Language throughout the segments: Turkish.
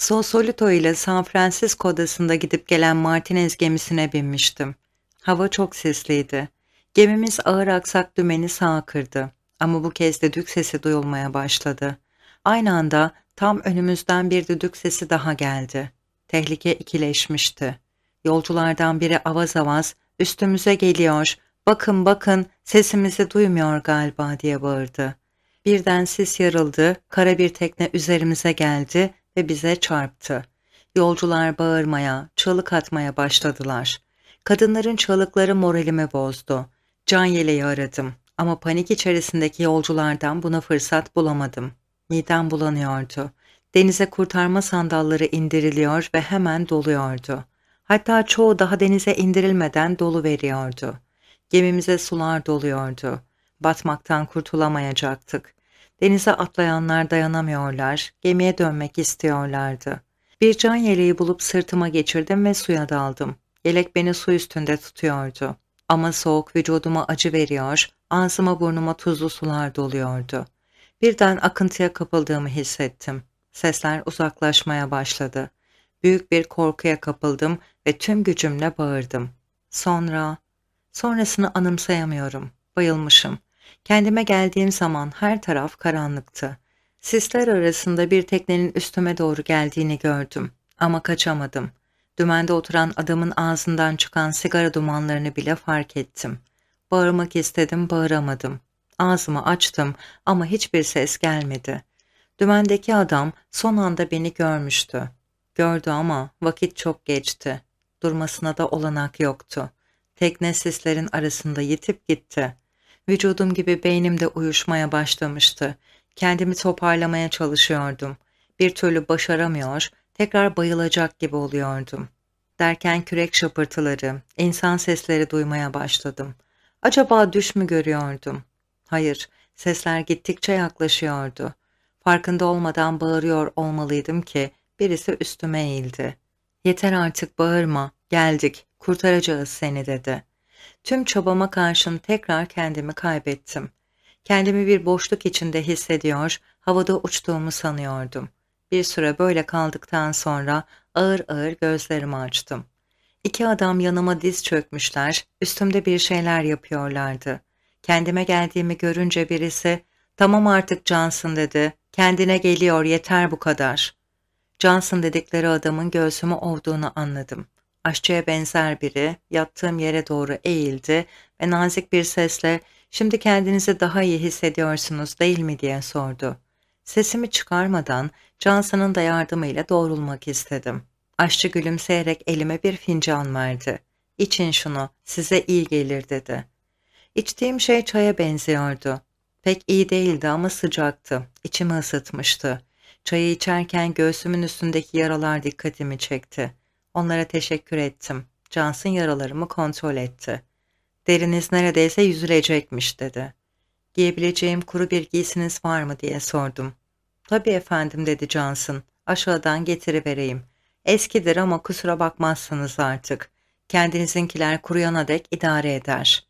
Sausalito ile San Francisco odasında gidip gelen Martinez gemisine binmiştim. Hava çok sesliydi. Gemimiz ağır aksak dümeni sağa kırdı. Ama bu kez de düdük sesi duyulmaya başladı. Aynı anda tam önümüzden bir düdük sesi daha geldi. Tehlike ikileşmişti. Yolculardan biri avaz avaz üstümüze geliyor, bakın bakın sesimizi duymuyor galiba diye bağırdı. Birden sis yarıldı, kara bir tekne üzerimize geldi ve bize çarptı. Yolcular bağırmaya, çığlık atmaya başladılar. Kadınların çığlıkları moralimi bozdu. Can yeleği aradım ama panik içerisindeki yolculardan buna fırsat bulamadım. Midem bulanıyordu. Denize kurtarma sandalları indiriliyor ve hemen doluyordu. Hatta çoğu daha denize indirilmeden dolu veriyordu. Gemimize sular doluyordu. Batmaktan kurtulamayacaktık. Denize atlayanlar dayanamıyorlar, gemiye dönmek istiyorlardı. Bir can yeleği bulup sırtıma geçirdim ve suya daldım. Yelek beni su üstünde tutuyordu. Ama soğuk vücuduma acı veriyor, ağzıma burnuma tuzlu sular doluyordu. Birden akıntıya kapıldığımı hissettim. Sesler uzaklaşmaya başladı. Büyük bir korkuya kapıldım ve tüm gücümle bağırdım. Sonra, sonrasını anımsayamıyorum. Bayılmışım. Kendime geldiğim zaman her taraf karanlıktı. Sisler arasında bir teknenin üstüme doğru geldiğini gördüm ama kaçamadım. Dümende oturan adamın ağzından çıkan sigara dumanlarını bile fark ettim. Bağırmak istedim, bağıramadım. Ağzımı açtım ama hiçbir ses gelmedi. Dümendeki adam son anda beni görmüştü. Gördü ama vakit çok geçti. Durmasına da olanak yoktu. Tekne sislerin arasında yitip gitti. Vücudum gibi beynim de uyuşmaya başlamıştı. Kendimi toparlamaya çalışıyordum. Bir türlü başaramıyor, tekrar bayılacak gibi oluyordum. Derken kürek şapırtıları, insan sesleri duymaya başladım. Acaba düş mü görüyordum? Hayır, sesler gittikçe yaklaşıyordu. Farkında olmadan bağırıyor olmalıydım ki birisi üstüme eğildi. Yeter artık bağırma, geldik, kurtaracağız seni dedi. Tüm çabama karşın tekrar kendimi kaybettim. Kendimi bir boşluk içinde hissediyor, havada uçtuğumu sanıyordum. Bir süre böyle kaldıktan sonra ağır ağır gözlerimi açtım. İki adam yanıma diz çökmüşler, üstümde bir şeyler yapıyorlardı. Kendime geldiğimi görünce birisi, ''Tamam artık Johnson'' dedi, ''Kendine geliyor, yeter bu kadar.'' Johnson dedikleri adamın göğsümü ovduğunu anladım. Aşçıya benzer biri yattığım yere doğru eğildi ve nazik bir sesle ''Şimdi kendinizi daha iyi hissediyorsunuz değil mi?'' diye sordu. Sesimi çıkarmadan Johnson'ın da yardımıyla doğrulmak istedim. Aşçı gülümseyerek elime bir fincan verdi. ''İçin şunu, size iyi gelir.'' dedi. İçtiğim şey çaya benziyordu. Pek iyi değildi ama sıcaktı, içimi ısıtmıştı. Çayı içerken göğsümün üstündeki yaralar dikkatimi çekti. Onlara teşekkür ettim. Johnson yaralarımı kontrol etti. Deriniz neredeyse yüzülecekmiş dedi. Giyebileceğim kuru bir giysiniz var mı diye sordum. Tabii efendim dedi Johnson. Aşağıdan getirivereyim. Eskidir ama kusura bakmazsınız artık. Kendinizinkiler kuruyana dek idare eder.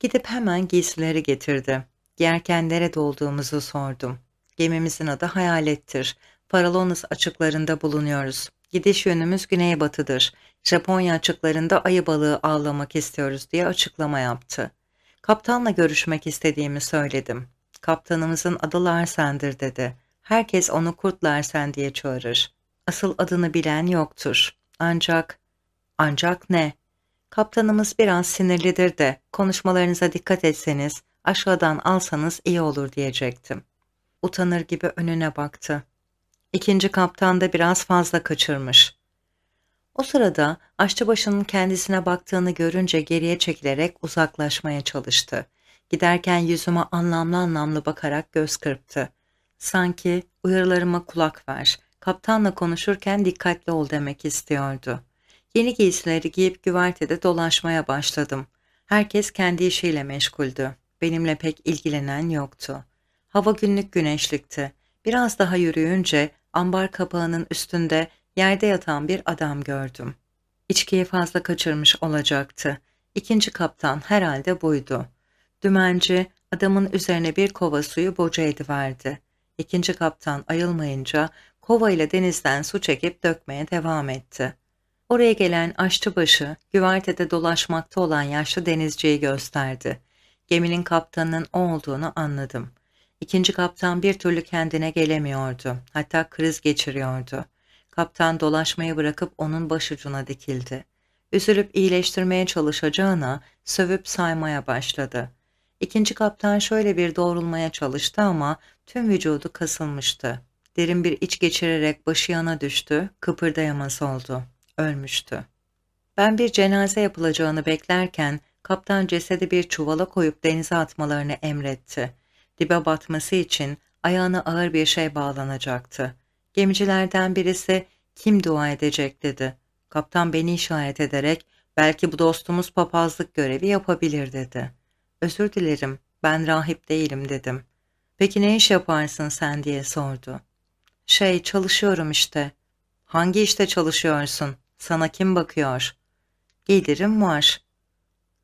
Gidip hemen giysileri getirdi. Giyerken nerede olduğumuzu sordum. Gemimizin adı Hayalettir. Paralonis açıklarında bulunuyoruz. Gidiş yönümüz güneybatıdır. Japonya açıklarında ayı balığı avlamak istiyoruz diye açıklama yaptı. Kaptanla görüşmek istediğimi söyledim. Kaptanımızın adı Larsen'dir dedi. Herkes onu Kurt Larsen diye çağırır. Asıl adını bilen yoktur. Ancak... Ancak ne? Kaptanımız biraz sinirlidir de konuşmalarınıza dikkat etseniz, aşağıdan alsanız iyi olur diyecektim. Utanır gibi önüne baktı. İkinci kaptan da biraz fazla kaçırmış. O sırada aşçıbaşının kendisine baktığını görünce geriye çekilerek uzaklaşmaya çalıştı. Giderken yüzüme anlamlı anlamlı bakarak göz kırptı. Sanki uyarılarıma kulak ver, kaptanla konuşurken dikkatli ol demek istiyordu. Yeni giysileri giyip güvertede dolaşmaya başladım. Herkes kendi işiyle meşguldü. Benimle pek ilgilenen yoktu. Hava günlük güneşlikti. Biraz daha yürüyünce ambar kapağının üstünde yerde yatan bir adam gördüm. İçkiyi fazla kaçırmış olacaktı. İkinci kaptan herhalde buydu. Dümenci adamın üzerine bir kova suyu boca ediverdi. İkinci kaptan ayılmayınca kova ile denizden su çekip dökmeye devam etti. Oraya gelen aşçıbaşı güvertede dolaşmakta olan yaşlı denizciyi gösterdi. Geminin kaptanının o olduğunu anladım. İkinci kaptan bir türlü kendine gelemiyordu. Hatta kriz geçiriyordu. Kaptan dolaşmayı bırakıp onun başucuna dikildi. Üzülüp iyileştirmeye çalışacağına sövüp saymaya başladı. İkinci kaptan şöyle bir doğrulmaya çalıştı ama tüm vücudu kasılmıştı. Derin bir iç geçirerek başı yana düştü, kıpırdayamaz oldu. Ölmüştü. Ben bir cenaze yapılacağını beklerken kaptan cesedi bir çuvala koyup denize atmalarını emretti dibe batması için ayağına ağır bir şey bağlanacaktı. Gemicilerden birisi kim dua edecek dedi. Kaptan beni işaret ederek belki bu dostumuz papazlık görevi yapabilir dedi. Özür dilerim ben rahip değilim dedim. Peki ne iş yaparsın sen diye sordu. Şey çalışıyorum işte. Hangi işte çalışıyorsun? Sana kim bakıyor? Gelirim var.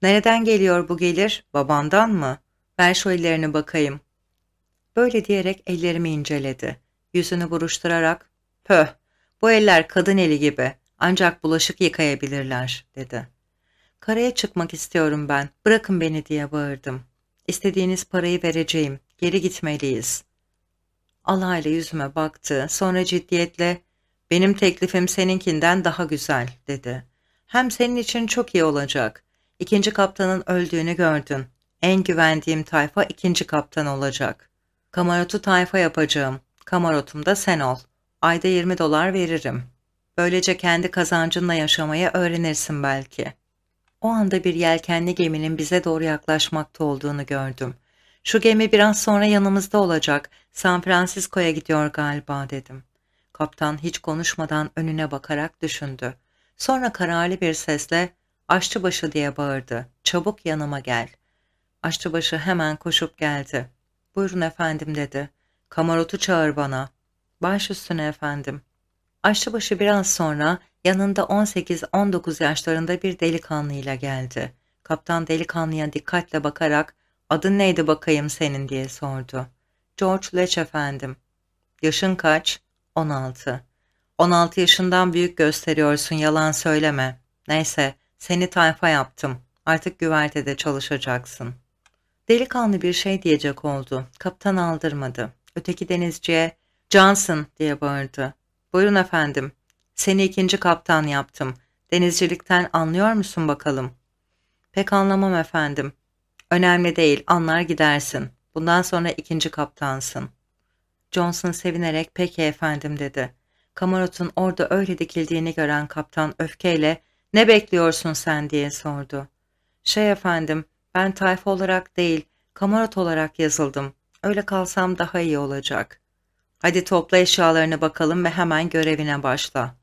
Nereden geliyor bu gelir? Babandan mı? Ver şu ellerine bakayım. Böyle diyerek ellerimi inceledi. Yüzünü buruşturarak ''Pöh, bu eller kadın eli gibi ancak bulaşık yıkayabilirler.'' dedi. ''Karaya çıkmak istiyorum ben, bırakın beni.'' diye bağırdım. ''İstediğiniz parayı vereceğim, geri gitmeliyiz.'' Alayla yüzüme baktı, sonra ciddiyetle ''Benim teklifim seninkinden daha güzel.'' dedi. ''Hem senin için çok iyi olacak. İkinci kaptanın öldüğünü gördün. En güvendiğim tayfa ikinci kaptan olacak.'' Kamarotu tayfa yapacağım. Kamarotumda sen ol. Ayda 20 dolar veririm. Böylece kendi kazancınla yaşamayı öğrenirsin belki. O anda bir yelkenli geminin bize doğru yaklaşmakta olduğunu gördüm. Şu gemi biraz sonra yanımızda olacak. San Francisco'ya gidiyor galiba dedim. Kaptan hiç konuşmadan önüne bakarak düşündü. Sonra kararlı bir sesle aşçıbaşı diye bağırdı. Çabuk yanıma gel. Aşçıbaşı hemen koşup geldi. Buyurun efendim dedi. Kamarotu çağır bana. Baş üstüne efendim. Aşçıbaşı biraz sonra yanında 18-19 yaşlarında bir delikanlıyla geldi. Kaptan delikanlıya dikkatle bakarak adın neydi bakayım senin diye sordu. George Leç efendim. Yaşın kaç? 16. 16 yaşından büyük gösteriyorsun yalan söyleme. Neyse seni tayfa yaptım. Artık güvertede çalışacaksın.'' Delikanlı bir şey diyecek oldu. Kaptan aldırmadı. Öteki denizciye Johnson diye bağırdı. Buyurun efendim. Seni ikinci kaptan yaptım. Denizcilikten anlıyor musun bakalım? Pek anlamam efendim. Önemli değil anlar gidersin. Bundan sonra ikinci kaptansın. Johnson sevinerek peki efendim dedi. Kamarot'un orada öyle dikildiğini gören kaptan öfkeyle ne bekliyorsun sen diye sordu. Şey efendim ben tayfa olarak değil, kamarat olarak yazıldım. Öyle kalsam daha iyi olacak. Hadi topla eşyalarını bakalım ve hemen görevine başla.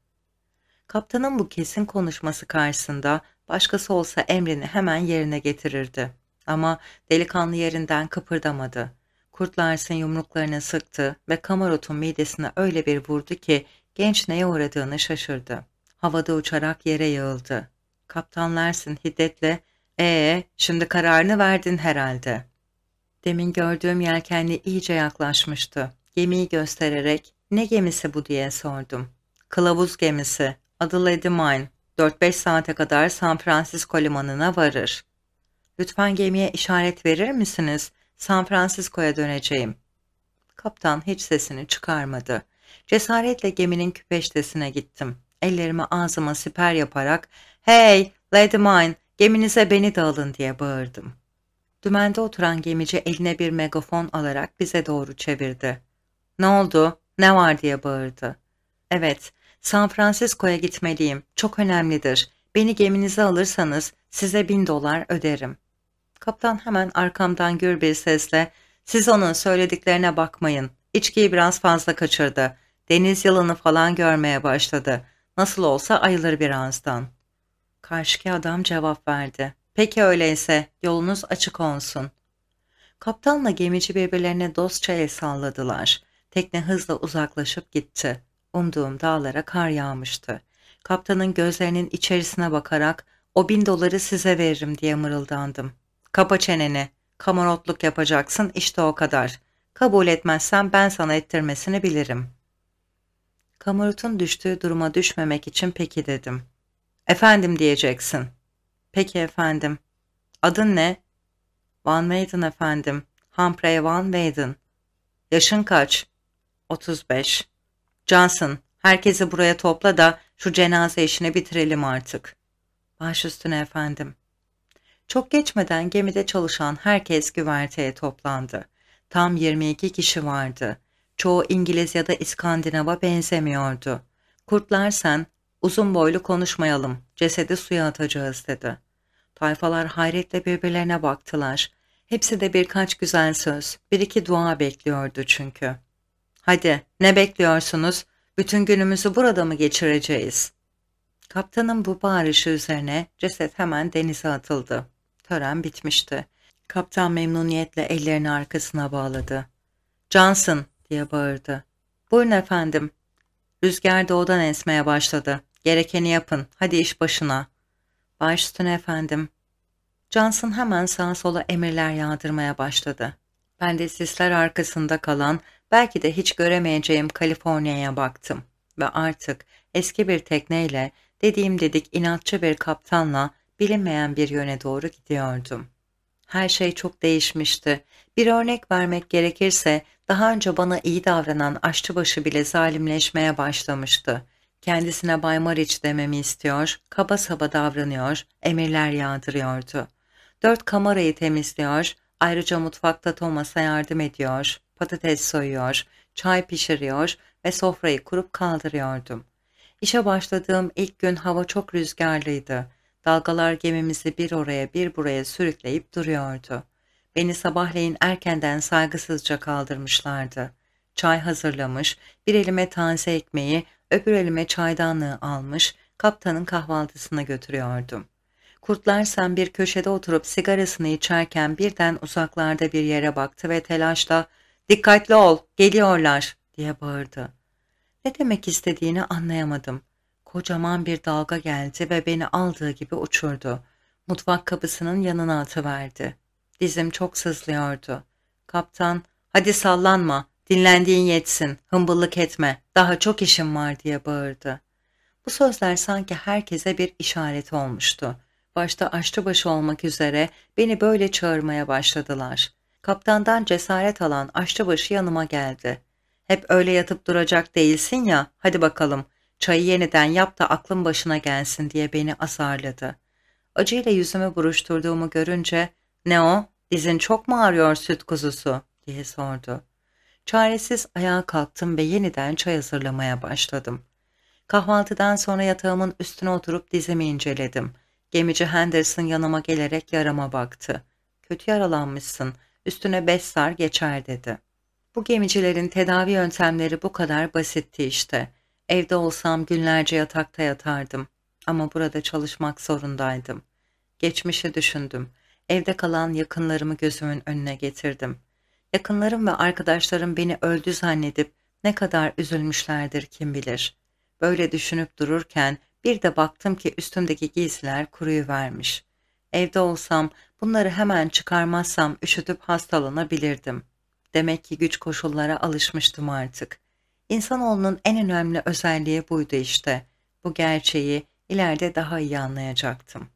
Kaptanın bu kesin konuşması karşısında başkası olsa emrini hemen yerine getirirdi. Ama delikanlı yerinden kıpırdamadı. Kurt yumruklarını sıktı ve kamarotun midesine öyle bir vurdu ki genç neye uğradığını şaşırdı. Havada uçarak yere yığıldı. Kaptan Larsen hiddetle ee, şimdi kararını verdin herhalde. Demin gördüğüm yelkenli iyice yaklaşmıştı. Gemiyi göstererek ne gemisi bu diye sordum. Kılavuz gemisi, adı Lady Mine. 4-5 saate kadar San Francisco limanına varır. Lütfen gemiye işaret verir misiniz? San Francisco'ya döneceğim. Kaptan hiç sesini çıkarmadı. Cesaretle geminin küpeştesine gittim. Ellerimi ağzıma siper yaparak ''Hey, Lady Mine, Geminize beni de alın diye bağırdım. Dümende oturan gemici eline bir megafon alarak bize doğru çevirdi. Ne oldu? Ne var diye bağırdı. Evet, San Francisco'ya gitmeliyim. Çok önemlidir. Beni geminize alırsanız size bin dolar öderim. Kaptan hemen arkamdan gür bir sesle siz onun söylediklerine bakmayın. İçkiyi biraz fazla kaçırdı. Deniz yılanı falan görmeye başladı. Nasıl olsa ayılır birazdan. Karşıki adam cevap verdi. Peki öyleyse yolunuz açık olsun. Kaptanla gemici birbirlerine dostça el salladılar. Tekne hızla uzaklaşıp gitti. Umduğum dağlara kar yağmıştı. Kaptanın gözlerinin içerisine bakarak o bin doları size veririm diye mırıldandım. Kapa çeneni. Kamarotluk yapacaksın işte o kadar. Kabul etmezsen ben sana ettirmesini bilirim. Kamarut'un düştüğü duruma düşmemek için peki dedim. Efendim diyeceksin. Peki efendim. Adın ne? Van Weyden efendim. Humphrey Van Weyden. Yaşın kaç? 35. Johnson, herkesi buraya topla da şu cenaze işini bitirelim artık. Baş üstüne efendim. Çok geçmeden gemide çalışan herkes güverteye toplandı. Tam 22 kişi vardı. Çoğu İngiliz ya da İskandinav'a benzemiyordu. Kurtlar sen Uzun boylu konuşmayalım, cesedi suya atacağız dedi. Tayfalar hayretle birbirlerine baktılar. Hepsi de birkaç güzel söz, bir iki dua bekliyordu çünkü. Hadi ne bekliyorsunuz? Bütün günümüzü burada mı geçireceğiz? Kaptanın bu bağırışı üzerine ceset hemen denize atıldı. Tören bitmişti. Kaptan memnuniyetle ellerini arkasına bağladı. Johnson diye bağırdı. Buyurun efendim. Rüzgar doğudan esmeye başladı. Gerekeni yapın. Hadi iş başına. Baş üstüne efendim. Johnson hemen sağa sola emirler yağdırmaya başladı. Ben de sisler arkasında kalan, belki de hiç göremeyeceğim Kaliforniya'ya baktım. Ve artık eski bir tekneyle, dediğim dedik inatçı bir kaptanla bilinmeyen bir yöne doğru gidiyordum. Her şey çok değişmişti. Bir örnek vermek gerekirse daha önce bana iyi davranan aşçıbaşı bile zalimleşmeye başlamıştı. Kendisine Bay Mariç dememi istiyor, kaba saba davranıyor, emirler yağdırıyordu. Dört kamerayı temizliyor, ayrıca mutfakta Thomas'a yardım ediyor, patates soyuyor, çay pişiriyor ve sofrayı kurup kaldırıyordum. İşe başladığım ilk gün hava çok rüzgarlıydı. Dalgalar gemimizi bir oraya bir buraya sürükleyip duruyordu. Beni sabahleyin erkenden saygısızca kaldırmışlardı. Çay hazırlamış, bir elime taze ekmeği, Öbür elime çaydanlığı almış, kaptanın kahvaltısına götürüyordum. Kurtlar sen bir köşede oturup sigarasını içerken birden uzaklarda bir yere baktı ve telaşla ''Dikkatli ol, geliyorlar!'' diye bağırdı. Ne demek istediğini anlayamadım. Kocaman bir dalga geldi ve beni aldığı gibi uçurdu. Mutfak kapısının yanına atıverdi. Dizim çok sızlıyordu. Kaptan, hadi sallanma, Dinlendiğin yetsin, hımbıllık etme, daha çok işim var diye bağırdı. Bu sözler sanki herkese bir işaret olmuştu. Başta aşçıbaşı olmak üzere beni böyle çağırmaya başladılar. Kaptandan cesaret alan aşçıbaşı yanıma geldi. Hep öyle yatıp duracak değilsin ya, hadi bakalım, çayı yeniden yap da aklın başına gelsin diye beni azarladı. Acıyla yüzümü buruşturduğumu görünce, ne o, dizin çok mu ağrıyor süt kuzusu diye sordu. Çaresiz ayağa kalktım ve yeniden çay hazırlamaya başladım. Kahvaltıdan sonra yatağımın üstüne oturup dizimi inceledim. Gemici Henderson yanıma gelerek yarama baktı. Kötü yaralanmışsın, üstüne beş sar geçer dedi. Bu gemicilerin tedavi yöntemleri bu kadar basitti işte. Evde olsam günlerce yatakta yatardım. Ama burada çalışmak zorundaydım. Geçmişi düşündüm. Evde kalan yakınlarımı gözümün önüne getirdim. Yakınlarım ve arkadaşlarım beni öldü zannedip ne kadar üzülmüşlerdir kim bilir. Böyle düşünüp dururken bir de baktım ki üstümdeki giysiler kuruyuvermiş. Evde olsam bunları hemen çıkarmazsam üşütüp hastalanabilirdim. Demek ki güç koşullara alışmıştım artık. İnsanoğlunun en önemli özelliği buydu işte. Bu gerçeği ileride daha iyi anlayacaktım.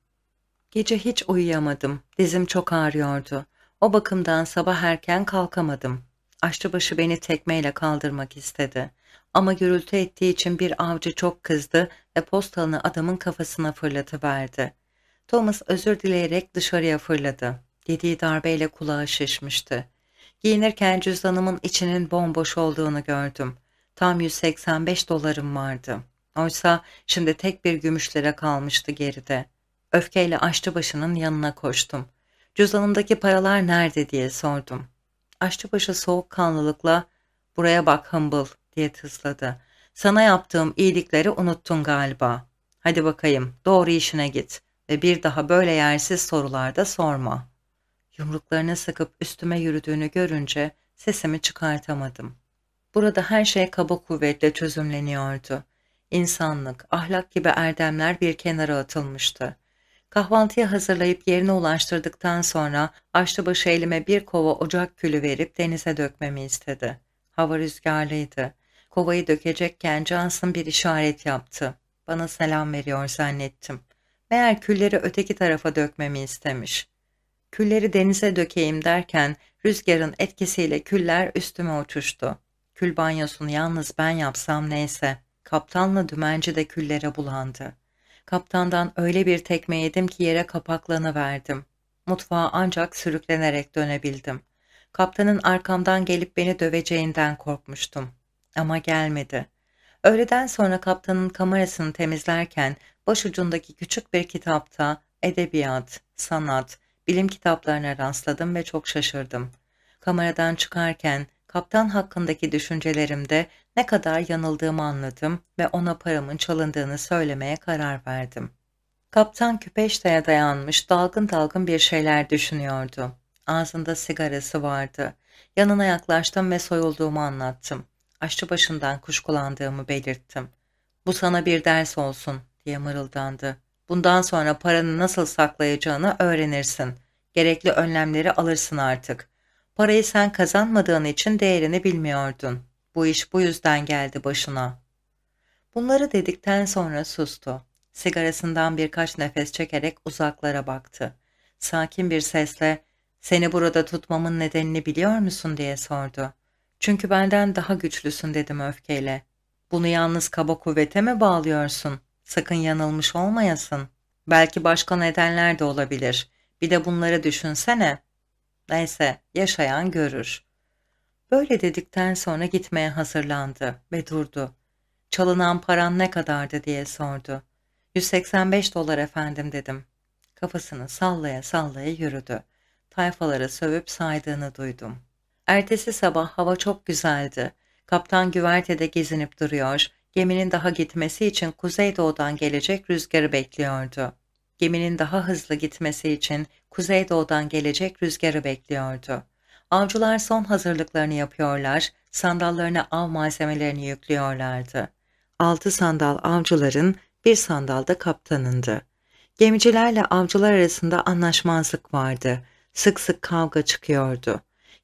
Gece hiç uyuyamadım. Dizim çok ağrıyordu. O bakımdan sabah erken kalkamadım. Aşçıbaşı beni tekmeyle kaldırmak istedi. Ama gürültü ettiği için bir avcı çok kızdı ve postalını adamın kafasına fırlatıverdi. Thomas özür dileyerek dışarıya fırladı. Yediği darbeyle kulağı şişmişti. Giyinirken cüzdanımın içinin bomboş olduğunu gördüm. Tam 185 dolarım vardı. Oysa şimdi tek bir gümüşlere kalmıştı geride. Öfkeyle aşçıbaşının yanına koştum. Cüzdanımdaki paralar nerede diye sordum. Aşçıbaşı soğuk soğukkanlılıkla buraya bak Humble diye tısladı. Sana yaptığım iyilikleri unuttun galiba. Hadi bakayım doğru işine git ve bir daha böyle yersiz sorularda sorma. Yumruklarını sıkıp üstüme yürüdüğünü görünce sesimi çıkartamadım. Burada her şey kaba kuvvetle çözümleniyordu. İnsanlık, ahlak gibi erdemler bir kenara atılmıştı. Kahvaltıya hazırlayıp yerine ulaştırdıktan sonra açlıbaşı elime bir kova ocak külü verip denize dökmemi istedi. Hava rüzgarlıydı. Kovayı dökecekken Johnson bir işaret yaptı. Bana selam veriyor zannettim. Meğer külleri öteki tarafa dökmemi istemiş. Külleri denize dökeyim derken rüzgarın etkisiyle küller üstüme uçuştu. Kül banyosunu yalnız ben yapsam neyse. Kaptanla dümenci de küllere bulandı. Kaptandan öyle bir tekme yedim ki yere kapaklanıverdim. Mutfağa ancak sürüklenerek dönebildim. Kaptanın arkamdan gelip beni döveceğinden korkmuştum. Ama gelmedi. Öğleden sonra kaptanın kamerasını temizlerken başucundaki küçük bir kitapta edebiyat, sanat, bilim kitaplarına rastladım ve çok şaşırdım. Kameradan çıkarken kaptan hakkındaki düşüncelerimde ne kadar yanıldığımı anladım ve ona paramın çalındığını söylemeye karar verdim. Kaptan küpeşteye dayanmış dalgın dalgın bir şeyler düşünüyordu. Ağzında sigarası vardı. Yanına yaklaştım ve soyulduğumu anlattım. Aşçı başından kuşkulandığımı belirttim. Bu sana bir ders olsun diye mırıldandı. Bundan sonra paranı nasıl saklayacağını öğrenirsin. Gerekli önlemleri alırsın artık. Parayı sen kazanmadığın için değerini bilmiyordun. Bu iş bu yüzden geldi başına. Bunları dedikten sonra sustu. Sigarasından birkaç nefes çekerek uzaklara baktı. Sakin bir sesle seni burada tutmamın nedenini biliyor musun diye sordu. Çünkü benden daha güçlüsün dedim öfkeyle. Bunu yalnız kaba kuvvete mi bağlıyorsun? Sakın yanılmış olmayasın. Belki başka nedenler de olabilir. Bir de bunları düşünsene. Neyse yaşayan görür. Böyle dedikten sonra gitmeye hazırlandı ve durdu. Çalınan paran ne kadardı diye sordu. 185 dolar efendim dedim. Kafasını sallaya sallaya yürüdü. Tayfaları sövüp saydığını duydum. Ertesi sabah hava çok güzeldi. Kaptan güvertede gezinip duruyor, geminin daha gitmesi için kuzeydoğudan gelecek rüzgarı bekliyordu. Geminin daha hızlı gitmesi için kuzeydoğudan gelecek rüzgarı bekliyordu. Avcılar son hazırlıklarını yapıyorlar, sandallarına av malzemelerini yüklüyorlardı. Altı sandal avcıların, bir sandal da kaptanındı. Gemicilerle avcılar arasında anlaşmazlık vardı. Sık sık kavga çıkıyordu.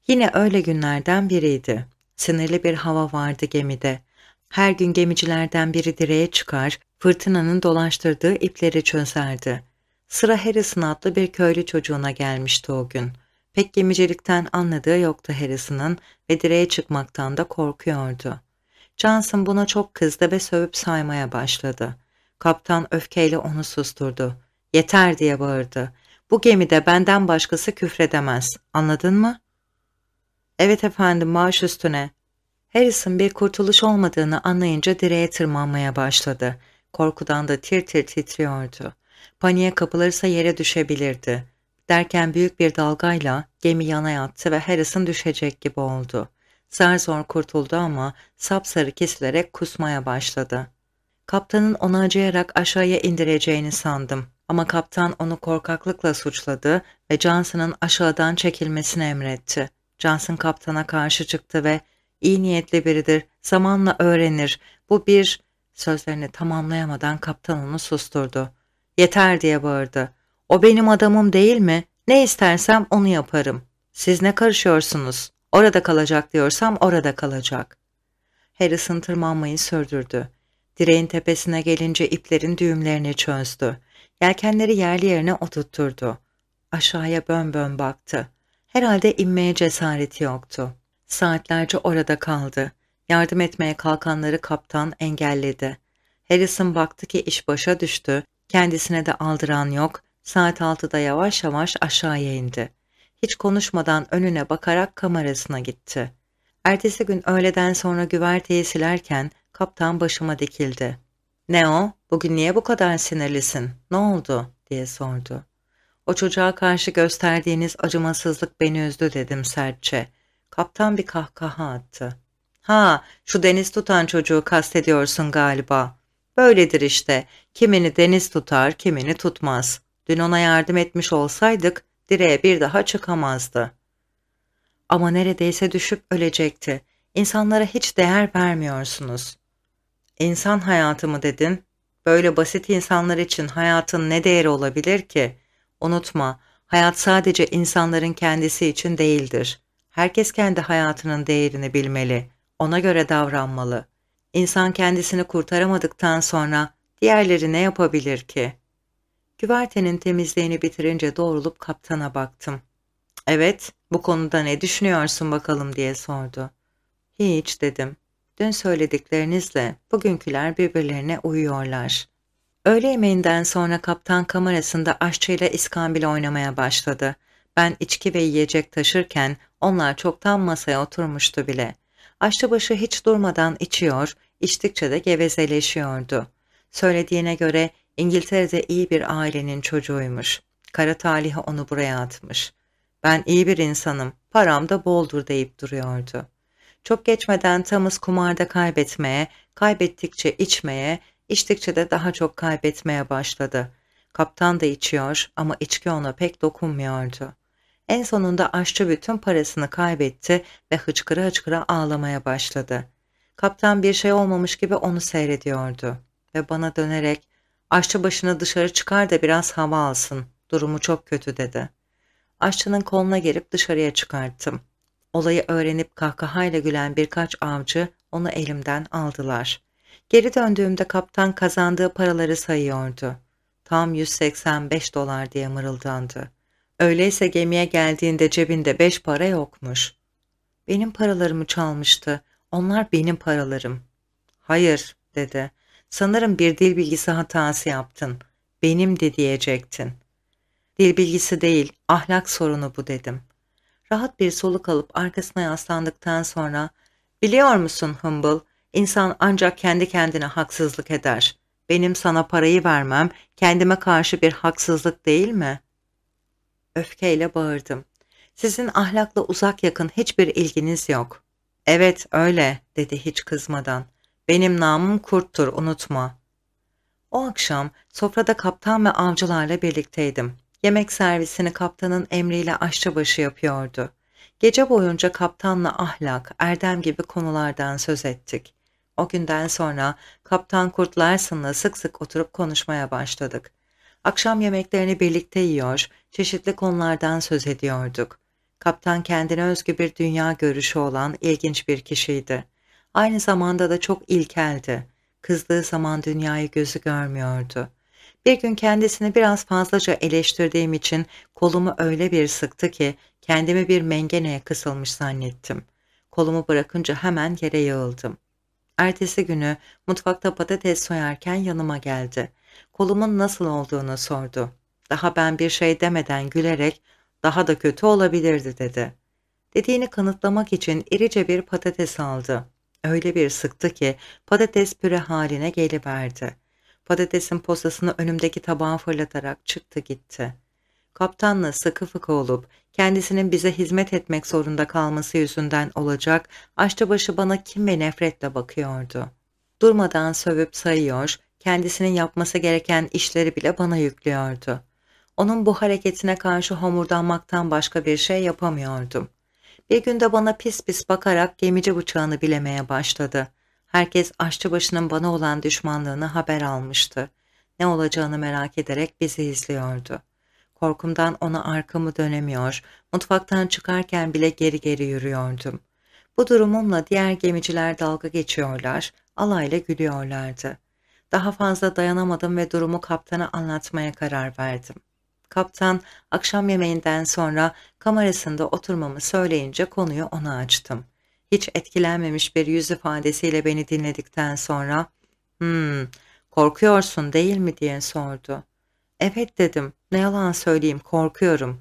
Yine öyle günlerden biriydi. Sinirli bir hava vardı gemide. Her gün gemicilerden biri direğe çıkar, fırtınanın dolaştırdığı ipleri çözerdi. Sıra Harrison adlı bir köylü çocuğuna gelmişti o gün. Pek gemicilikten anladığı yoktu Harrison'ın ve direğe çıkmaktan da korkuyordu. Johnson buna çok kızdı ve sövüp saymaya başladı. Kaptan öfkeyle onu susturdu. Yeter diye bağırdı. Bu gemide benden başkası küfredemez. Anladın mı? Evet efendim maaş üstüne. Harrison bir kurtuluş olmadığını anlayınca direğe tırmanmaya başladı. Korkudan da tir tir titriyordu. Paniğe kapılırsa yere düşebilirdi. Derken büyük bir dalgayla gemi yana yattı ve Harrison düşecek gibi oldu. Zar zor kurtuldu ama sapsarı kesilerek kusmaya başladı. Kaptanın onu acıyarak aşağıya indireceğini sandım ama kaptan onu korkaklıkla suçladı ve Johnson'ın aşağıdan çekilmesini emretti. Johnson kaptana karşı çıktı ve iyi niyetli biridir, zamanla öğrenir, bu bir... Sözlerini tamamlayamadan kaptan onu susturdu. Yeter diye bağırdı. O benim adamım değil mi? Ne istersem onu yaparım. Siz ne karışıyorsunuz? Orada kalacak diyorsam orada kalacak. Harrison tırmanmayı sürdürdü. Direğin tepesine gelince iplerin düğümlerini çözdü. Yelkenleri yerli yerine oturtturdu. Aşağıya bön bön baktı. Herhalde inmeye cesareti yoktu. Saatlerce orada kaldı. Yardım etmeye kalkanları kaptan engelledi. Harrison baktı ki iş başa düştü. Kendisine de aldıran yok, Saat 6'da yavaş yavaş aşağıya indi. Hiç konuşmadan önüne bakarak kamerasına gitti. Ertesi gün öğleden sonra güverteyi silerken kaptan başıma dikildi. ''Ne o? Bugün niye bu kadar sinirlisin? Ne oldu?'' diye sordu. ''O çocuğa karşı gösterdiğiniz acımasızlık beni üzdü.'' dedim sertçe. Kaptan bir kahkaha attı. ''Ha, şu deniz tutan çocuğu kastediyorsun galiba. Böyledir işte. Kimini deniz tutar, kimini tutmaz. Dün ona yardım etmiş olsaydık direğe bir daha çıkamazdı. Ama neredeyse düşüp ölecekti. İnsanlara hiç değer vermiyorsunuz. İnsan hayatı mı dedin? Böyle basit insanlar için hayatın ne değeri olabilir ki? Unutma, hayat sadece insanların kendisi için değildir. Herkes kendi hayatının değerini bilmeli, ona göre davranmalı. İnsan kendisini kurtaramadıktan sonra diğerleri ne yapabilir ki?'' Güvertenin temizliğini bitirince doğrulup kaptana baktım. Evet, bu konuda ne düşünüyorsun bakalım diye sordu. Hiç dedim. Dün söylediklerinizle bugünküler birbirlerine uyuyorlar. Öğle yemeğinden sonra kaptan kamerasında aşçıyla iskambil oynamaya başladı. Ben içki ve yiyecek taşırken onlar çoktan masaya oturmuştu bile. Aşçıbaşı hiç durmadan içiyor, içtikçe de gevezeleşiyordu. Söylediğine göre İngiltere'de iyi bir ailenin çocuğuymuş. Kara talih onu buraya atmış. Ben iyi bir insanım, param da boldur deyip duruyordu. Çok geçmeden Thomas kumarda kaybetmeye, kaybettikçe içmeye, içtikçe de daha çok kaybetmeye başladı. Kaptan da içiyor ama içki ona pek dokunmuyordu. En sonunda aşçı bütün parasını kaybetti ve hıçkıra hıçkıra ağlamaya başladı. Kaptan bir şey olmamış gibi onu seyrediyordu ve bana dönerek Aşçı başını dışarı çıkar da biraz hava alsın. Durumu çok kötü dedi. Aşçının koluna girip dışarıya çıkarttım. Olayı öğrenip kahkahayla gülen birkaç avcı onu elimden aldılar. Geri döndüğümde kaptan kazandığı paraları sayıyordu. Tam 185 dolar diye mırıldandı. Öyleyse gemiye geldiğinde cebinde beş para yokmuş. Benim paralarımı çalmıştı. Onlar benim paralarım. Hayır dedi. Sanırım bir dil bilgisi hatası yaptın. Benim de diyecektin. Dil bilgisi değil, ahlak sorunu bu dedim. Rahat bir soluk alıp arkasına yaslandıktan sonra ''Biliyor musun Humble, insan ancak kendi kendine haksızlık eder. Benim sana parayı vermem kendime karşı bir haksızlık değil mi?'' Öfkeyle bağırdım. ''Sizin ahlakla uzak yakın hiçbir ilginiz yok.'' ''Evet öyle.'' dedi hiç kızmadan. Benim namım kurttur unutma. O akşam sofrada kaptan ve avcılarla birlikteydim. Yemek servisini kaptanın emriyle aşçıbaşı yapıyordu. Gece boyunca kaptanla ahlak, erdem gibi konulardan söz ettik. O günden sonra kaptan Kurt Larsen'la sık sık oturup konuşmaya başladık. Akşam yemeklerini birlikte yiyor, çeşitli konulardan söz ediyorduk. Kaptan kendine özgü bir dünya görüşü olan ilginç bir kişiydi. Aynı zamanda da çok ilkeldi. Kızdığı zaman dünyayı gözü görmüyordu. Bir gün kendisini biraz fazlaca eleştirdiğim için kolumu öyle bir sıktı ki kendimi bir mengeneye kısılmış zannettim. Kolumu bırakınca hemen yere yığıldım. Ertesi günü mutfakta patates soyarken yanıma geldi. Kolumun nasıl olduğunu sordu. Daha ben bir şey demeden gülerek daha da kötü olabilirdi dedi. Dediğini kanıtlamak için irice bir patates aldı öyle bir sıktı ki patates püre haline geliverdi. Patatesin posasını önümdeki tabağa fırlatarak çıktı gitti. Kaptanla sıkı fıkı olup kendisinin bize hizmet etmek zorunda kalması yüzünden olacak aşçıbaşı bana kim ve nefretle bakıyordu. Durmadan sövüp sayıyor, kendisinin yapması gereken işleri bile bana yüklüyordu. Onun bu hareketine karşı homurdanmaktan başka bir şey yapamıyordum. Bir günde bana pis pis bakarak gemici bıçağını bilemeye başladı. Herkes aşçı başının bana olan düşmanlığını haber almıştı. Ne olacağını merak ederek bizi izliyordu. Korkumdan ona arkamı dönemiyor, mutfaktan çıkarken bile geri geri yürüyordum. Bu durumumla diğer gemiciler dalga geçiyorlar, alayla gülüyorlardı. Daha fazla dayanamadım ve durumu kaptana anlatmaya karar verdim. Kaptan akşam yemeğinden sonra kamerasında oturmamı söyleyince konuyu ona açtım. Hiç etkilenmemiş bir yüz ifadesiyle beni dinledikten sonra ''Hmm, korkuyorsun değil mi?'' diye sordu. ''Evet'' dedim. ''Ne yalan söyleyeyim, korkuyorum.''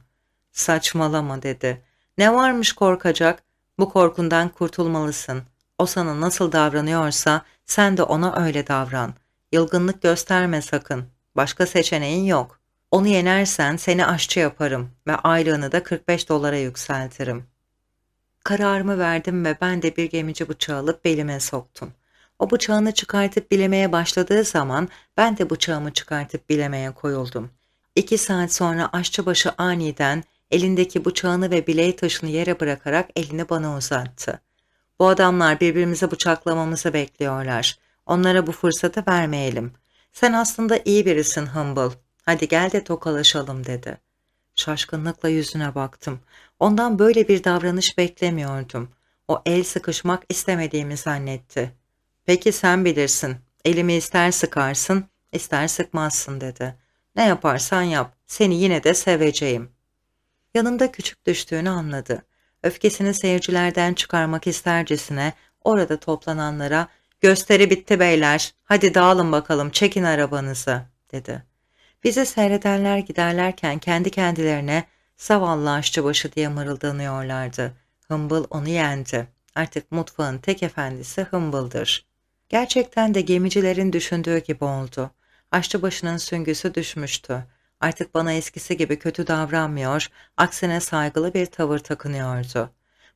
''Saçmalama'' dedi. ''Ne varmış korkacak? Bu korkundan kurtulmalısın. O sana nasıl davranıyorsa sen de ona öyle davran. Yılgınlık gösterme sakın. Başka seçeneğin yok.'' Onu yenersen seni aşçı yaparım ve aylığını da 45 dolara yükseltirim. Kararımı verdim ve ben de bir gemici bıçağı alıp belime soktum. O bıçağını çıkartıp bilemeye başladığı zaman ben de bıçağımı çıkartıp bilemeye koyuldum. İki saat sonra aşçıbaşı aniden elindeki bıçağını ve bileği taşını yere bırakarak elini bana uzattı. Bu adamlar birbirimize bıçaklamamızı bekliyorlar. Onlara bu fırsatı vermeyelim. Sen aslında iyi birisin Humble. Hadi gel de tokalaşalım dedi. Şaşkınlıkla yüzüne baktım. Ondan böyle bir davranış beklemiyordum. O el sıkışmak istemediğimi zannetti. Peki sen bilirsin. Elimi ister sıkarsın, ister sıkmazsın dedi. Ne yaparsan yap, seni yine de seveceğim. Yanımda küçük düştüğünü anladı. Öfkesini seyircilerden çıkarmak istercesine orada toplananlara ''Gösteri bitti beyler, hadi dağılın bakalım, çekin arabanızı.'' dedi. Bizi seyredenler giderlerken kendi kendilerine zavallı aşçıbaşı diye mırıldanıyorlardı. Hımbıl onu yendi. Artık mutfağın tek efendisi Hımbıl'dır. Gerçekten de gemicilerin düşündüğü gibi oldu. Aşçıbaşının süngüsü düşmüştü. Artık bana eskisi gibi kötü davranmıyor, aksine saygılı bir tavır takınıyordu.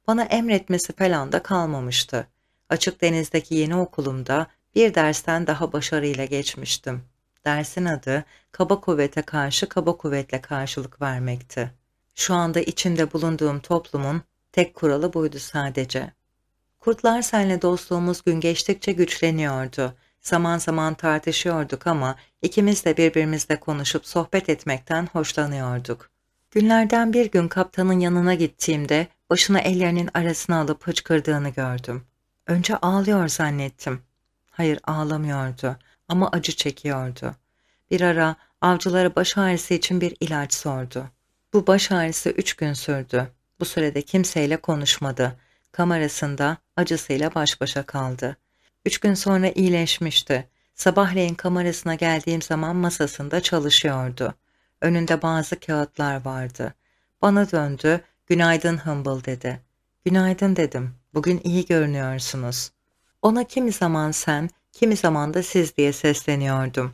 Bana emretmesi falan da kalmamıştı. Açık denizdeki yeni okulumda bir dersten daha başarıyla geçmiştim. Dersin adı kaba kuvvete karşı kaba kuvvetle karşılık vermekti. Şu anda içinde bulunduğum toplumun tek kuralı buydu sadece. Kurtlar senle dostluğumuz gün geçtikçe güçleniyordu. Zaman zaman tartışıyorduk ama ikimiz de birbirimizle konuşup sohbet etmekten hoşlanıyorduk. Günlerden bir gün kaptanın yanına gittiğimde başını ellerinin arasına alıp hıçkırdığını gördüm. Önce ağlıyor zannettim. Hayır ağlamıyordu ama acı çekiyordu. Bir ara avcılara baş ağrısı için bir ilaç sordu. Bu baş ağrısı üç gün sürdü. Bu sürede kimseyle konuşmadı. Kamerasında acısıyla baş başa kaldı. Üç gün sonra iyileşmişti. Sabahleyin kamerasına geldiğim zaman masasında çalışıyordu. Önünde bazı kağıtlar vardı. Bana döndü, günaydın Humble dedi. Günaydın dedim, bugün iyi görünüyorsunuz. Ona kimi zaman sen, kimi zaman da siz diye sesleniyordum.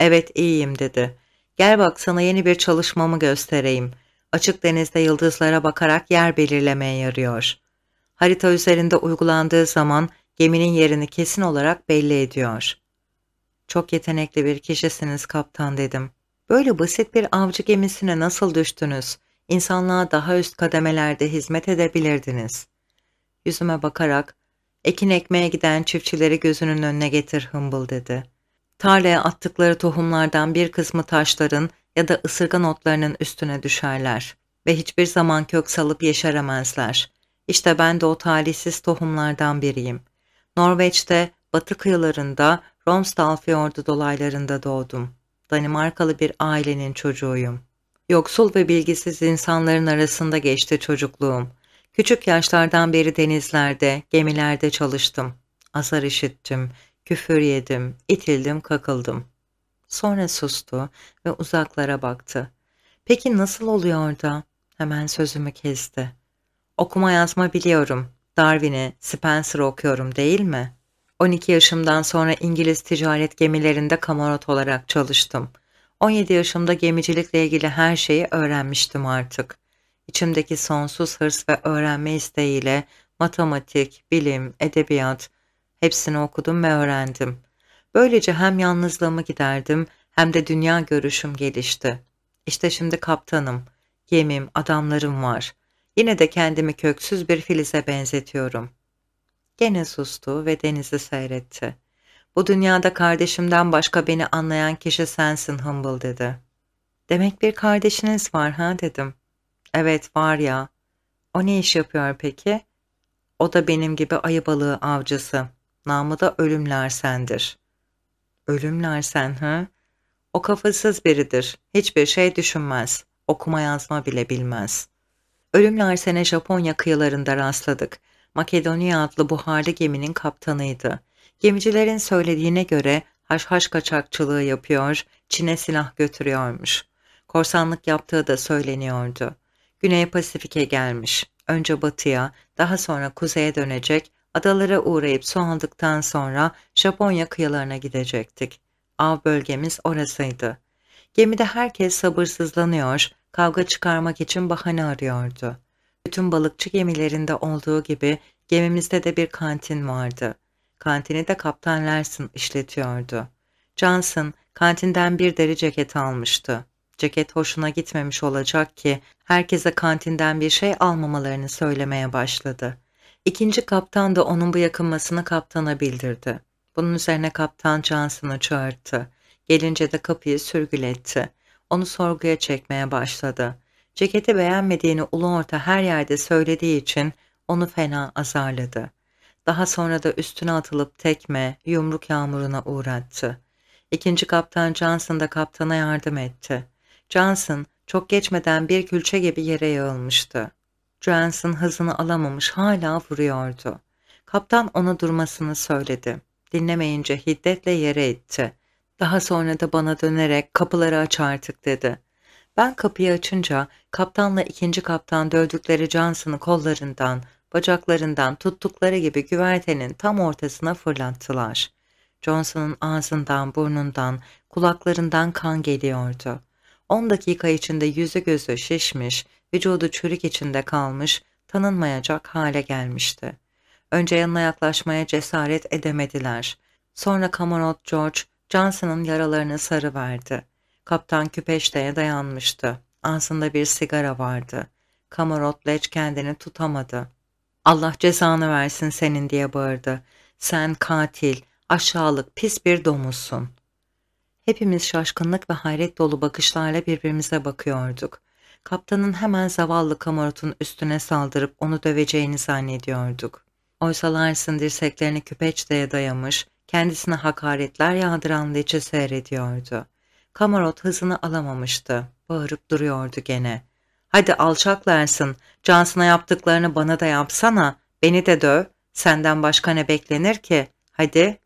Evet iyiyim dedi. Gel bak sana yeni bir çalışmamı göstereyim. Açık denizde yıldızlara bakarak yer belirlemeye yarıyor. Harita üzerinde uygulandığı zaman geminin yerini kesin olarak belli ediyor. Çok yetenekli bir kişisiniz kaptan dedim. Böyle basit bir avcı gemisine nasıl düştünüz? İnsanlığa daha üst kademelerde hizmet edebilirdiniz. Yüzüme bakarak Ekin ekmeye giden çiftçileri gözünün önüne getir Hımbıl dedi. Tarlaya attıkları tohumlardan bir kısmı taşların ya da ısırgan otlarının üstüne düşerler ve hiçbir zaman kök salıp yeşeremezler. İşte ben de o talihsiz tohumlardan biriyim. Norveç'te, batı kıyılarında, Romsdal fiyordu dolaylarında doğdum. Danimarkalı bir ailenin çocuğuyum. Yoksul ve bilgisiz insanların arasında geçti çocukluğum. Küçük yaşlardan beri denizlerde, gemilerde çalıştım. Azar işittim, küfür yedim, itildim, kakıldım. Sonra sustu ve uzaklara baktı. Peki nasıl oluyor da? Hemen sözümü kesti. Okuma yazma biliyorum. Darwin'i, Spencer'ı okuyorum değil mi? 12 yaşımdan sonra İngiliz ticaret gemilerinde kamarot olarak çalıştım. 17 yaşımda gemicilikle ilgili her şeyi öğrenmiştim artık. İçimdeki sonsuz hırs ve öğrenme isteğiyle matematik, bilim, edebiyat hepsini okudum ve öğrendim. Böylece hem yalnızlığımı giderdim hem de dünya görüşüm gelişti. İşte şimdi kaptanım, gemim, adamlarım var. Yine de kendimi köksüz bir filize benzetiyorum. Gene sustu ve denizi seyretti. Bu dünyada kardeşimden başka beni anlayan kişi sensin Humble dedi. Demek bir kardeşiniz var ha dedim. Evet var ya. O ne iş yapıyor peki? O da benim gibi ayı balığı avcısı. Namı da ölümler sendir. Ölümler sen hı? O kafasız biridir. Hiçbir şey düşünmez. Okuma yazma bile bilmez. Ölümler sene Japonya kıyılarında rastladık. Makedonya adlı buharlı geminin kaptanıydı. Gemicilerin söylediğine göre haşhaş kaçakçılığı yapıyor, Çin'e silah götürüyormuş. Korsanlık yaptığı da söyleniyordu. Güney Pasifik'e gelmiş. Önce batıya, daha sonra kuzeye dönecek, adalara uğrayıp soğandıktan sonra Japonya kıyılarına gidecektik. Av bölgemiz orasıydı. Gemide herkes sabırsızlanıyor, kavga çıkarmak için bahane arıyordu. Bütün balıkçı gemilerinde olduğu gibi gemimizde de bir kantin vardı. Kantini de Kaptan Larson işletiyordu. Johnson kantinden bir deri ceket almıştı. Ceket hoşuna gitmemiş olacak ki herkese kantinden bir şey almamalarını söylemeye başladı. İkinci kaptan da onun bu yakınmasını kaptana bildirdi. Bunun üzerine kaptan Johnson'ı çağırdı. Gelince de kapıyı sürgületti. Onu sorguya çekmeye başladı. Ceketi beğenmediğini ulu orta her yerde söylediği için onu fena azarladı. Daha sonra da üstüne atılıp tekme, yumruk yağmuruna uğrattı. İkinci kaptan Johnson da kaptana yardım etti. Johnson çok geçmeden bir külçe gibi yere yığılmıştı. Johnson hızını alamamış hala vuruyordu. Kaptan ona durmasını söyledi. Dinlemeyince hiddetle yere itti. Daha sonra da bana dönerek kapıları aç artık dedi. Ben kapıyı açınca kaptanla ikinci kaptan dövdükleri Johnson'ı kollarından, bacaklarından tuttukları gibi güvertenin tam ortasına fırlattılar. Johnson'ın ağzından, burnundan, kulaklarından kan geliyordu. 10 dakika içinde yüzü gözü şişmiş, vücudu çürük içinde kalmış, tanınmayacak hale gelmişti. Önce yanına yaklaşmaya cesaret edemediler. Sonra kamarot George, Johnson'ın yaralarını sarıverdi. Kaptan küpeşteye dayanmıştı. Ansında bir sigara vardı. Kamarot Leç kendini tutamadı. Allah cezanı versin senin diye bağırdı. Sen katil, aşağılık, pis bir domuzsun. Hepimiz şaşkınlık ve hayret dolu bakışlarla birbirimize bakıyorduk. Kaptanın hemen zavallı kamarotun üstüne saldırıp onu döveceğini zannediyorduk. Oysa Larsen dirseklerini küpeçteye dayamış, kendisine hakaretler yağdıran Lece seyrediyordu. Kamarot hızını alamamıştı. Bağırıp duruyordu gene. ''Hadi alçak Larsen, Johnson'a yaptıklarını bana da yapsana, beni de döv, senden başka ne beklenir ki? Hadi,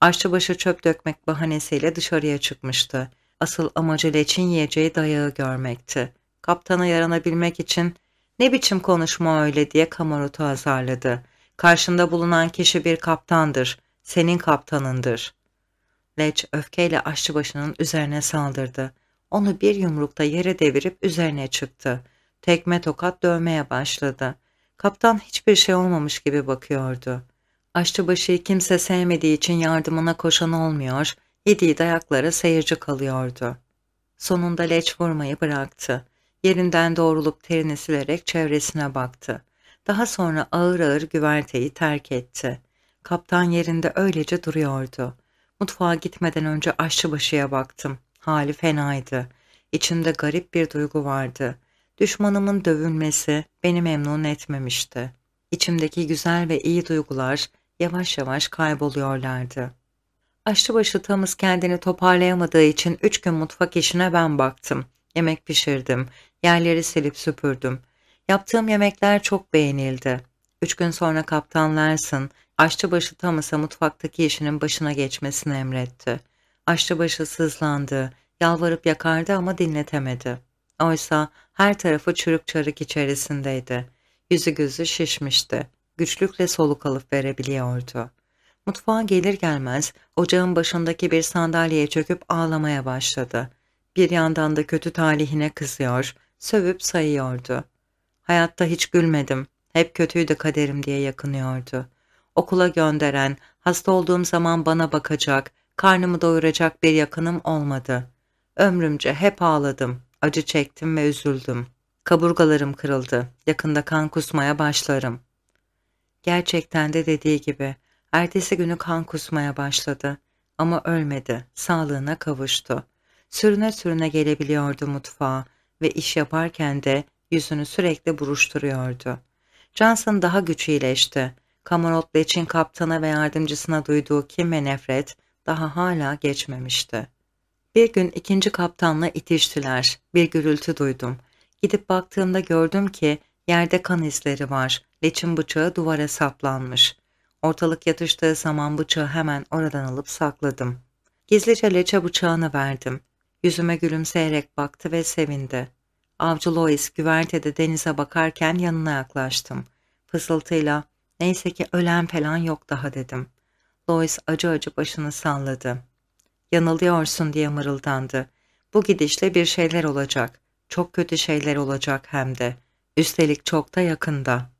Aşçı başı çöp dökmek bahanesiyle dışarıya çıkmıştı. Asıl amacı leçin yiyeceği dayağı görmekti. Kaptana yaranabilmek için ne biçim konuşma öyle diye Kamarut'u azarladı. Karşında bulunan kişi bir kaptandır. Senin kaptanındır. Leç öfkeyle aşçı başının üzerine saldırdı. Onu bir yumrukta yere devirip üzerine çıktı. Tekme tokat dövmeye başladı. Kaptan hiçbir şey olmamış gibi bakıyordu. Aşçıbaşı'yı kimse sevmediği için yardımına koşan olmuyor, yediği dayaklara seyirci kalıyordu. Sonunda leç vurmayı bıraktı. Yerinden doğrulup terini silerek çevresine baktı. Daha sonra ağır ağır güverteyi terk etti. Kaptan yerinde öylece duruyordu. Mutfağa gitmeden önce aşçıbaşıya baktım. Hali fenaydı. İçimde garip bir duygu vardı. Düşmanımın dövülmesi beni memnun etmemişti. İçimdeki güzel ve iyi duygular yavaş yavaş kayboluyorlardı. Aşçıbaşı Tamız kendini toparlayamadığı için üç gün mutfak işine ben baktım. Yemek pişirdim, yerleri silip süpürdüm. Yaptığım yemekler çok beğenildi. Üç gün sonra Kaptan Larson, aşçıbaşı Thomas'a mutfaktaki işinin başına geçmesini emretti. Aşçıbaşı sızlandı, yalvarıp yakardı ama dinletemedi. Oysa her tarafı çürük çarık içerisindeydi. Yüzü gözü şişmişti güçlükle soluk alıp verebiliyordu. Mutfağa gelir gelmez ocağın başındaki bir sandalyeye çöküp ağlamaya başladı. Bir yandan da kötü talihine kızıyor, sövüp sayıyordu. Hayatta hiç gülmedim, hep kötüydü kaderim diye yakınıyordu. Okula gönderen, hasta olduğum zaman bana bakacak, karnımı doyuracak bir yakınım olmadı. Ömrümce hep ağladım, acı çektim ve üzüldüm. Kaburgalarım kırıldı, yakında kan kusmaya başlarım. Gerçekten de dediği gibi ertesi günü kan kusmaya başladı ama ölmedi, sağlığına kavuştu. Sürüne sürüne gelebiliyordu mutfağa ve iş yaparken de yüzünü sürekli buruşturuyordu. Johnson daha güç iyileşti. Kamarotlu için kaptana ve yardımcısına duyduğu kim ve nefret daha hala geçmemişti. Bir gün ikinci kaptanla itiştiler. Bir gürültü duydum. Gidip baktığımda gördüm ki Yerde kan izleri var. Leçin bıçağı duvara saplanmış. Ortalık yatıştığı zaman bıçağı hemen oradan alıp sakladım. Gizlice leçe bıçağını verdim. Yüzüme gülümseyerek baktı ve sevindi. Avcı Lois güvertede denize bakarken yanına yaklaştım. Fısıltıyla neyse ki ölen falan yok daha dedim. Lois acı acı başını salladı. Yanılıyorsun diye mırıldandı. Bu gidişle bir şeyler olacak. Çok kötü şeyler olacak hem de. Üstelik çok da yakında.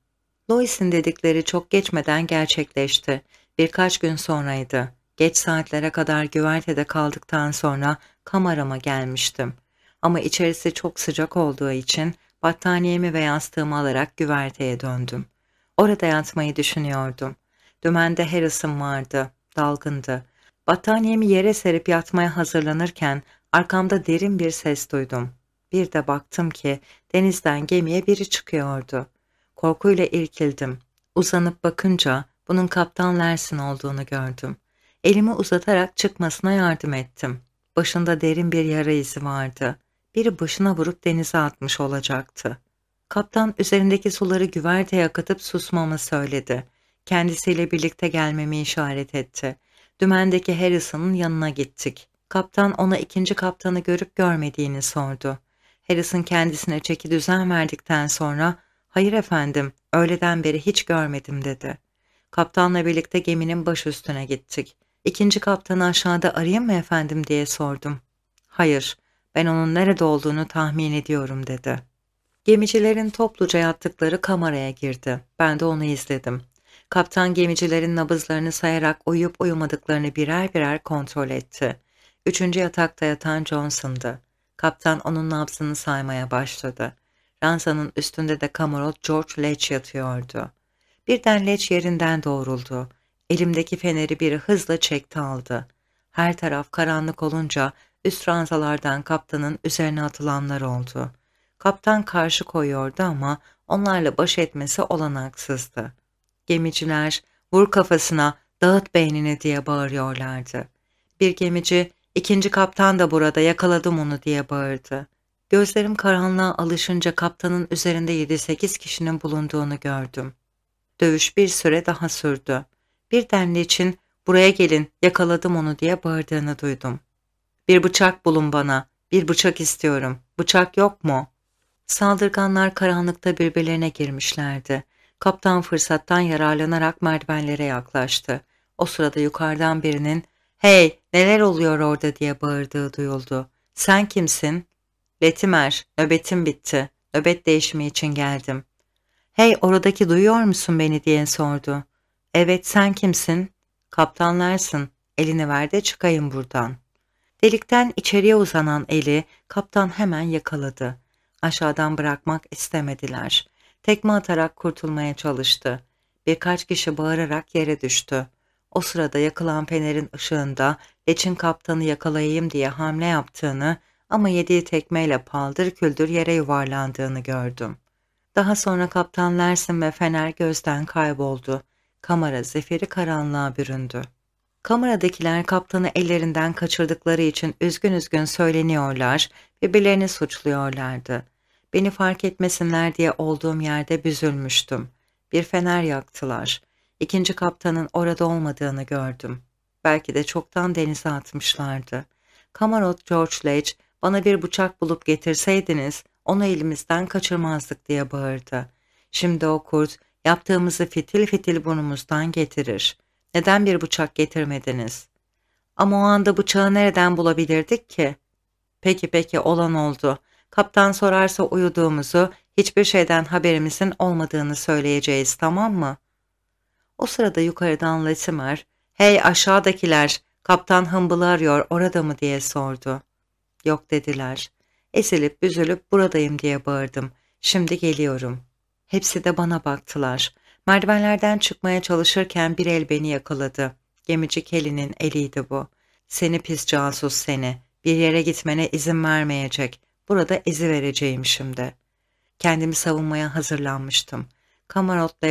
Lois'in dedikleri çok geçmeden gerçekleşti. Birkaç gün sonraydı. Geç saatlere kadar güvertede kaldıktan sonra kamerama gelmiştim. Ama içerisi çok sıcak olduğu için battaniyemi ve yastığımı alarak güverteye döndüm. Orada yatmayı düşünüyordum. Dümende Harrison vardı, dalgındı. Battaniyemi yere serip yatmaya hazırlanırken arkamda derin bir ses duydum. Bir de baktım ki denizden gemiye biri çıkıyordu. Korkuyla irkildim. Uzanıp bakınca bunun kaptan Lersin olduğunu gördüm. Elimi uzatarak çıkmasına yardım ettim. Başında derin bir yara izi vardı. Biri başına vurup denize atmış olacaktı. Kaptan üzerindeki suları güverteye akıtıp susmamı söyledi. Kendisiyle birlikte gelmemi işaret etti. Dümendeki Harrison'ın yanına gittik. Kaptan ona ikinci kaptanı görüp görmediğini sordu. Harrison kendisine çeki düzen verdikten sonra hayır efendim öğleden beri hiç görmedim dedi. Kaptanla birlikte geminin baş üstüne gittik. İkinci kaptanı aşağıda arayayım mı efendim diye sordum. Hayır ben onun nerede olduğunu tahmin ediyorum dedi. Gemicilerin topluca yattıkları kameraya girdi. Ben de onu izledim. Kaptan gemicilerin nabızlarını sayarak uyup uyumadıklarını birer birer kontrol etti. Üçüncü yatakta yatan Johnson'dı. Kaptan onun nabzını saymaya başladı. Ransanın üstünde de kamarot George Leach yatıyordu. Birden Leach yerinden doğruldu. Elimdeki feneri bir hızla çekti aldı. Her taraf karanlık olunca üst ranzalardan kaptanın üzerine atılanlar oldu. Kaptan karşı koyuyordu ama onlarla baş etmesi olanaksızdı. Gemiciler vur kafasına dağıt beynini diye bağırıyorlardı. Bir gemici İkinci kaptan da burada yakaladım onu diye bağırdı. Gözlerim karanlığa alışınca kaptanın üzerinde 7-8 kişinin bulunduğunu gördüm. Dövüş bir süre daha sürdü. Bir denli için buraya gelin yakaladım onu diye bağırdığını duydum. Bir bıçak bulun bana, bir bıçak istiyorum, bıçak yok mu? Saldırganlar karanlıkta birbirlerine girmişlerdi. Kaptan fırsattan yararlanarak merdivenlere yaklaştı. O sırada yukarıdan birinin ''Hey, neler oluyor orada?'' diye bağırdığı duyuldu. ''Sen kimsin?'' ''Letimer, nöbetim bitti. Nöbet değişimi için geldim.'' ''Hey, oradaki duyuyor musun beni?'' diye sordu. ''Evet, sen kimsin?'' ''Kaptanlarsın. Elini ver de çıkayım buradan.'' Delikten içeriye uzanan eli kaptan hemen yakaladı. Aşağıdan bırakmak istemediler. Tekme atarak kurtulmaya çalıştı. Birkaç kişi bağırarak yere düştü o sırada yakılan fenerin ışığında Leç'in kaptanı yakalayayım diye hamle yaptığını ama yediği tekmeyle paldır küldür yere yuvarlandığını gördüm. Daha sonra kaptan Lersin ve fener gözden kayboldu. Kamera zeferi karanlığa büründü. Kameradakiler kaptanı ellerinden kaçırdıkları için üzgün üzgün söyleniyorlar, birbirlerini suçluyorlardı. Beni fark etmesinler diye olduğum yerde büzülmüştüm. Bir fener yaktılar. İkinci kaptanın orada olmadığını gördüm. Belki de çoktan denize atmışlardı. Kamarot George Ledge bana bir bıçak bulup getirseydiniz onu elimizden kaçırmazdık diye bağırdı. Şimdi o kurt yaptığımızı fitil fitil burnumuzdan getirir. Neden bir bıçak getirmediniz? Ama o anda bıçağı nereden bulabilirdik ki? Peki peki olan oldu. Kaptan sorarsa uyuduğumuzu, hiçbir şeyden haberimizin olmadığını söyleyeceğiz tamam mı? O sırada yukarıdan Latimer, ''Hey aşağıdakiler, kaptan Humble'ı arıyor, orada mı?'' diye sordu. ''Yok'' dediler. Ezilip büzülüp buradayım diye bağırdım. ''Şimdi geliyorum.'' Hepsi de bana baktılar. Merdivenlerden çıkmaya çalışırken bir el beni yakaladı. Gemici Kelly'nin eliydi bu. ''Seni pis casus seni. Bir yere gitmene izin vermeyecek. Burada izi vereceğim şimdi.'' Kendimi savunmaya hazırlanmıştım. Kamarot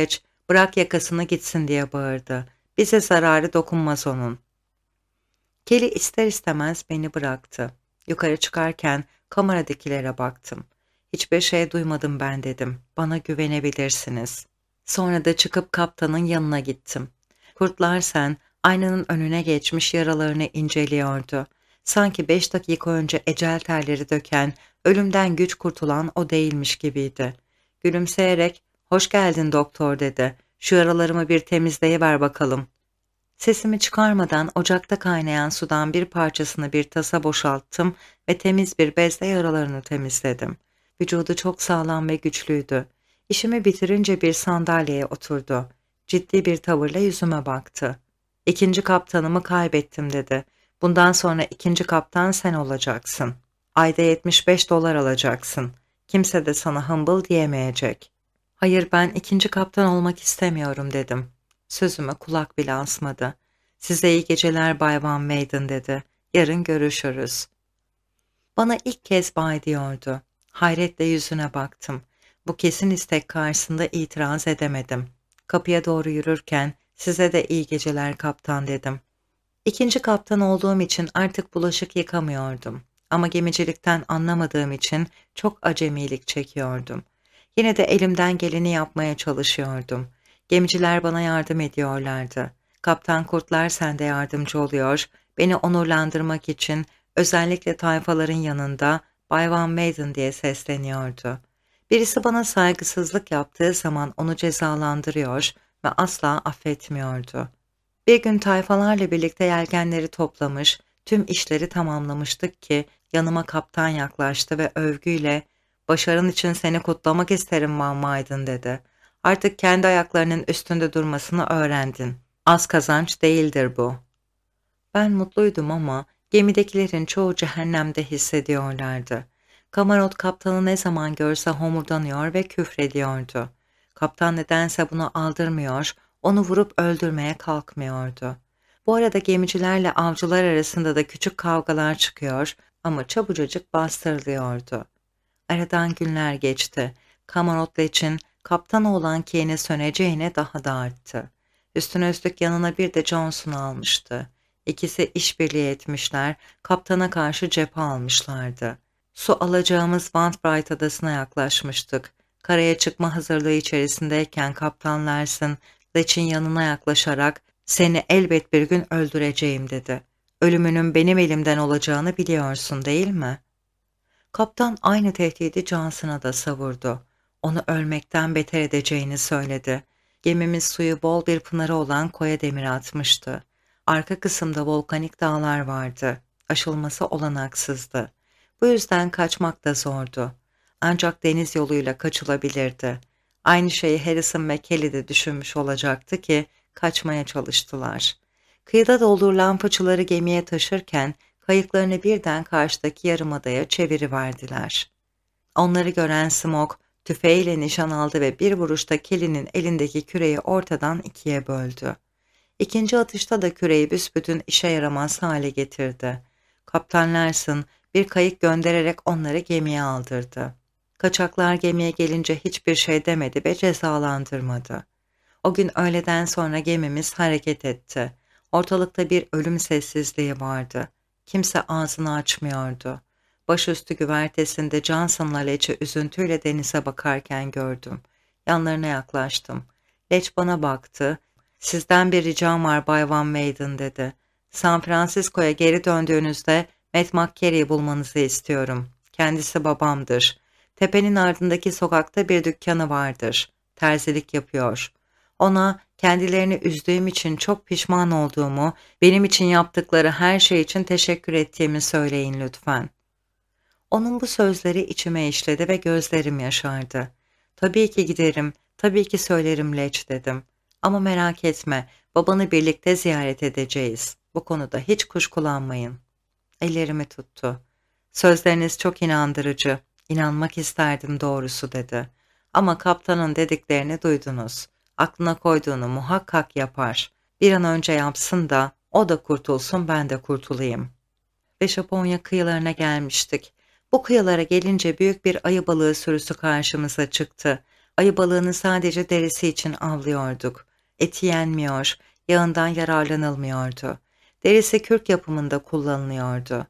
Bırak yakasını gitsin diye bağırdı. Bize zararı dokunmaz onun. Kelly ister istemez beni bıraktı. Yukarı çıkarken kameradakilere baktım. Hiçbir şey duymadım ben dedim. Bana güvenebilirsiniz. Sonra da çıkıp kaptanın yanına gittim. Kurtlar sen aynanın önüne geçmiş yaralarını inceliyordu. Sanki beş dakika önce ecel terleri döken, ölümden güç kurtulan o değilmiş gibiydi. Gülümseyerek Hoş geldin doktor dedi. Şu yaralarımı bir temizleyiver bakalım. Sesimi çıkarmadan ocakta kaynayan sudan bir parçasını bir tasa boşalttım ve temiz bir bezle yaralarını temizledim. Vücudu çok sağlam ve güçlüydü. İşimi bitirince bir sandalyeye oturdu. Ciddi bir tavırla yüzüme baktı. İkinci kaptanımı kaybettim dedi. Bundan sonra ikinci kaptan sen olacaksın. Ayda 75 dolar alacaksın. Kimse de sana humble diyemeyecek. Hayır ben ikinci kaptan olmak istemiyorum dedim. Sözüme kulak bile asmadı. Size iyi geceler Bay Van Maiden dedi. Yarın görüşürüz. Bana ilk kez bay diyordu. Hayretle yüzüne baktım. Bu kesin istek karşısında itiraz edemedim. Kapıya doğru yürürken size de iyi geceler kaptan dedim. İkinci kaptan olduğum için artık bulaşık yıkamıyordum. Ama gemicilikten anlamadığım için çok acemilik çekiyordum. Yine de elimden geleni yapmaya çalışıyordum. Gemiciler bana yardım ediyorlardı. Kaptan Kurtlar sende yardımcı oluyor. Beni onurlandırmak için özellikle tayfaların yanında Bay Van Maiden diye sesleniyordu. Birisi bana saygısızlık yaptığı zaman onu cezalandırıyor ve asla affetmiyordu. Bir gün tayfalarla birlikte yelkenleri toplamış, tüm işleri tamamlamıştık ki yanıma kaptan yaklaştı ve övgüyle Başarın için seni kutlamak isterim Mamma Aydın dedi. Artık kendi ayaklarının üstünde durmasını öğrendin. Az kazanç değildir bu. Ben mutluydum ama gemidekilerin çoğu cehennemde hissediyorlardı. Kamarot kaptanı ne zaman görse homurdanıyor ve küfrediyordu. Kaptan nedense bunu aldırmıyor, onu vurup öldürmeye kalkmıyordu. Bu arada gemicilerle avcılar arasında da küçük kavgalar çıkıyor ama çabucacık bastırılıyordu. Aradan günler geçti. Kamarotla için kaptan olan Kane'i söneceğine daha da arttı. Üstüne üstlük yanına bir de Johnson almıştı. İkisi işbirliği etmişler, kaptana karşı cephe almışlardı. Su alacağımız Van Bright adasına yaklaşmıştık. Karaya çıkma hazırlığı içerisindeyken kaptan Larsen, Leç'in yanına yaklaşarak ''Seni elbet bir gün öldüreceğim.'' dedi. ''Ölümünün benim elimden olacağını biliyorsun değil mi?'' Kaptan aynı tehdidi Johnson'a da savurdu. Onu ölmekten beter edeceğini söyledi. Gemimiz suyu bol bir pınarı olan koya demir atmıştı. Arka kısımda volkanik dağlar vardı. Aşılması olanaksızdı. Bu yüzden kaçmak da zordu. Ancak deniz yoluyla kaçılabilirdi. Aynı şeyi Harrison ve Kelly de düşünmüş olacaktı ki kaçmaya çalıştılar. Kıyıda doldurulan fıçıları gemiye taşırken kayıklarını birden karşıdaki yarımadaya çeviriverdiler. Onları gören Smok tüfeğiyle nişan aldı ve bir vuruşta Kelly'nin elindeki küreyi ortadan ikiye böldü. İkinci atışta da küreyi büsbütün işe yaramaz hale getirdi. Kaptan Larson bir kayık göndererek onları gemiye aldırdı. Kaçaklar gemiye gelince hiçbir şey demedi ve cezalandırmadı. O gün öğleden sonra gemimiz hareket etti. Ortalıkta bir ölüm sessizliği vardı. Kimse ağzını açmıyordu. Başüstü güvertesinde Johnson'la Leç'i üzüntüyle denize bakarken gördüm. Yanlarına yaklaştım. Leç bana baktı. ''Sizden bir ricam var Bay Van Weyden'' dedi. ''San Francisco'ya geri döndüğünüzde Matt McCary'i bulmanızı istiyorum. Kendisi babamdır. Tepenin ardındaki sokakta bir dükkanı vardır. Terzilik yapıyor. Ona kendilerini üzdüğüm için çok pişman olduğumu, benim için yaptıkları her şey için teşekkür ettiğimi söyleyin lütfen. Onun bu sözleri içime işledi ve gözlerim yaşardı. Tabii ki giderim, tabii ki söylerim Leç dedim. Ama merak etme, babanı birlikte ziyaret edeceğiz. Bu konuda hiç kuşkulanmayın. Ellerimi tuttu. Sözleriniz çok inandırıcı. İnanmak isterdim doğrusu dedi. Ama kaptanın dediklerini duydunuz aklına koyduğunu muhakkak yapar. Bir an önce yapsın da o da kurtulsun ben de kurtulayım. Ve Japonya kıyılarına gelmiştik. Bu kıyılara gelince büyük bir ayı balığı sürüsü karşımıza çıktı. Ayı balığını sadece derisi için avlıyorduk. Eti yenmiyor, yağından yararlanılmıyordu. Derisi kürk yapımında kullanılıyordu.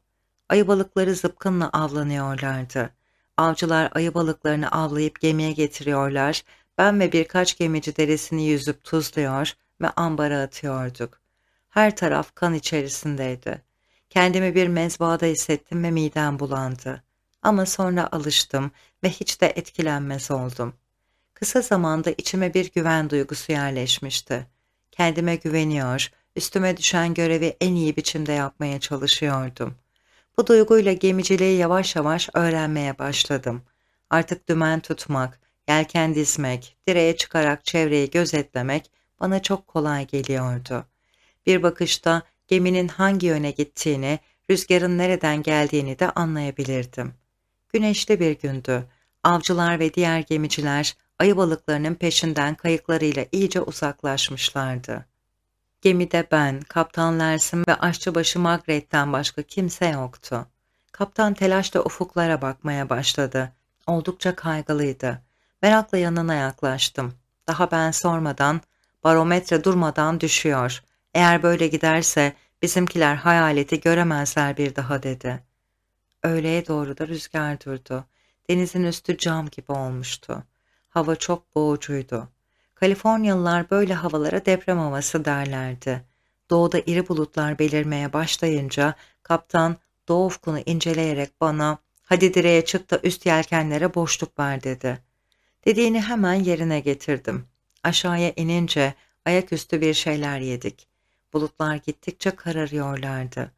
Ayı balıkları zıpkınla avlanıyorlardı. Avcılar ayı balıklarını avlayıp gemiye getiriyorlar ben ve birkaç gemici deresini yüzüp tuzluyor ve ambara atıyorduk. Her taraf kan içerisindeydi. Kendimi bir mezbahada hissettim ve midem bulandı. Ama sonra alıştım ve hiç de etkilenmez oldum. Kısa zamanda içime bir güven duygusu yerleşmişti. Kendime güveniyor, üstüme düşen görevi en iyi biçimde yapmaya çalışıyordum. Bu duyguyla gemiciliği yavaş yavaş öğrenmeye başladım. Artık dümen tutmak, Yelken dizmek, direğe çıkarak çevreyi gözetlemek bana çok kolay geliyordu. Bir bakışta geminin hangi yöne gittiğini, rüzgarın nereden geldiğini de anlayabilirdim. Güneşli bir gündü. Avcılar ve diğer gemiciler ayı balıklarının peşinden kayıklarıyla iyice uzaklaşmışlardı. Gemide ben, Kaptan Lersim ve aşçıbaşı Margaret'ten başka kimse yoktu. Kaptan telaşla ufuklara bakmaya başladı. Oldukça kaygılıydı. Merakla yanına yaklaştım. Daha ben sormadan, barometre durmadan düşüyor. Eğer böyle giderse bizimkiler hayaleti göremezler bir daha dedi. Öğleye doğru da rüzgar durdu. Denizin üstü cam gibi olmuştu. Hava çok boğucuydu. Kaliforniyalılar böyle havalara deprem havası derlerdi. Doğuda iri bulutlar belirmeye başlayınca kaptan doğu ufkunu inceleyerek bana ''Hadi direğe çık da üst yelkenlere boşluk ver dedi. Dediğini hemen yerine getirdim. Aşağıya inince ayaküstü bir şeyler yedik. Bulutlar gittikçe kararıyorlardı.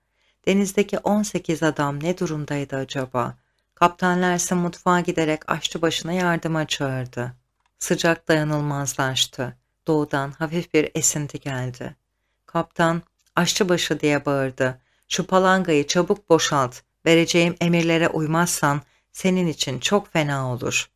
Denizdeki 18 adam ne durumdaydı acaba? Kaptan Larsen mutfağa giderek aşçı başına yardıma çağırdı. Sıcak dayanılmazlaştı. Doğudan hafif bir esinti geldi. Kaptan, aşçıbaşı diye bağırdı. Şu palangayı çabuk boşalt. Vereceğim emirlere uymazsan senin için çok fena olur.''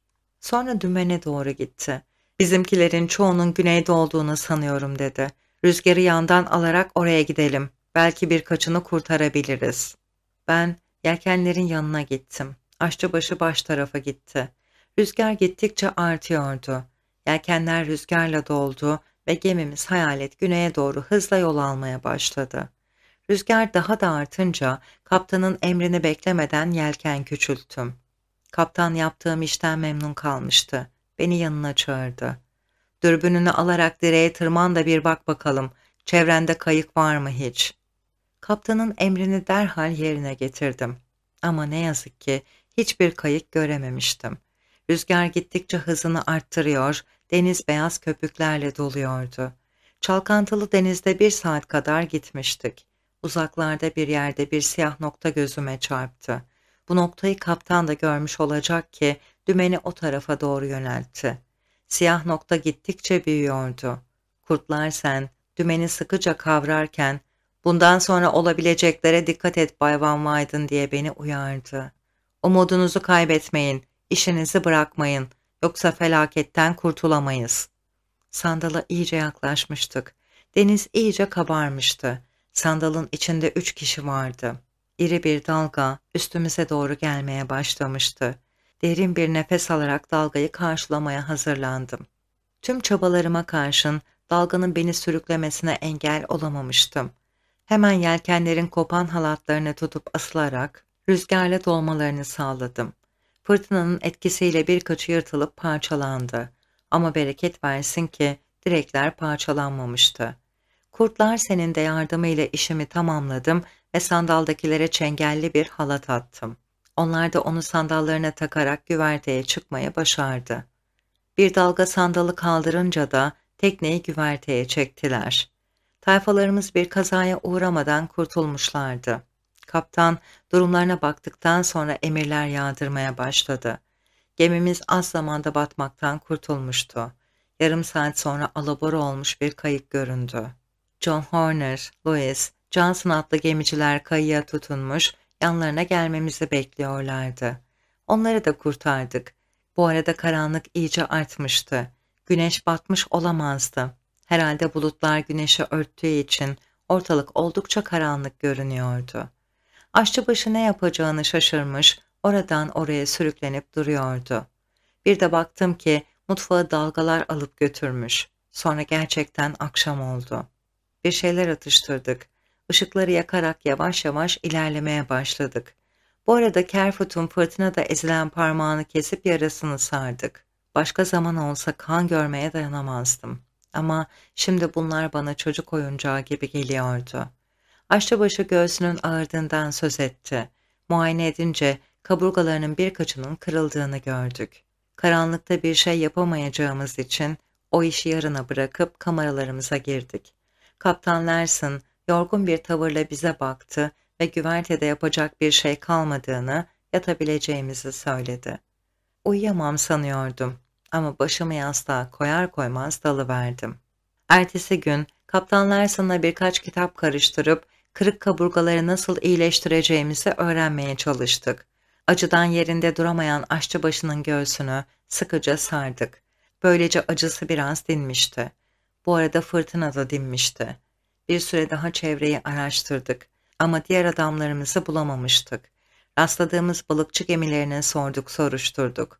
Sonra dümene doğru gitti. Bizimkilerin çoğunun güneyde olduğunu sanıyorum dedi. Rüzgarı yandan alarak oraya gidelim. Belki birkaçını kurtarabiliriz. Ben yelkenlerin yanına gittim. Aşçıbaşı baş tarafa gitti. Rüzgar gittikçe artıyordu. Yelkenler rüzgarla doldu ve gemimiz hayalet güneye doğru hızla yol almaya başladı. Rüzgar daha da artınca kaptanın emrini beklemeden yelken küçülttüm. Kaptan yaptığım işten memnun kalmıştı. Beni yanına çağırdı. Dürbününü alarak direğe tırman da bir bak bakalım. Çevrende kayık var mı hiç? Kaptanın emrini derhal yerine getirdim. Ama ne yazık ki hiçbir kayık görememiştim. Rüzgar gittikçe hızını arttırıyor, deniz beyaz köpüklerle doluyordu. Çalkantılı denizde bir saat kadar gitmiştik. Uzaklarda bir yerde bir siyah nokta gözüme çarptı. Bu noktayı kaptan da görmüş olacak ki dümeni o tarafa doğru yöneltti. Siyah nokta gittikçe büyüyordu. Kurtlar sen dümeni sıkıca kavrarken bundan sonra olabileceklere dikkat et Bay Van Wyden diye beni uyardı. Umudunuzu kaybetmeyin, işinizi bırakmayın yoksa felaketten kurtulamayız. Sandala iyice yaklaşmıştık. Deniz iyice kabarmıştı. Sandalın içinde üç kişi vardı. İri bir dalga üstümüze doğru gelmeye başlamıştı. Derin bir nefes alarak dalgayı karşılamaya hazırlandım. Tüm çabalarıma karşın dalganın beni sürüklemesine engel olamamıştım. Hemen yelkenlerin kopan halatlarını tutup asılarak rüzgarla dolmalarını sağladım. Fırtınanın etkisiyle birkaçı yırtılıp parçalandı. Ama bereket versin ki direkler parçalanmamıştı. Kurtlar senin de yardımıyla işimi tamamladım ve sandaldakilere çengelli bir halat attım. Onlar da onu sandallarına takarak güverteye çıkmaya başardı. Bir dalga sandalı kaldırınca da tekneyi güverteye çektiler. Tayfalarımız bir kazaya uğramadan kurtulmuşlardı. Kaptan durumlarına baktıktan sonra emirler yağdırmaya başladı. Gemimiz az zamanda batmaktan kurtulmuştu. Yarım saat sonra alabora olmuş bir kayık göründü. John Horner, Lewis, Johnson adlı gemiciler kayaya tutunmuş, yanlarına gelmemizi bekliyorlardı. Onları da kurtardık. Bu arada karanlık iyice artmıştı. Güneş batmış olamazdı. Herhalde bulutlar güneşi örttüğü için ortalık oldukça karanlık görünüyordu. Aşçıbaşı ne yapacağını şaşırmış, oradan oraya sürüklenip duruyordu. Bir de baktım ki mutfağı dalgalar alıp götürmüş. Sonra gerçekten akşam oldu bir şeyler atıştırdık. Işıkları yakarak yavaş yavaş ilerlemeye başladık. Bu arada Kerfut'un fırtınada ezilen parmağını kesip yarasını sardık. Başka zaman olsa kan görmeye dayanamazdım. Ama şimdi bunlar bana çocuk oyuncağı gibi geliyordu. Aşçıbaşı göğsünün ağırdığından söz etti. Muayene edince kaburgalarının birkaçının kırıldığını gördük. Karanlıkta bir şey yapamayacağımız için o işi yarına bırakıp kameralarımıza girdik. Kaptan Larson yorgun bir tavırla bize baktı ve güvertede yapacak bir şey kalmadığını, yatabileceğimizi söyledi. Uyuyamam sanıyordum ama başımı yastığa koyar koymaz dalıverdim. Ertesi gün Kaptan Larson'la birkaç kitap karıştırıp kırık kaburgaları nasıl iyileştireceğimizi öğrenmeye çalıştık. Acıdan yerinde duramayan aşçı başının göğsünü sıkıca sardık. Böylece acısı biraz dinmişti. Bu arada fırtına da dinmişti. Bir süre daha çevreyi araştırdık ama diğer adamlarımızı bulamamıştık. Rastladığımız balıkçı gemilerine sorduk soruşturduk.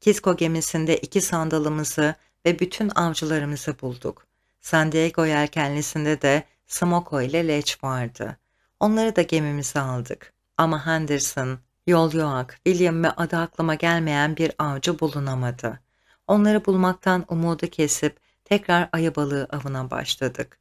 Kisko gemisinde iki sandalımızı ve bütün avcılarımızı bulduk. San Diego yelkenlisinde de Smoko ile Leç vardı. Onları da gemimize aldık. Ama Henderson, Yol Yoak, William ve adı aklıma gelmeyen bir avcı bulunamadı. Onları bulmaktan umudu kesip tekrar aya balığı avına başladık.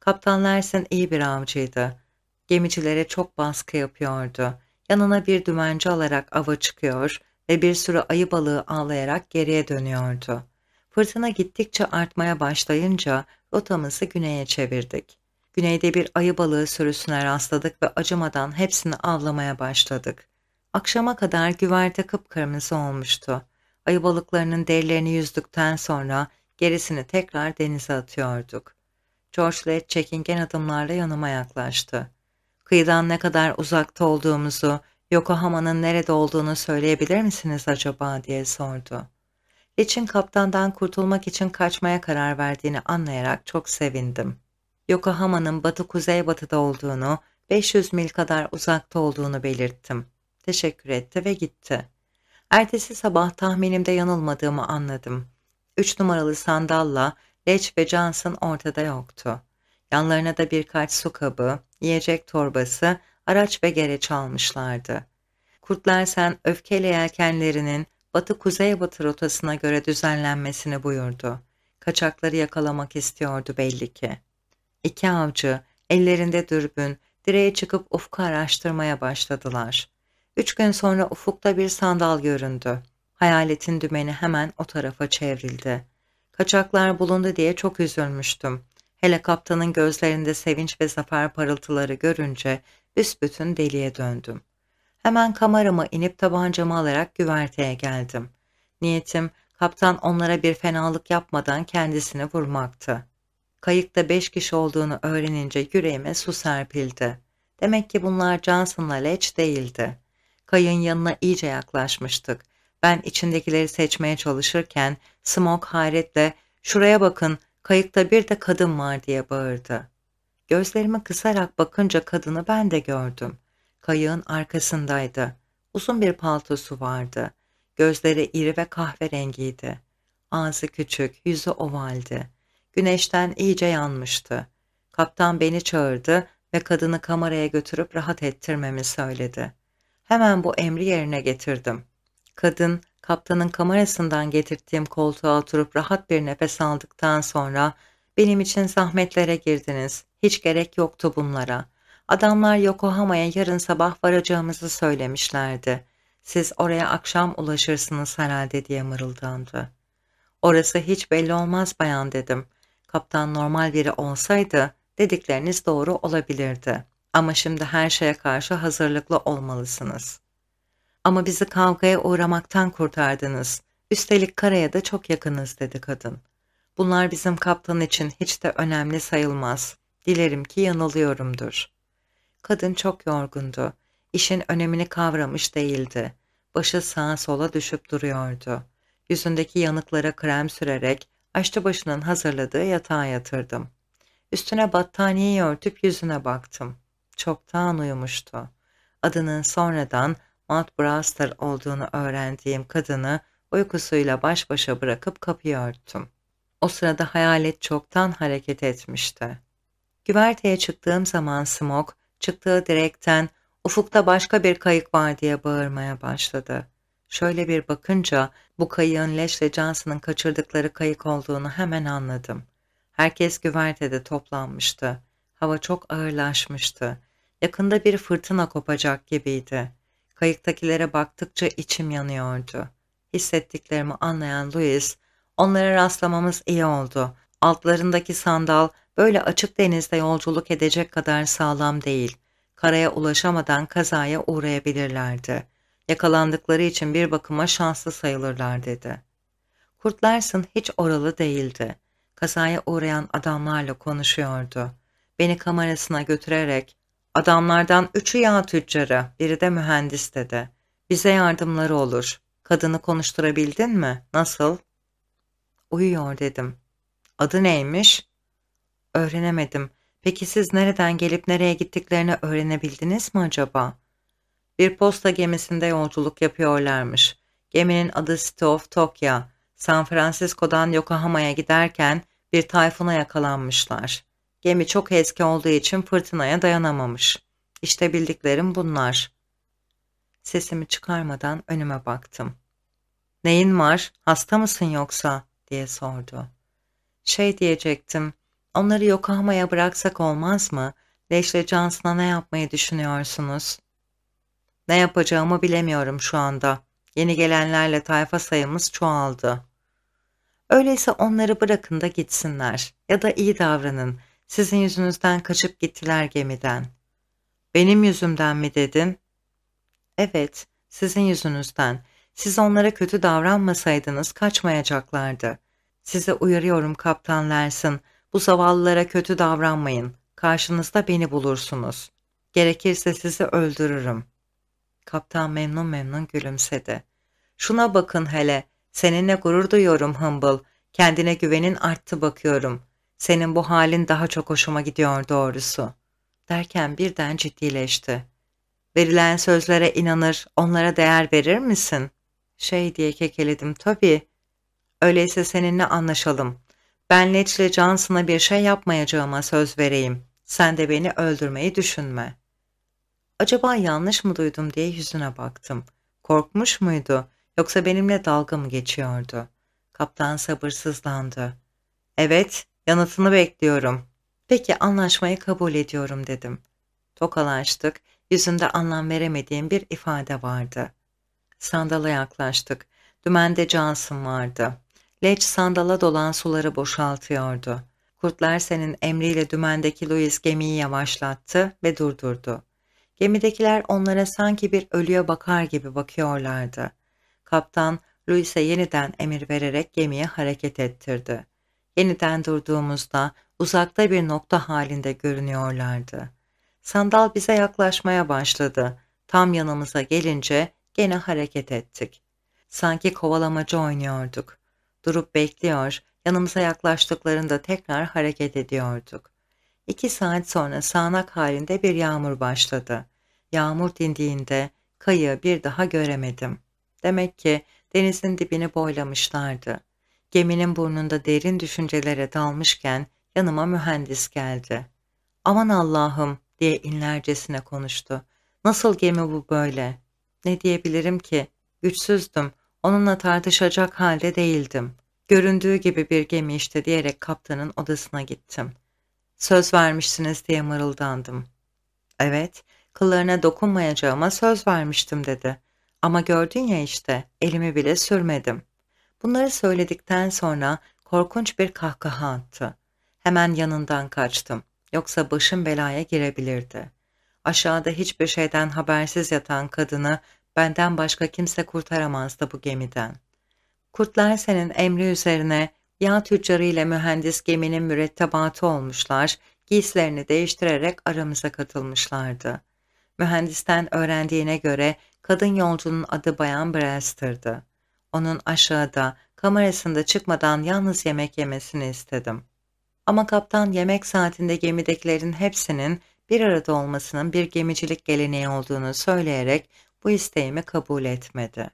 Kaptan Larsen iyi bir avcıydı. Gemicilere çok baskı yapıyordu. Yanına bir dümenci alarak ava çıkıyor ve bir sürü ayı balığı avlayarak geriye dönüyordu. Fırtına gittikçe artmaya başlayınca rotamızı güneye çevirdik. Güneyde bir ayı balığı sürüsüne rastladık ve acımadan hepsini avlamaya başladık. Akşama kadar güverte kıpkırmızı olmuştu. Ayı balıklarının derilerini yüzdükten sonra gerisini tekrar denize atıyorduk. George Led çekingen adımlarla yanıma yaklaştı. Kıyıdan ne kadar uzakta olduğumuzu, Yokohama'nın nerede olduğunu söyleyebilir misiniz acaba diye sordu. Leç'in kaptandan kurtulmak için kaçmaya karar verdiğini anlayarak çok sevindim. Yokohama'nın batı kuzeybatıda olduğunu, 500 mil kadar uzakta olduğunu belirttim. Teşekkür etti ve gitti. Ertesi sabah tahminimde yanılmadığımı anladım. Üç numaralı sandalla Leç ve Johnson ortada yoktu. Yanlarına da birkaç su kabı, yiyecek torbası, araç ve gereç almışlardı. Kurtlersen öfkeyle yelkenlerinin batı-kuzeybatı rotasına göre düzenlenmesini buyurdu. Kaçakları yakalamak istiyordu belli ki. İki avcı, ellerinde dürbün, direğe çıkıp ufku araştırmaya başladılar. Üç gün sonra ufukta bir sandal göründü. Hayaletin dümeni hemen o tarafa çevrildi. Kaçaklar bulundu diye çok üzülmüştüm. Hele kaptanın gözlerinde sevinç ve zafer parıltıları görünce büsbütün deliye döndüm. Hemen kamerama inip tabancamı alarak güverteye geldim. Niyetim kaptan onlara bir fenalık yapmadan kendisini vurmaktı. Kayıkta beş kişi olduğunu öğrenince yüreğime su serpildi. Demek ki bunlar Johnson'la Leç değildi. Kayın yanına iyice yaklaşmıştık. Ben içindekileri seçmeye çalışırken Smoke hayretle ''Şuraya bakın, kayıkta bir de kadın var.'' diye bağırdı. Gözlerimi kısarak bakınca kadını ben de gördüm. Kayığın arkasındaydı. Uzun bir paltosu vardı. Gözleri iri ve kahverengiydi. Ağzı küçük, yüzü ovaldi. Güneşten iyice yanmıştı. Kaptan beni çağırdı ve kadını kameraya götürüp rahat ettirmemi söyledi. Hemen bu emri yerine getirdim. Kadın kaptanın kamerasından getirdiğim koltuğa oturup rahat bir nefes aldıktan sonra benim için zahmetlere girdiniz. Hiç gerek yoktu bunlara. Adamlar Yokohama'ya yarın sabah varacağımızı söylemişlerdi. Siz oraya akşam ulaşırsınız herhalde diye mırıldandı. Orası hiç belli olmaz bayan dedim. Kaptan normal biri olsaydı dedikleriniz doğru olabilirdi. Ama şimdi her şeye karşı hazırlıklı olmalısınız.'' Ama bizi kavgaya uğramaktan kurtardınız. Üstelik karaya da çok yakınız dedi kadın. Bunlar bizim kaptan için hiç de önemli sayılmaz. Dilerim ki yanılıyorumdur. Kadın çok yorgundu. İşin önemini kavramış değildi. Başı sağa sola düşüp duruyordu. Yüzündeki yanıklara krem sürerek açtı başının hazırladığı yatağa yatırdım. Üstüne battaniyeyi örtüp yüzüne baktım. Çoktan uyumuştu. Adının sonradan Mount Braster olduğunu öğrendiğim kadını uykusuyla baş başa bırakıp kapıyı örttüm. O sırada hayalet çoktan hareket etmişti. Güverteye çıktığım zaman Smok, çıktığı direkten ufukta başka bir kayık var diye bağırmaya başladı. Şöyle bir bakınca bu kayığın Leşle Johnson'ın kaçırdıkları kayık olduğunu hemen anladım. Herkes güvertede toplanmıştı. Hava çok ağırlaşmıştı. Yakında bir fırtına kopacak gibiydi. Kayıktakilere baktıkça içim yanıyordu. Hissettiklerimi anlayan Louis, onlara rastlamamız iyi oldu. Altlarındaki sandal böyle açık denizde yolculuk edecek kadar sağlam değil. Karaya ulaşamadan kazaya uğrayabilirlerdi. Yakalandıkları için bir bakıma şanslı sayılırlar dedi. Kurt hiç oralı değildi. Kazaya uğrayan adamlarla konuşuyordu. Beni kamerasına götürerek Adamlardan üçü yağ tüccarı, biri de mühendis dedi. Bize yardımları olur. Kadını konuşturabildin mi? Nasıl? Uyuyor dedim. Adı neymiş? Öğrenemedim. Peki siz nereden gelip nereye gittiklerini öğrenebildiniz mi acaba? Bir posta gemisinde yolculuk yapıyorlarmış. Geminin adı City of Tokyo. San Francisco'dan Yokohama'ya giderken bir tayfuna yakalanmışlar. Gemi çok eski olduğu için fırtınaya dayanamamış. İşte bildiklerim bunlar. Sesimi çıkarmadan önüme baktım. Neyin var? Hasta mısın yoksa? diye sordu. Şey diyecektim. Onları yokamaya bıraksak olmaz mı? Leşle Johnson'a ne yapmayı düşünüyorsunuz? Ne yapacağımı bilemiyorum şu anda. Yeni gelenlerle tayfa sayımız çoğaldı. Öyleyse onları bırakın da gitsinler. Ya da iyi davranın. Sizin yüzünüzden kaçıp gittiler gemiden. Benim yüzümden mi dedin? Evet, sizin yüzünüzden. Siz onlara kötü davranmasaydınız kaçmayacaklardı. Size uyarıyorum Kaptan Lersin, bu zavallılara kötü davranmayın. Karşınızda beni bulursunuz. Gerekirse sizi öldürürüm. Kaptan memnun memnun gülümsedi. Şuna bakın hele, seninle gurur duyuyorum Humble. Kendine güvenin arttı bakıyorum. Senin bu halin daha çok hoşuma gidiyor doğrusu. Derken birden ciddileşti. Verilen sözlere inanır, onlara değer verir misin? Şey diye kekeledim tabii. Öyleyse seninle anlaşalım. Ben Ledge Johnson'a bir şey yapmayacağıma söz vereyim. Sen de beni öldürmeyi düşünme. Acaba yanlış mı duydum diye yüzüne baktım. Korkmuş muydu yoksa benimle dalga mı geçiyordu? Kaptan sabırsızlandı. Evet, Yanıtını bekliyorum. Peki anlaşmayı kabul ediyorum dedim. Tokalaştık. Yüzünde anlam veremediğim bir ifade vardı. Sandala yaklaştık. Dümende Johnson vardı. Leç sandala dolan suları boşaltıyordu. Kurtlar senin emriyle dümendeki Louis gemiyi yavaşlattı ve durdurdu. Gemidekiler onlara sanki bir ölüye bakar gibi bakıyorlardı. Kaptan Louis'e yeniden emir vererek gemiye hareket ettirdi. Yeniden durduğumuzda uzakta bir nokta halinde görünüyorlardı. Sandal bize yaklaşmaya başladı. Tam yanımıza gelince gene hareket ettik. Sanki kovalamacı oynuyorduk. Durup bekliyor, yanımıza yaklaştıklarında tekrar hareket ediyorduk. İki saat sonra sağanak halinde bir yağmur başladı. Yağmur dindiğinde kayığı bir daha göremedim. Demek ki denizin dibini boylamışlardı. Geminin burnunda derin düşüncelere dalmışken yanıma mühendis geldi. Aman Allah'ım diye inlercesine konuştu. Nasıl gemi bu böyle? Ne diyebilirim ki? Güçsüzdüm. Onunla tartışacak halde değildim. Göründüğü gibi bir gemi işte diyerek kaptanın odasına gittim. Söz vermişsiniz diye mırıldandım. Evet, kıllarına dokunmayacağıma söz vermiştim dedi. Ama gördün ya işte, elimi bile sürmedim.'' Bunları söyledikten sonra korkunç bir kahkaha attı. Hemen yanından kaçtım. Yoksa başım belaya girebilirdi. Aşağıda hiçbir şeyden habersiz yatan kadını benden başka kimse kurtaramazdı bu gemiden. Kurtlar senin emri üzerine yağ tüccarı ile mühendis geminin mürettebatı olmuşlar, giysilerini değiştirerek aramıza katılmışlardı. Mühendisten öğrendiğine göre kadın yolcunun adı Bayan Brewster'dı. Onun aşağıda, kamerasında çıkmadan yalnız yemek yemesini istedim. Ama kaptan yemek saatinde gemidekilerin hepsinin bir arada olmasının bir gemicilik geleneği olduğunu söyleyerek bu isteğimi kabul etmedi.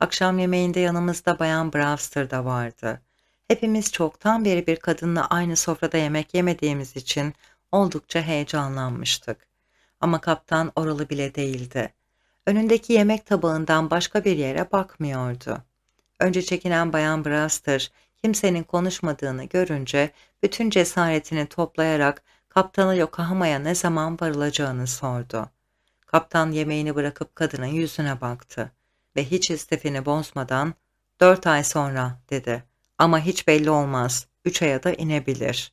Akşam yemeğinde yanımızda Bayan Bravster da vardı. Hepimiz çoktan beri bir kadınla aynı sofrada yemek yemediğimiz için oldukça heyecanlanmıştık. Ama kaptan oralı bile değildi önündeki yemek tabağından başka bir yere bakmıyordu. Önce çekinen Bayan Braster kimsenin konuşmadığını görünce bütün cesaretini toplayarak kaptana Yokohama'ya ne zaman varılacağını sordu. Kaptan yemeğini bırakıp kadının yüzüne baktı ve hiç istifini bozmadan dört ay sonra dedi ama hiç belli olmaz üç aya da inebilir.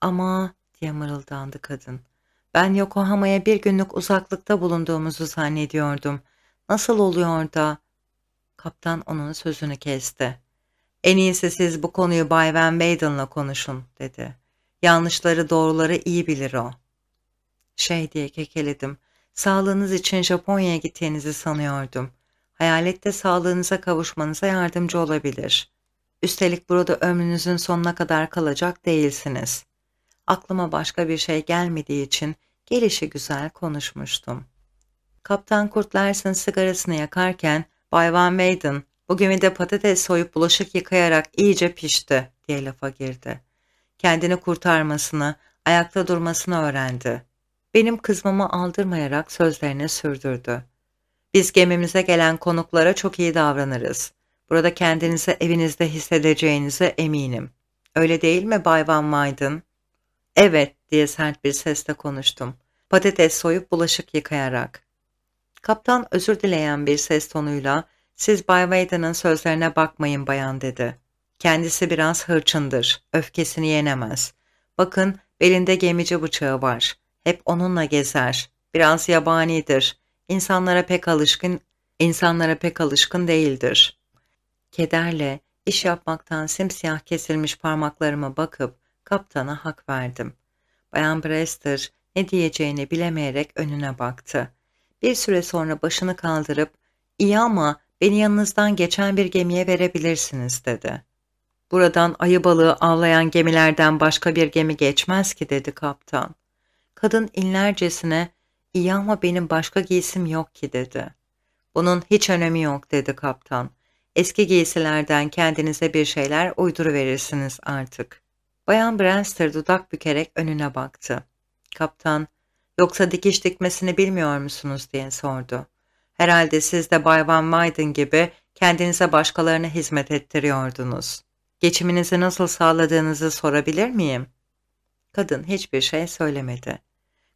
Ama diye mırıldandı kadın ben Yokohama'ya bir günlük uzaklıkta bulunduğumuzu zannediyordum. Nasıl oluyor da? Kaptan onun sözünü kesti. En iyisi siz bu konuyu Bay Van Baden'la konuşun dedi. Yanlışları doğruları iyi bilir o. Şey diye kekeledim. Sağlığınız için Japonya'ya gittiğinizi sanıyordum. Hayalette sağlığınıza kavuşmanıza yardımcı olabilir. Üstelik burada ömrünüzün sonuna kadar kalacak değilsiniz aklıma başka bir şey gelmediği için gelişi güzel konuşmuştum. Kaptan Kurt Larsen sigarasını yakarken Bay Van Maiden bugün bir patates soyup bulaşık yıkayarak iyice pişti diye lafa girdi. Kendini kurtarmasını, ayakta durmasını öğrendi. Benim kızmamı aldırmayarak sözlerini sürdürdü. Biz gemimize gelen konuklara çok iyi davranırız. Burada kendinizi evinizde hissedeceğinize eminim. Öyle değil mi Bay Van Maiden? Evet diye sert bir sesle konuştum. Patates soyup bulaşık yıkayarak. Kaptan özür dileyen bir ses tonuyla siz Bay Wada'nın sözlerine bakmayın bayan dedi. Kendisi biraz hırçındır. Öfkesini yenemez. Bakın belinde gemici bıçağı var. Hep onunla gezer. Biraz yabanidir. İnsanlara pek alışkın, insanlara pek alışkın değildir. Kederle iş yapmaktan simsiyah kesilmiş parmaklarıma bakıp kaptana hak verdim. Bayan Brewster ne diyeceğini bilemeyerek önüne baktı. Bir süre sonra başını kaldırıp iyi ama beni yanınızdan geçen bir gemiye verebilirsiniz dedi. Buradan ayı balığı avlayan gemilerden başka bir gemi geçmez ki dedi kaptan. Kadın inlercesine iyi ama benim başka giysim yok ki dedi. Bunun hiç önemi yok dedi kaptan. Eski giysilerden kendinize bir şeyler uyduruverirsiniz artık. Bayan Brenster dudak bükerek önüne baktı. Kaptan, yoksa dikiş dikmesini bilmiyor musunuz diye sordu. Herhalde siz de Bay Van Maiden gibi kendinize başkalarına hizmet ettiriyordunuz. Geçiminizi nasıl sağladığınızı sorabilir miyim? Kadın hiçbir şey söylemedi.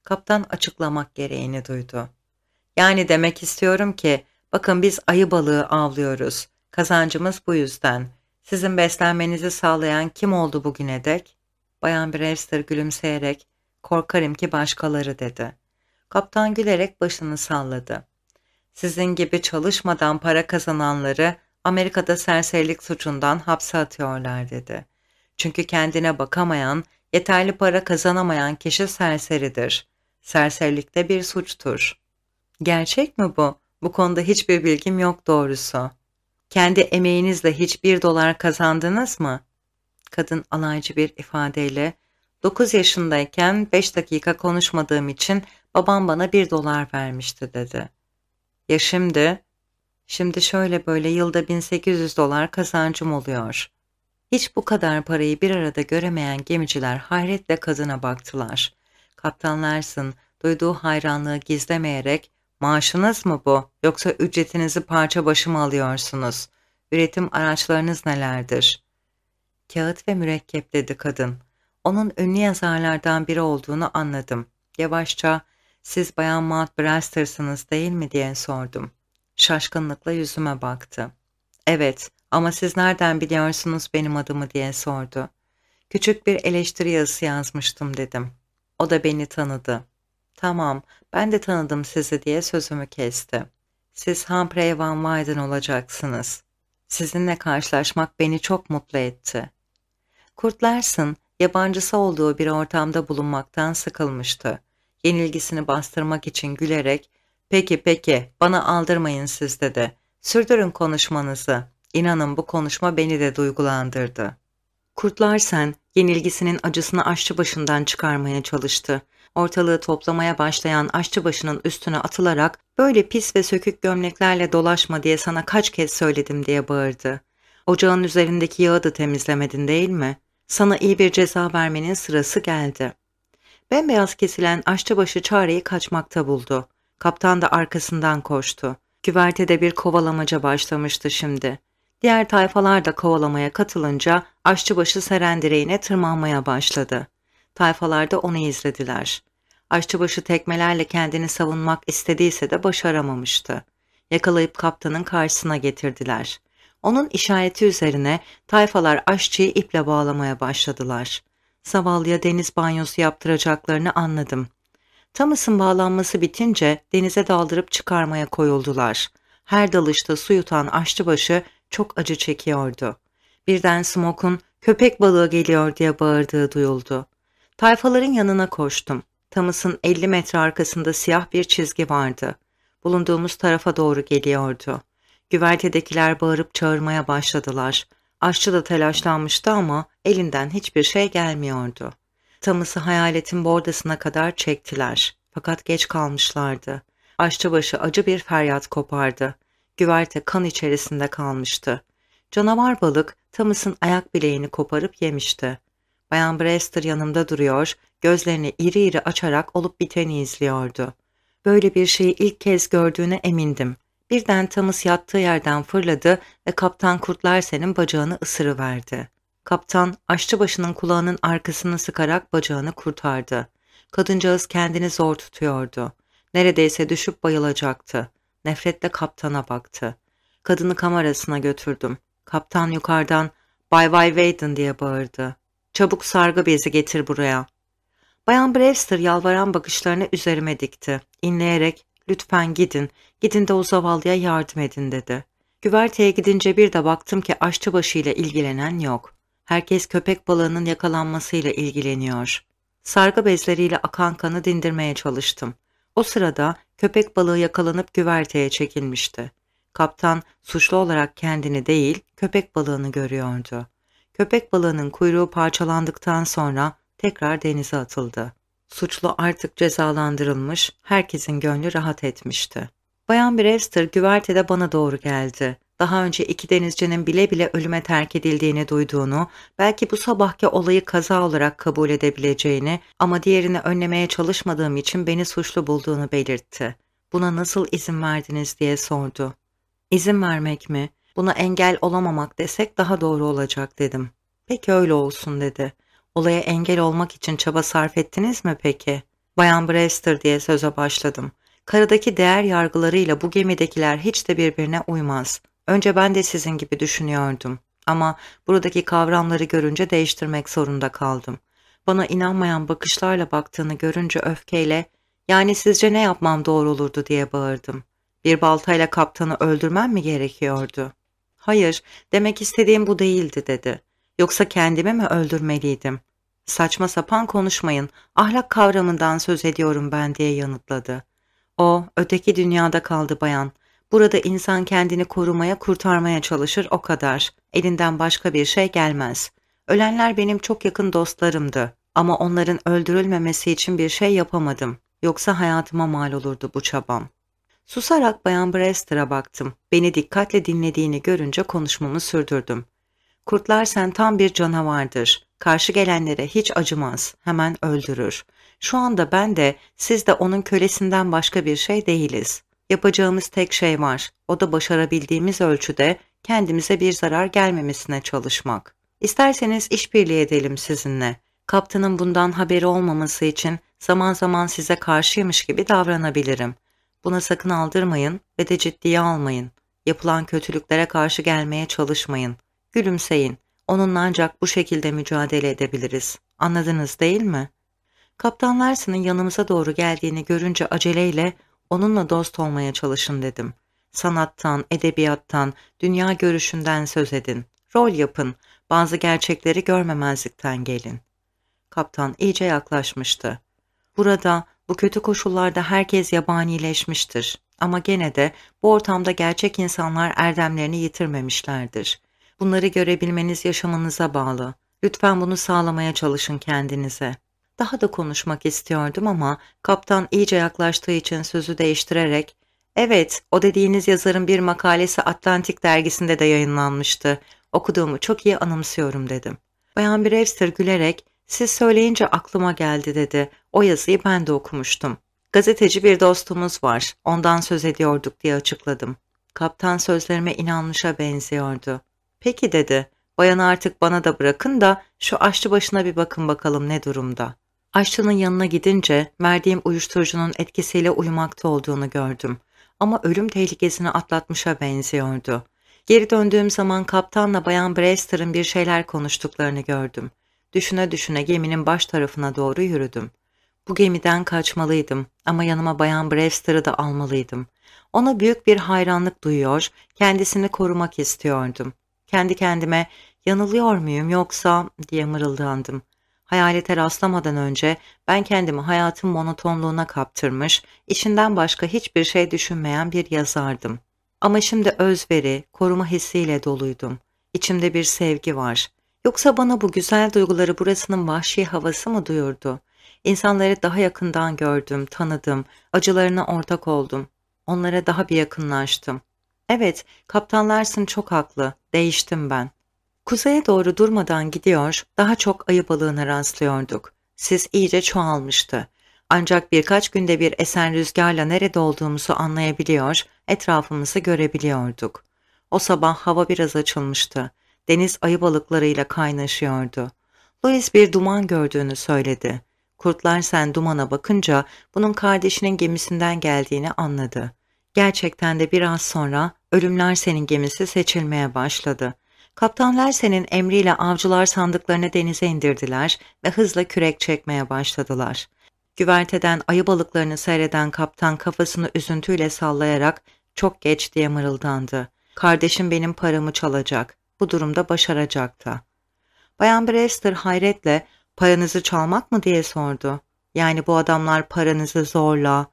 Kaptan açıklamak gereğini duydu. Yani demek istiyorum ki, bakın biz ayı balığı avlıyoruz. Kazancımız bu yüzden. Sizin beslenmenizi sağlayan kim oldu bugüne dek? Bayan Brewster gülümseyerek, korkarım ki başkaları dedi. Kaptan gülerek başını salladı. Sizin gibi çalışmadan para kazananları Amerika'da serserilik suçundan hapse atıyorlar dedi. Çünkü kendine bakamayan, yeterli para kazanamayan kişi serseridir. Serserilik de bir suçtur. Gerçek mi bu? Bu konuda hiçbir bilgim yok doğrusu. Kendi emeğinizle hiçbir dolar kazandınız mı? Kadın alaycı bir ifadeyle 9 yaşındayken 5 dakika konuşmadığım için babam bana 1 dolar vermişti dedi. Ya şimdi? Şimdi şöyle böyle yılda 1800 dolar kazancım oluyor. Hiç bu kadar parayı bir arada göremeyen gemiciler hayretle kadına baktılar. Kaptan Larson duyduğu hayranlığı gizlemeyerek Maaşınız mı bu yoksa ücretinizi parça başı mı alıyorsunuz? Üretim araçlarınız nelerdir? Kağıt ve mürekkep dedi kadın. Onun ünlü yazarlardan biri olduğunu anladım. Yavaşça siz Bayan Maud Braster'sınız değil mi diye sordum. Şaşkınlıkla yüzüme baktı. Evet ama siz nereden biliyorsunuz benim adımı diye sordu. Küçük bir eleştiri yazısı yazmıştım dedim. O da beni tanıdı. Tamam, ben de tanıdım sizi diye sözümü kesti. Siz Humphrey Van Wyden olacaksınız. Sizinle karşılaşmak beni çok mutlu etti. Kurt Larson, yabancısı olduğu bir ortamda bulunmaktan sıkılmıştı. Yenilgisini bastırmak için gülerek, ''Peki peki, bana aldırmayın siz'' dedi. ''Sürdürün konuşmanızı. İnanın bu konuşma beni de duygulandırdı.'' Kurt Larsen, yenilgisinin acısını aşçı başından çıkarmaya çalıştı ortalığı toplamaya başlayan aşçı başının üstüne atılarak böyle pis ve sökük gömleklerle dolaşma diye sana kaç kez söyledim diye bağırdı. Ocağın üzerindeki yağı da temizlemedin değil mi? Sana iyi bir ceza vermenin sırası geldi. Bembeyaz kesilen aşçıbaşı çareyi kaçmakta buldu. Kaptan da arkasından koştu. Güvertede bir kovalamaca başlamıştı şimdi. Diğer tayfalar da kovalamaya katılınca aşçıbaşı serendireğine tırmanmaya başladı. Tayfalarda onu izlediler. Aşçıbaşı tekmelerle kendini savunmak istediyse de başaramamıştı. Yakalayıp kaptanın karşısına getirdiler. Onun işareti üzerine tayfalar aşçıyı iple bağlamaya başladılar. Zavallıya deniz banyosu yaptıracaklarını anladım. Thomas'ın bağlanması bitince denize daldırıp çıkarmaya koyuldular. Her dalışta su yutan aşçıbaşı çok acı çekiyordu. Birden Smok'un köpek balığı geliyor diye bağırdığı duyuldu. Tayfaların yanına koştum. Tamısın 50 metre arkasında siyah bir çizgi vardı. Bulunduğumuz tarafa doğru geliyordu. Güvertedekiler bağırıp çağırmaya başladılar. Aşçı da telaşlanmıştı ama elinden hiçbir şey gelmiyordu. Thomas'ı hayaletin bordasına kadar çektiler. Fakat geç kalmışlardı. Aşçıbaşı acı bir feryat kopardı. Güverte kan içerisinde kalmıştı. Canavar balık tamısın ayak bileğini koparıp yemişti. Bayan Brewster yanımda duruyor, gözlerini iri iri açarak olup biteni izliyordu. Böyle bir şeyi ilk kez gördüğüne emindim. Birden Thomas yattığı yerden fırladı ve kaptan kurtlar senin bacağını ısırıverdi. Kaptan, aşçı başının kulağının arkasını sıkarak bacağını kurtardı. Kadıncağız kendini zor tutuyordu. Neredeyse düşüp bayılacaktı. Nefretle kaptana baktı. Kadını kamerasına götürdüm. Kaptan yukarıdan ''Bay Bay Wayden'' diye bağırdı. Çabuk sargı bezi getir buraya. Bayan Brewster yalvaran bakışlarını üzerime dikti. İnleyerek lütfen gidin, gidin de o zavallıya yardım edin dedi. Güverteye gidince bir de baktım ki aşçıbaşı ile ilgilenen yok. Herkes köpek balığının yakalanmasıyla ilgileniyor. Sargı bezleriyle akan kanı dindirmeye çalıştım. O sırada köpek balığı yakalanıp güverteye çekilmişti. Kaptan suçlu olarak kendini değil köpek balığını görüyordu. Köpek balığının kuyruğu parçalandıktan sonra tekrar denize atıldı. Suçlu artık cezalandırılmış, herkesin gönlü rahat etmişti. Bayan Brewster güvertede bana doğru geldi. Daha önce iki denizcinin bile bile ölüme terk edildiğini duyduğunu, belki bu sabahki olayı kaza olarak kabul edebileceğini ama diğerini önlemeye çalışmadığım için beni suçlu bulduğunu belirtti. Buna nasıl izin verdiniz diye sordu. İzin vermek mi? Buna engel olamamak desek daha doğru olacak dedim. Peki öyle olsun dedi. Olaya engel olmak için çaba sarf ettiniz mi peki? Bayan Brewster diye söze başladım. Karadaki değer yargılarıyla bu gemidekiler hiç de birbirine uymaz. Önce ben de sizin gibi düşünüyordum. Ama buradaki kavramları görünce değiştirmek zorunda kaldım. Bana inanmayan bakışlarla baktığını görünce öfkeyle yani sizce ne yapmam doğru olurdu diye bağırdım. Bir baltayla kaptanı öldürmem mi gerekiyordu? Hayır, demek istediğim bu değildi dedi. Yoksa kendimi mi öldürmeliydim? Saçma sapan konuşmayın, ahlak kavramından söz ediyorum ben diye yanıtladı. O, öteki dünyada kaldı bayan. Burada insan kendini korumaya, kurtarmaya çalışır o kadar. Elinden başka bir şey gelmez. Ölenler benim çok yakın dostlarımdı. Ama onların öldürülmemesi için bir şey yapamadım. Yoksa hayatıma mal olurdu bu çabam. Susarak Bayan Brester'a baktım. Beni dikkatle dinlediğini görünce konuşmamı sürdürdüm. Kurtlar sen tam bir canavardır. Karşı gelenlere hiç acımaz, hemen öldürür. Şu anda ben de siz de onun kölesinden başka bir şey değiliz. Yapacağımız tek şey var. O da başarabildiğimiz ölçüde kendimize bir zarar gelmemesine çalışmak. İsterseniz işbirliği edelim sizinle. Kaptanın bundan haberi olmaması için zaman zaman size karşıymış gibi davranabilirim. Buna sakın aldırmayın ve de ciddiye almayın. Yapılan kötülüklere karşı gelmeye çalışmayın. Gülümseyin. Onunla ancak bu şekilde mücadele edebiliriz. Anladınız değil mi? Kaptan Larsen'ın yanımıza doğru geldiğini görünce aceleyle onunla dost olmaya çalışın dedim. Sanattan, edebiyattan, dünya görüşünden söz edin. Rol yapın. Bazı gerçekleri görmemezlikten gelin. Kaptan iyice yaklaşmıştı. Burada bu kötü koşullarda herkes yabanileşmiştir ama gene de bu ortamda gerçek insanlar erdemlerini yitirmemişlerdir. Bunları görebilmeniz yaşamınıza bağlı. Lütfen bunu sağlamaya çalışın kendinize. Daha da konuşmak istiyordum ama kaptan iyice yaklaştığı için sözü değiştirerek ''Evet, o dediğiniz yazarın bir makalesi Atlantik dergisinde de yayınlanmıştı. Okuduğumu çok iyi anımsıyorum.'' dedim. Bayan Brewster gülerek ''Siz söyleyince aklıma geldi.'' dedi. O yazıyı ben de okumuştum. Gazeteci bir dostumuz var, ondan söz ediyorduk diye açıkladım. Kaptan sözlerime inanmışa benziyordu. Peki dedi, bayanı artık bana da bırakın da şu aşçı başına bir bakın bakalım ne durumda. Aşçının yanına gidince verdiğim uyuşturucunun etkisiyle uyumakta olduğunu gördüm. Ama ölüm tehlikesini atlatmışa benziyordu. Geri döndüğüm zaman kaptanla bayan Brester'ın bir şeyler konuştuklarını gördüm. Düşüne düşüne geminin baş tarafına doğru yürüdüm. Bu gemiden kaçmalıydım ama yanıma Bayan Brewster'ı da almalıydım. Ona büyük bir hayranlık duyuyor, kendisini korumak istiyordum. Kendi kendime yanılıyor muyum yoksa diye mırıldandım. Hayalete rastlamadan önce ben kendimi hayatın monotonluğuna kaptırmış, işinden başka hiçbir şey düşünmeyen bir yazardım. Ama şimdi özveri, koruma hissiyle doluydum. İçimde bir sevgi var. Yoksa bana bu güzel duyguları burasının vahşi havası mı duyurdu? İnsanları daha yakından gördüm, tanıdım, acılarına ortak oldum. Onlara daha bir yakınlaştım. Evet, Kaptan Larsen çok haklı, değiştim ben. Kuzeye doğru durmadan gidiyor, daha çok ayı balığına rastlıyorduk. Siz iyice çoğalmıştı. Ancak birkaç günde bir esen rüzgarla nerede olduğumuzu anlayabiliyor, etrafımızı görebiliyorduk. O sabah hava biraz açılmıştı. Deniz ayı balıklarıyla kaynaşıyordu. Louis bir duman gördüğünü söyledi. Kurtlar sen dumana bakınca bunun kardeşinin gemisinden geldiğini anladı. Gerçekten de biraz sonra ölümler senin gemisi seçilmeye başladı. Kaptanlar senin emriyle avcılar sandıklarını denize indirdiler ve hızla kürek çekmeye başladılar. Güverteden ayı balıklarını seyreden kaptan kafasını üzüntüyle sallayarak çok geç diye mırıldandı. Kardeşim benim paramı çalacak. Bu durumda başaracak Bayan Brewster hayretle Paranızı çalmak mı diye sordu. Yani bu adamlar paranızı zorla.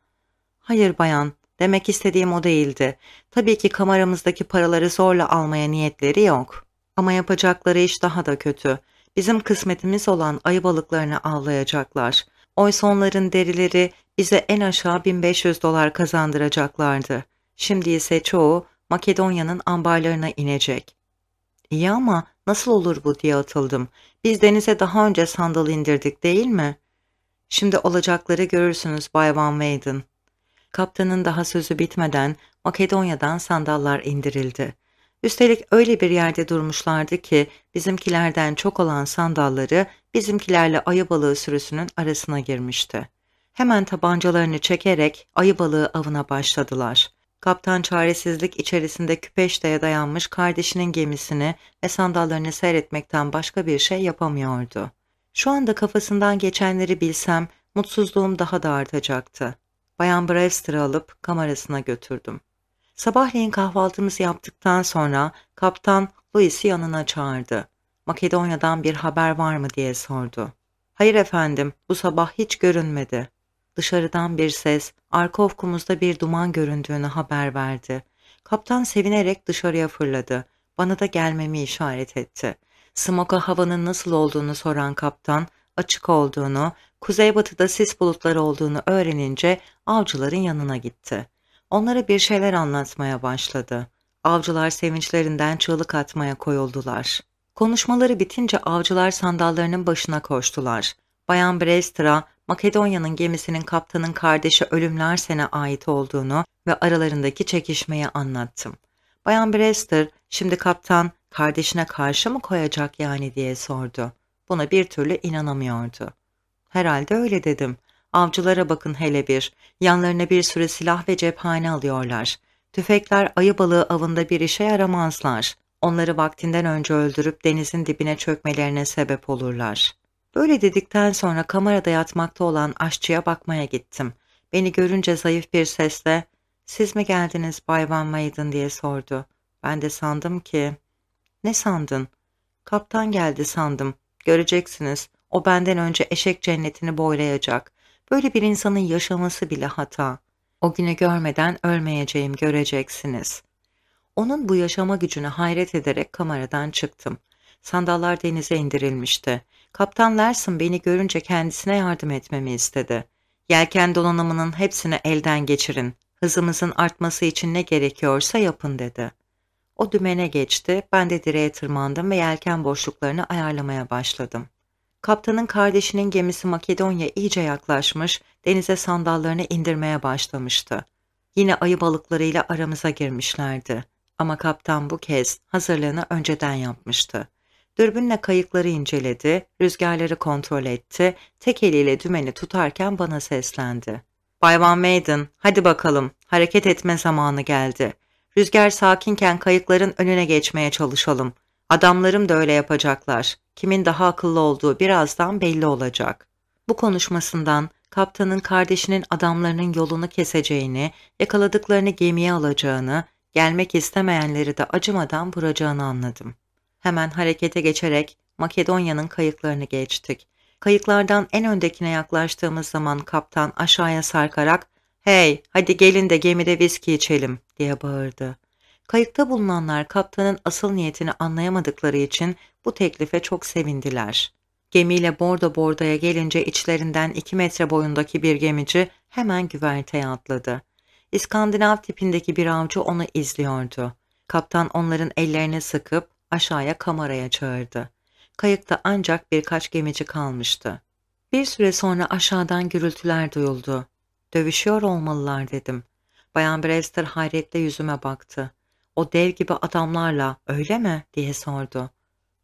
Hayır bayan, demek istediğim o değildi. Tabii ki kameramızdaki paraları zorla almaya niyetleri yok. Ama yapacakları iş daha da kötü. Bizim kısmetimiz olan ayı balıklarını avlayacaklar. Oysa onların derileri bize en aşağı 1500 dolar kazandıracaklardı. Şimdi ise çoğu Makedonya'nın ambarlarına inecek. İyi ama Nasıl olur bu diye atıldım. Biz denize daha önce sandal indirdik değil mi? Şimdi olacakları görürsünüz Bay Van Weyden. Kaptanın daha sözü bitmeden Makedonya'dan sandallar indirildi. Üstelik öyle bir yerde durmuşlardı ki bizimkilerden çok olan sandalları bizimkilerle ayı balığı sürüsünün arasına girmişti. Hemen tabancalarını çekerek ayı balığı avına başladılar.'' Kaptan çaresizlik içerisinde küpeşteye dayanmış kardeşinin gemisini ve sandallarını seyretmekten başka bir şey yapamıyordu. Şu anda kafasından geçenleri bilsem mutsuzluğum daha da artacaktı. Bayan Brewster'ı alıp kamerasına götürdüm. Sabahleyin kahvaltımızı yaptıktan sonra kaptan Louis'i yanına çağırdı. Makedonya'dan bir haber var mı diye sordu. Hayır efendim, bu sabah hiç görünmedi. Dışarıdan bir ses, arka ufkumuzda bir duman göründüğünü haber verdi. Kaptan sevinerek dışarıya fırladı. Bana da gelmemi işaret etti. Smoke'a havanın nasıl olduğunu soran kaptan, açık olduğunu, kuzeybatıda sis bulutları olduğunu öğrenince avcıların yanına gitti. Onlara bir şeyler anlatmaya başladı. Avcılar sevinçlerinden çığlık atmaya koyuldular. Konuşmaları bitince avcılar sandallarının başına koştular. Bayan Brestra Makedonya'nın gemisinin kaptanın kardeşi ölümler sene ait olduğunu ve aralarındaki çekişmeyi anlattım. Bayan Brewster şimdi kaptan kardeşine karşı mı koyacak yani diye sordu. Buna bir türlü inanamıyordu. Herhalde öyle dedim. Avcılara bakın hele bir. Yanlarına bir sürü silah ve cephane alıyorlar. Tüfekler ayı balığı avında bir işe yaramazlar. Onları vaktinden önce öldürüp denizin dibine çökmelerine sebep olurlar. Böyle dedikten sonra kamerada yatmakta olan aşçıya bakmaya gittim. Beni görünce zayıf bir sesle siz mi geldiniz Bay Van Maiden diye sordu. Ben de sandım ki... Ne sandın? Kaptan geldi sandım. Göreceksiniz. O benden önce eşek cennetini boylayacak. Böyle bir insanın yaşaması bile hata. O günü görmeden ölmeyeceğim göreceksiniz. Onun bu yaşama gücünü hayret ederek kameradan çıktım. Sandallar denize indirilmişti. Kaptan Larson beni görünce kendisine yardım etmemi istedi. Yelken donanımının hepsini elden geçirin. Hızımızın artması için ne gerekiyorsa yapın dedi. O dümene geçti, ben de direğe tırmandım ve yelken boşluklarını ayarlamaya başladım. Kaptanın kardeşinin gemisi Makedonya iyice yaklaşmış, denize sandallarını indirmeye başlamıştı. Yine ayı balıklarıyla aramıza girmişlerdi. Ama kaptan bu kez hazırlığını önceden yapmıştı. Dürbünle kayıkları inceledi, rüzgarları kontrol etti, tek eliyle dümeni tutarken bana seslendi. Bay Van Maiden, hadi bakalım, hareket etme zamanı geldi. Rüzgar sakinken kayıkların önüne geçmeye çalışalım. Adamlarım da öyle yapacaklar. Kimin daha akıllı olduğu birazdan belli olacak. Bu konuşmasından kaptanın kardeşinin adamlarının yolunu keseceğini, yakaladıklarını gemiye alacağını, gelmek istemeyenleri de acımadan vuracağını anladım. Hemen harekete geçerek Makedonya'nın kayıklarını geçtik. Kayıklardan en öndekine yaklaştığımız zaman kaptan aşağıya sarkarak ''Hey, hadi gelin de gemide viski içelim.'' diye bağırdı. Kayıkta bulunanlar kaptanın asıl niyetini anlayamadıkları için bu teklife çok sevindiler. Gemiyle borda bordaya gelince içlerinden 2 metre boyundaki bir gemici hemen güverteye atladı. İskandinav tipindeki bir avcı onu izliyordu. Kaptan onların ellerini sıkıp aşağıya kameraya çağırdı. Kayıkta ancak birkaç gemici kalmıştı. Bir süre sonra aşağıdan gürültüler duyuldu. Dövüşüyor olmalılar dedim. Bayan Brewster hayretle yüzüme baktı. O dev gibi adamlarla öyle mi diye sordu.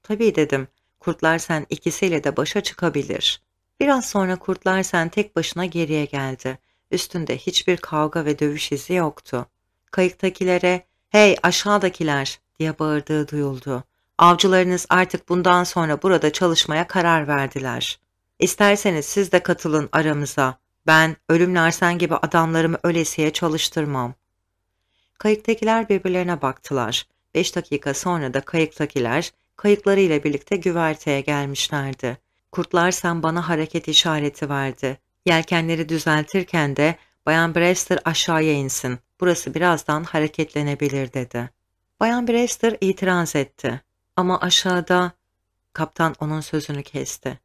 Tabii dedim. Kurtlar sen ikisiyle de başa çıkabilir. Biraz sonra kurtlar sen tek başına geriye geldi. Üstünde hiçbir kavga ve dövüş izi yoktu. Kayıktakilere hey aşağıdakiler diye bağırdığı duyuldu. Avcılarınız artık bundan sonra burada çalışmaya karar verdiler. İsterseniz siz de katılın aramıza. Ben ölüm Larsen gibi adamlarımı ölesiye çalıştırmam. Kayıktakiler birbirlerine baktılar. Beş dakika sonra da kayıktakiler kayıklarıyla birlikte güverteye gelmişlerdi. Kurtlarsan bana hareket işareti verdi. Yelkenleri düzeltirken de Bayan Brewster aşağıya insin. Burası birazdan hareketlenebilir dedi. Bayan Brewster itiraz etti ama aşağıda kaptan onun sözünü kesti.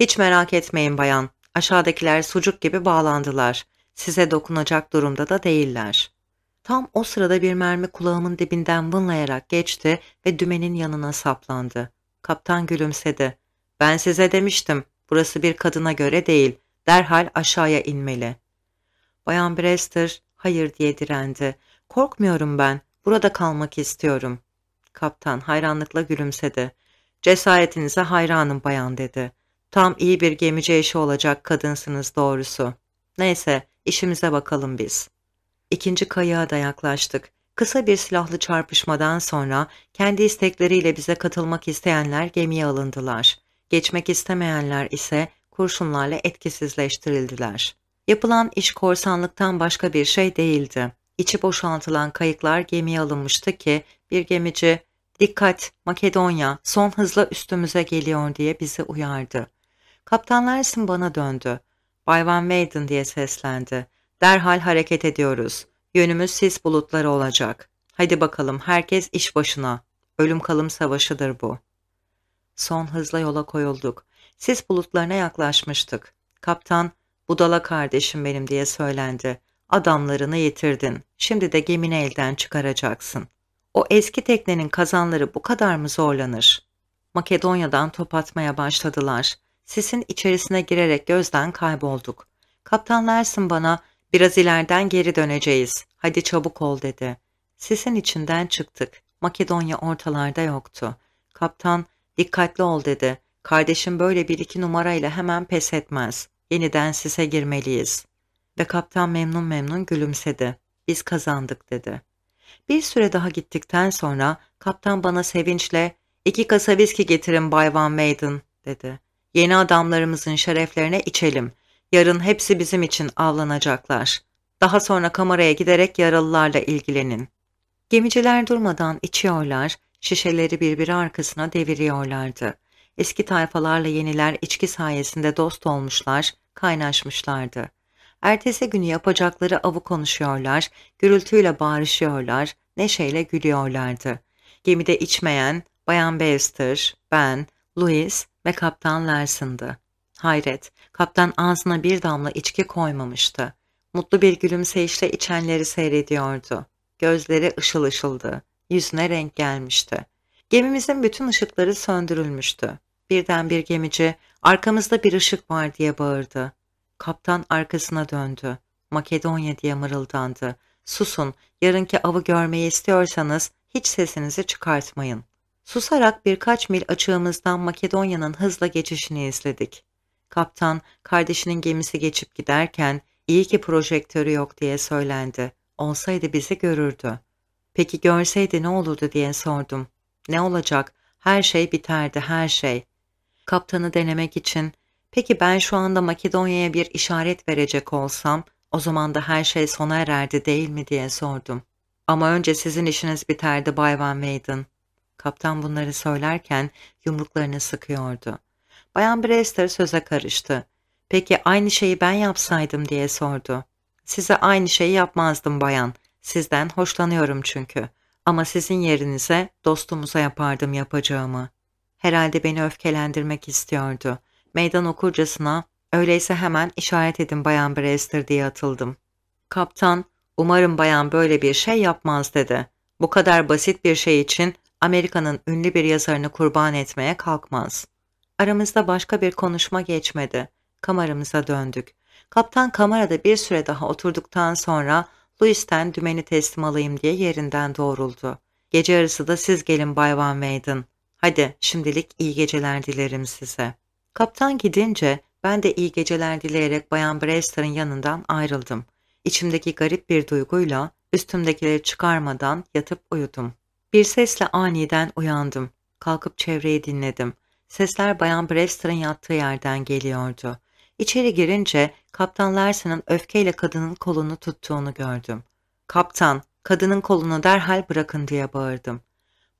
Hiç merak etmeyin bayan, aşağıdakiler sucuk gibi bağlandılar. Size dokunacak durumda da değiller. Tam o sırada bir mermi kulağımın dibinden vınlayarak geçti ve dümenin yanına saplandı. Kaptan gülümsedi. Ben size demiştim, burası bir kadına göre değil, derhal aşağıya inmeli. Bayan Brewster hayır diye direndi. Korkmuyorum ben, Burada kalmak istiyorum. Kaptan hayranlıkla gülümsedi. Cesaretinize hayranım bayan dedi. Tam iyi bir gemici eşi olacak kadınsınız doğrusu. Neyse işimize bakalım biz. İkinci kayağa da yaklaştık. Kısa bir silahlı çarpışmadan sonra kendi istekleriyle bize katılmak isteyenler gemiye alındılar. Geçmek istemeyenler ise kurşunlarla etkisizleştirildiler. Yapılan iş korsanlıktan başka bir şey değildi içi boşaltılan kayıklar gemiye alınmıştı ki bir gemici ''Dikkat Makedonya son hızla üstümüze geliyor'' diye bizi uyardı. Kaptan Larsen bana döndü. Bay Van Weyden diye seslendi. Derhal hareket ediyoruz. Yönümüz sis bulutları olacak. Hadi bakalım herkes iş başına. Ölüm kalım savaşıdır bu. Son hızla yola koyulduk. Sis bulutlarına yaklaşmıştık. Kaptan, budala kardeşim benim diye söylendi adamlarını yitirdin. Şimdi de gemini elden çıkaracaksın. O eski teknenin kazanları bu kadar mı zorlanır? Makedonya'dan top atmaya başladılar. Sisin içerisine girerek gözden kaybolduk. Kaptan Larson bana biraz ileriden geri döneceğiz. Hadi çabuk ol dedi. Sisin içinden çıktık. Makedonya ortalarda yoktu. Kaptan dikkatli ol dedi. Kardeşim böyle bir iki numarayla hemen pes etmez. Yeniden sise girmeliyiz ve kaptan memnun memnun gülümsedi. Biz kazandık dedi. Bir süre daha gittikten sonra kaptan bana sevinçle iki kasa viski getirin Bay Van Maiden dedi. Yeni adamlarımızın şereflerine içelim. Yarın hepsi bizim için avlanacaklar. Daha sonra kameraya giderek yaralılarla ilgilenin. Gemiciler durmadan içiyorlar, şişeleri birbiri arkasına deviriyorlardı. Eski tayfalarla yeniler içki sayesinde dost olmuşlar, kaynaşmışlardı. Ertesi günü yapacakları avı konuşuyorlar, gürültüyle bağırışıyorlar, neşeyle gülüyorlardı. Gemide içmeyen Bayan Brewster, ben, Louis ve Kaptan Larson'dı. Hayret, kaptan ağzına bir damla içki koymamıştı. Mutlu bir gülümseyişle içenleri seyrediyordu. Gözleri ışıl ışıldı. Yüzüne renk gelmişti. Gemimizin bütün ışıkları söndürülmüştü. Birden bir gemici, arkamızda bir ışık var diye bağırdı. Kaptan arkasına döndü. Makedonya diye mırıldandı. Susun, yarınki avı görmeyi istiyorsanız hiç sesinizi çıkartmayın. Susarak birkaç mil açığımızdan Makedonya'nın hızla geçişini izledik. Kaptan, kardeşinin gemisi geçip giderken, iyi ki projektörü yok diye söylendi. Olsaydı bizi görürdü. Peki görseydi ne olurdu diye sordum. Ne olacak? Her şey biterdi, her şey. Kaptanı denemek için Peki ben şu anda Makedonya'ya bir işaret verecek olsam o zaman da her şey sona ererdi değil mi diye sordum. Ama önce sizin işiniz biterdi Bay Van Weyden. Kaptan bunları söylerken yumruklarını sıkıyordu. Bayan Brewster söze karıştı. Peki aynı şeyi ben yapsaydım diye sordu. Size aynı şeyi yapmazdım bayan. Sizden hoşlanıyorum çünkü. Ama sizin yerinize dostumuza yapardım yapacağımı. Herhalde beni öfkelendirmek istiyordu meydan okurcasına öyleyse hemen işaret edin Bayan Brewster diye atıldım. Kaptan umarım bayan böyle bir şey yapmaz dedi. Bu kadar basit bir şey için Amerika'nın ünlü bir yazarını kurban etmeye kalkmaz. Aramızda başka bir konuşma geçmedi. Kameramıza döndük. Kaptan kamerada bir süre daha oturduktan sonra Louis'ten dümeni teslim alayım diye yerinden doğruldu. Gece arası da siz gelin Bay Van Weyden. Hadi şimdilik iyi geceler dilerim size. Kaptan gidince ben de iyi geceler dileyerek Bayan Brewster'ın yanından ayrıldım. İçimdeki garip bir duyguyla üstümdekileri çıkarmadan yatıp uyudum. Bir sesle aniden uyandım. Kalkıp çevreyi dinledim. Sesler Bayan Brewster'ın yattığı yerden geliyordu. İçeri girince Kaptan Larsen'ın öfkeyle kadının kolunu tuttuğunu gördüm. Kaptan, kadının kolunu derhal bırakın diye bağırdım.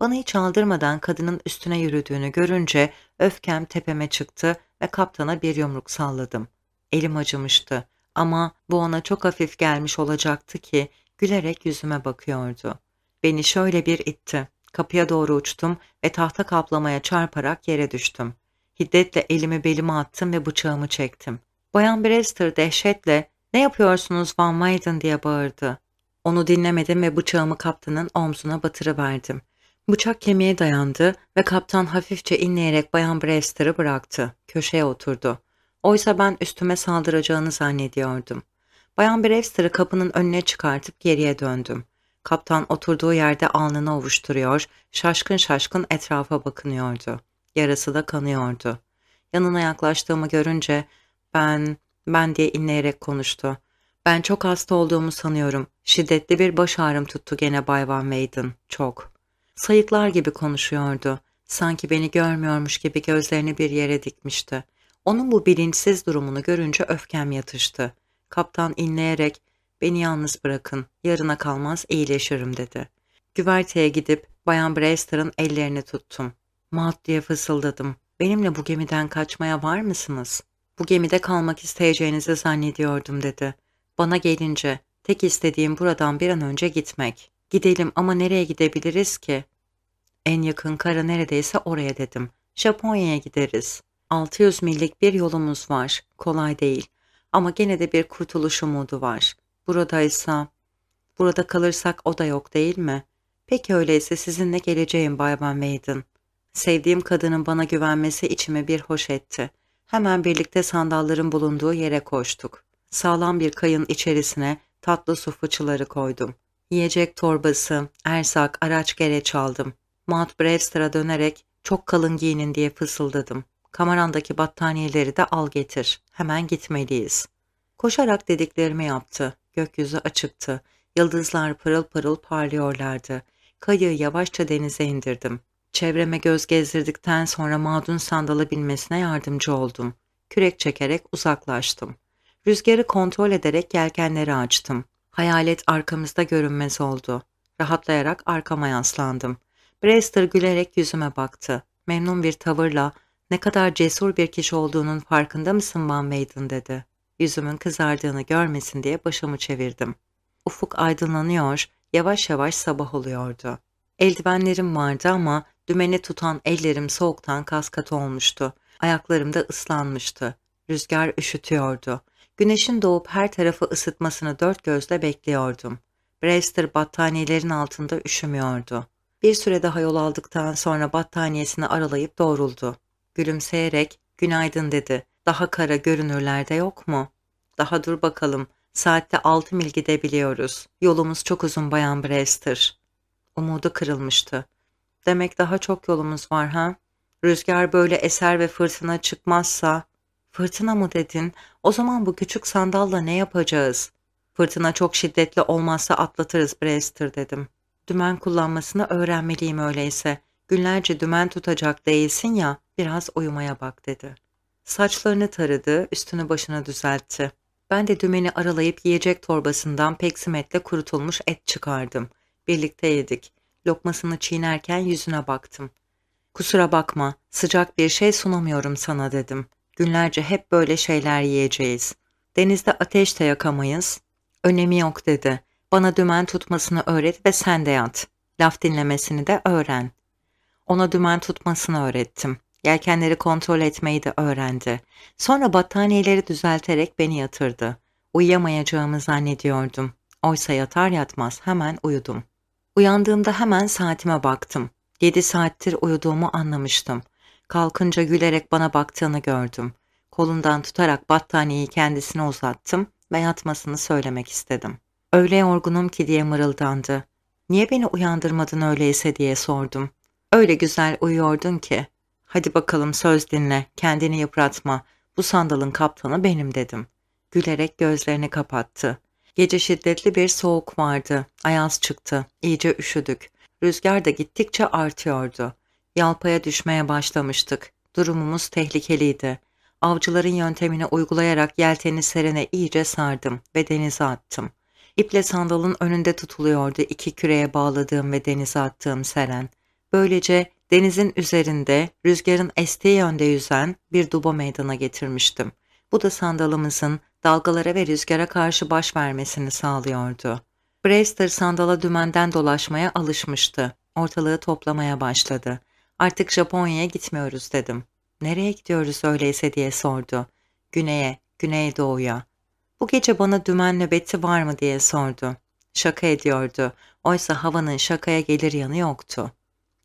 Bana hiç aldırmadan kadının üstüne yürüdüğünü görünce öfkem tepeme çıktı ve kaptana bir yumruk salladım. Elim acımıştı ama bu ona çok hafif gelmiş olacaktı ki gülerek yüzüme bakıyordu. Beni şöyle bir itti. Kapıya doğru uçtum ve tahta kaplamaya çarparak yere düştüm. Hiddetle elimi belime attım ve bıçağımı çektim. Bayan Brewster dehşetle ''Ne yapıyorsunuz Van Weyden?'' diye bağırdı. Onu dinlemedim ve bıçağımı kaptanın omzuna batırıverdim. Bıçak kemiğe dayandı ve kaptan hafifçe inleyerek Bayan Brewster'ı bıraktı. Köşeye oturdu. Oysa ben üstüme saldıracağını zannediyordum. Bayan Brewster'ı kapının önüne çıkartıp geriye döndüm. Kaptan oturduğu yerde alnını ovuşturuyor, şaşkın şaşkın etrafa bakınıyordu. Yarası da kanıyordu. Yanına yaklaştığımı görünce ben, ben diye inleyerek konuştu. Ben çok hasta olduğumu sanıyorum. Şiddetli bir baş ağrım tuttu gene Bay Van Weyden. Çok sayıklar gibi konuşuyordu. Sanki beni görmüyormuş gibi gözlerini bir yere dikmişti. Onun bu bilinçsiz durumunu görünce öfkem yatıştı. Kaptan inleyerek beni yalnız bırakın, yarına kalmaz iyileşirim dedi. Güverteye gidip Bayan Brester'ın ellerini tuttum. Maat diye fısıldadım. Benimle bu gemiden kaçmaya var mısınız? Bu gemide kalmak isteyeceğinizi zannediyordum dedi. Bana gelince tek istediğim buradan bir an önce gitmek. Gidelim ama nereye gidebiliriz ki? En yakın kara neredeyse oraya dedim. Japonya'ya gideriz. 600 millik bir yolumuz var. Kolay değil. Ama gene de bir kurtuluş umudu var. Buradaysa... Burada kalırsak o da yok değil mi? Peki öyleyse sizinle geleceğim Bay Van Weyden. Sevdiğim kadının bana güvenmesi içime bir hoş etti. Hemen birlikte sandalların bulunduğu yere koştuk. Sağlam bir kayın içerisine tatlı su fıçıları koydum yiyecek torbası, ersak, araç gereç aldım. Mount Brewster'a dönerek çok kalın giyinin diye fısıldadım. Kamerandaki battaniyeleri de al getir. Hemen gitmeliyiz. Koşarak dediklerimi yaptı. Gökyüzü açıktı. Yıldızlar pırıl pırıl parlıyorlardı. Kayığı yavaşça denize indirdim. Çevreme göz gezdirdikten sonra mağdun sandalı binmesine yardımcı oldum. Kürek çekerek uzaklaştım. Rüzgarı kontrol ederek yelkenleri açtım. Hayalet arkamızda görünmez oldu. Rahatlayarak arkama yaslandım. Brewster gülerek yüzüme baktı. Memnun bir tavırla ne kadar cesur bir kişi olduğunun farkında mısın Van Weyden dedi. Yüzümün kızardığını görmesin diye başımı çevirdim. Ufuk aydınlanıyor, yavaş yavaş sabah oluyordu. Eldivenlerim vardı ama dümeni tutan ellerim soğuktan kaskat olmuştu. Ayaklarım da ıslanmıştı. Rüzgar üşütüyordu. Güneşin doğup her tarafı ısıtmasını dört gözle bekliyordum. Brewster battaniyelerin altında üşümüyordu. Bir süre daha yol aldıktan sonra battaniyesini aralayıp doğruldu. Gülümseyerek günaydın dedi. Daha kara görünürlerde yok mu? Daha dur bakalım. Saatte altı mil gidebiliyoruz. Yolumuz çok uzun bayan Brewster. Umudu kırılmıştı. Demek daha çok yolumuz var ha? Rüzgar böyle eser ve fırtına çıkmazsa Fırtına mı dedin? O zaman bu küçük sandalla ne yapacağız? Fırtına çok şiddetli olmazsa atlatırız Brewster dedim. Dümen kullanmasını öğrenmeliyim öyleyse. Günlerce dümen tutacak değilsin ya, biraz uyumaya bak dedi. Saçlarını taradı, üstünü başına düzeltti. Ben de dümeni aralayıp yiyecek torbasından peksimetle kurutulmuş et çıkardım. Birlikte yedik. Lokmasını çiğnerken yüzüne baktım. Kusura bakma, sıcak bir şey sunamıyorum sana dedim. Günlerce hep böyle şeyler yiyeceğiz. Denizde ateş de yakamayız. Önemi yok dedi. Bana dümen tutmasını öğret ve sen de yat. Laf dinlemesini de öğren. Ona dümen tutmasını öğrettim. Yelkenleri kontrol etmeyi de öğrendi. Sonra battaniyeleri düzelterek beni yatırdı. Uyuyamayacağımı zannediyordum. Oysa yatar yatmaz hemen uyudum. Uyandığımda hemen saatime baktım. Yedi saattir uyuduğumu anlamıştım kalkınca gülerek bana baktığını gördüm. Kolundan tutarak battaniyeyi kendisine uzattım ve yatmasını söylemek istedim. Öyle yorgunum ki diye mırıldandı. Niye beni uyandırmadın öyleyse diye sordum. Öyle güzel uyuyordun ki. Hadi bakalım söz dinle, kendini yıpratma. Bu sandalın kaptanı benim dedim. Gülerek gözlerini kapattı. Gece şiddetli bir soğuk vardı. Ayaz çıktı. İyice üşüdük. Rüzgar da gittikçe artıyordu. Yalpaya düşmeye başlamıştık. Durumumuz tehlikeliydi. Avcıların yöntemini uygulayarak yelteni serene iyice sardım ve denize attım. İple sandalın önünde tutuluyordu iki küreye bağladığım ve denize attığım seren. Böylece denizin üzerinde rüzgarın estiği yönde yüzen bir duba meydana getirmiştim. Bu da sandalımızın dalgalara ve rüzgara karşı baş vermesini sağlıyordu. Brewster sandala dümenden dolaşmaya alışmıştı. Ortalığı toplamaya başladı. Artık Japonya'ya gitmiyoruz dedim. Nereye gidiyoruz öyleyse diye sordu. Güney'e, Güneydoğu'ya. Bu gece bana dümen nöbeti var mı diye sordu. Şaka ediyordu. Oysa havanın şakaya gelir yanı yoktu.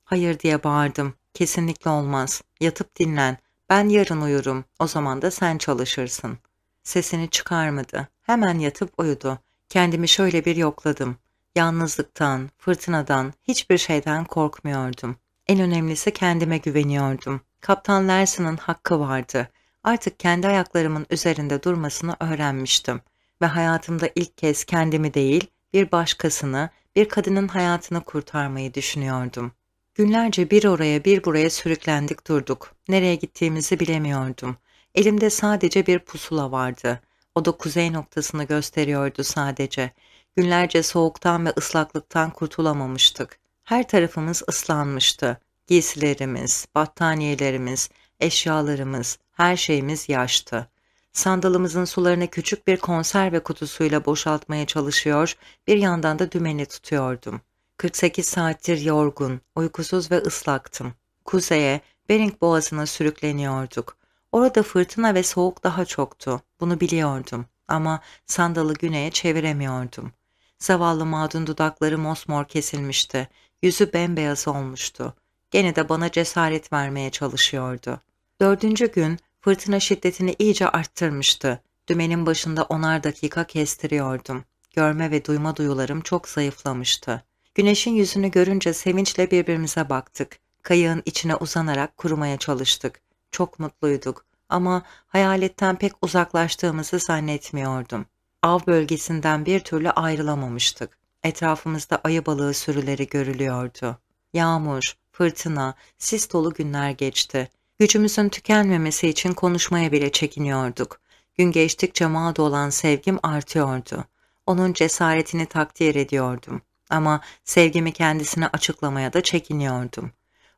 Hayır diye bağırdım. Kesinlikle olmaz. Yatıp dinlen. Ben yarın uyurum. O zaman da sen çalışırsın. Sesini çıkarmadı. Hemen yatıp uyudu. Kendimi şöyle bir yokladım. Yalnızlıktan, fırtınadan, hiçbir şeyden korkmuyordum. En önemlisi kendime güveniyordum. Kaptan Larsen'ın hakkı vardı. Artık kendi ayaklarımın üzerinde durmasını öğrenmiştim ve hayatımda ilk kez kendimi değil, bir başkasını, bir kadının hayatını kurtarmayı düşünüyordum. Günlerce bir oraya bir buraya sürüklendik durduk. Nereye gittiğimizi bilemiyordum. Elimde sadece bir pusula vardı. O da kuzey noktasını gösteriyordu sadece. Günlerce soğuktan ve ıslaklıktan kurtulamamıştık. Her tarafımız ıslanmıştı. Giysilerimiz, battaniyelerimiz, eşyalarımız, her şeyimiz yaştı. Sandalımızın sularını küçük bir konserve kutusuyla boşaltmaya çalışıyor, bir yandan da dümeni tutuyordum. 48 saattir yorgun, uykusuz ve ıslaktım. Kuzeye, Bering boğazına sürükleniyorduk. Orada fırtına ve soğuk daha çoktu, bunu biliyordum. Ama sandalı güneye çeviremiyordum. Zavallı madun dudakları mosmor kesilmişti. Yüzü bembeyaz olmuştu. Gene de bana cesaret vermeye çalışıyordu. Dördüncü gün fırtına şiddetini iyice arttırmıştı. Dümenin başında onar dakika kestiriyordum. Görme ve duyma duyularım çok zayıflamıştı. Güneşin yüzünü görünce sevinçle birbirimize baktık. Kayığın içine uzanarak kurumaya çalıştık. Çok mutluyduk ama hayaletten pek uzaklaştığımızı zannetmiyordum. Av bölgesinden bir türlü ayrılamamıştık. Etrafımızda ayı balığı sürüleri görülüyordu. Yağmur, fırtına, sis dolu günler geçti. Gücümüzün tükenmemesi için konuşmaya bile çekiniyorduk. Gün geçtikçe mağda olan sevgim artıyordu. Onun cesaretini takdir ediyordum. Ama sevgimi kendisine açıklamaya da çekiniyordum.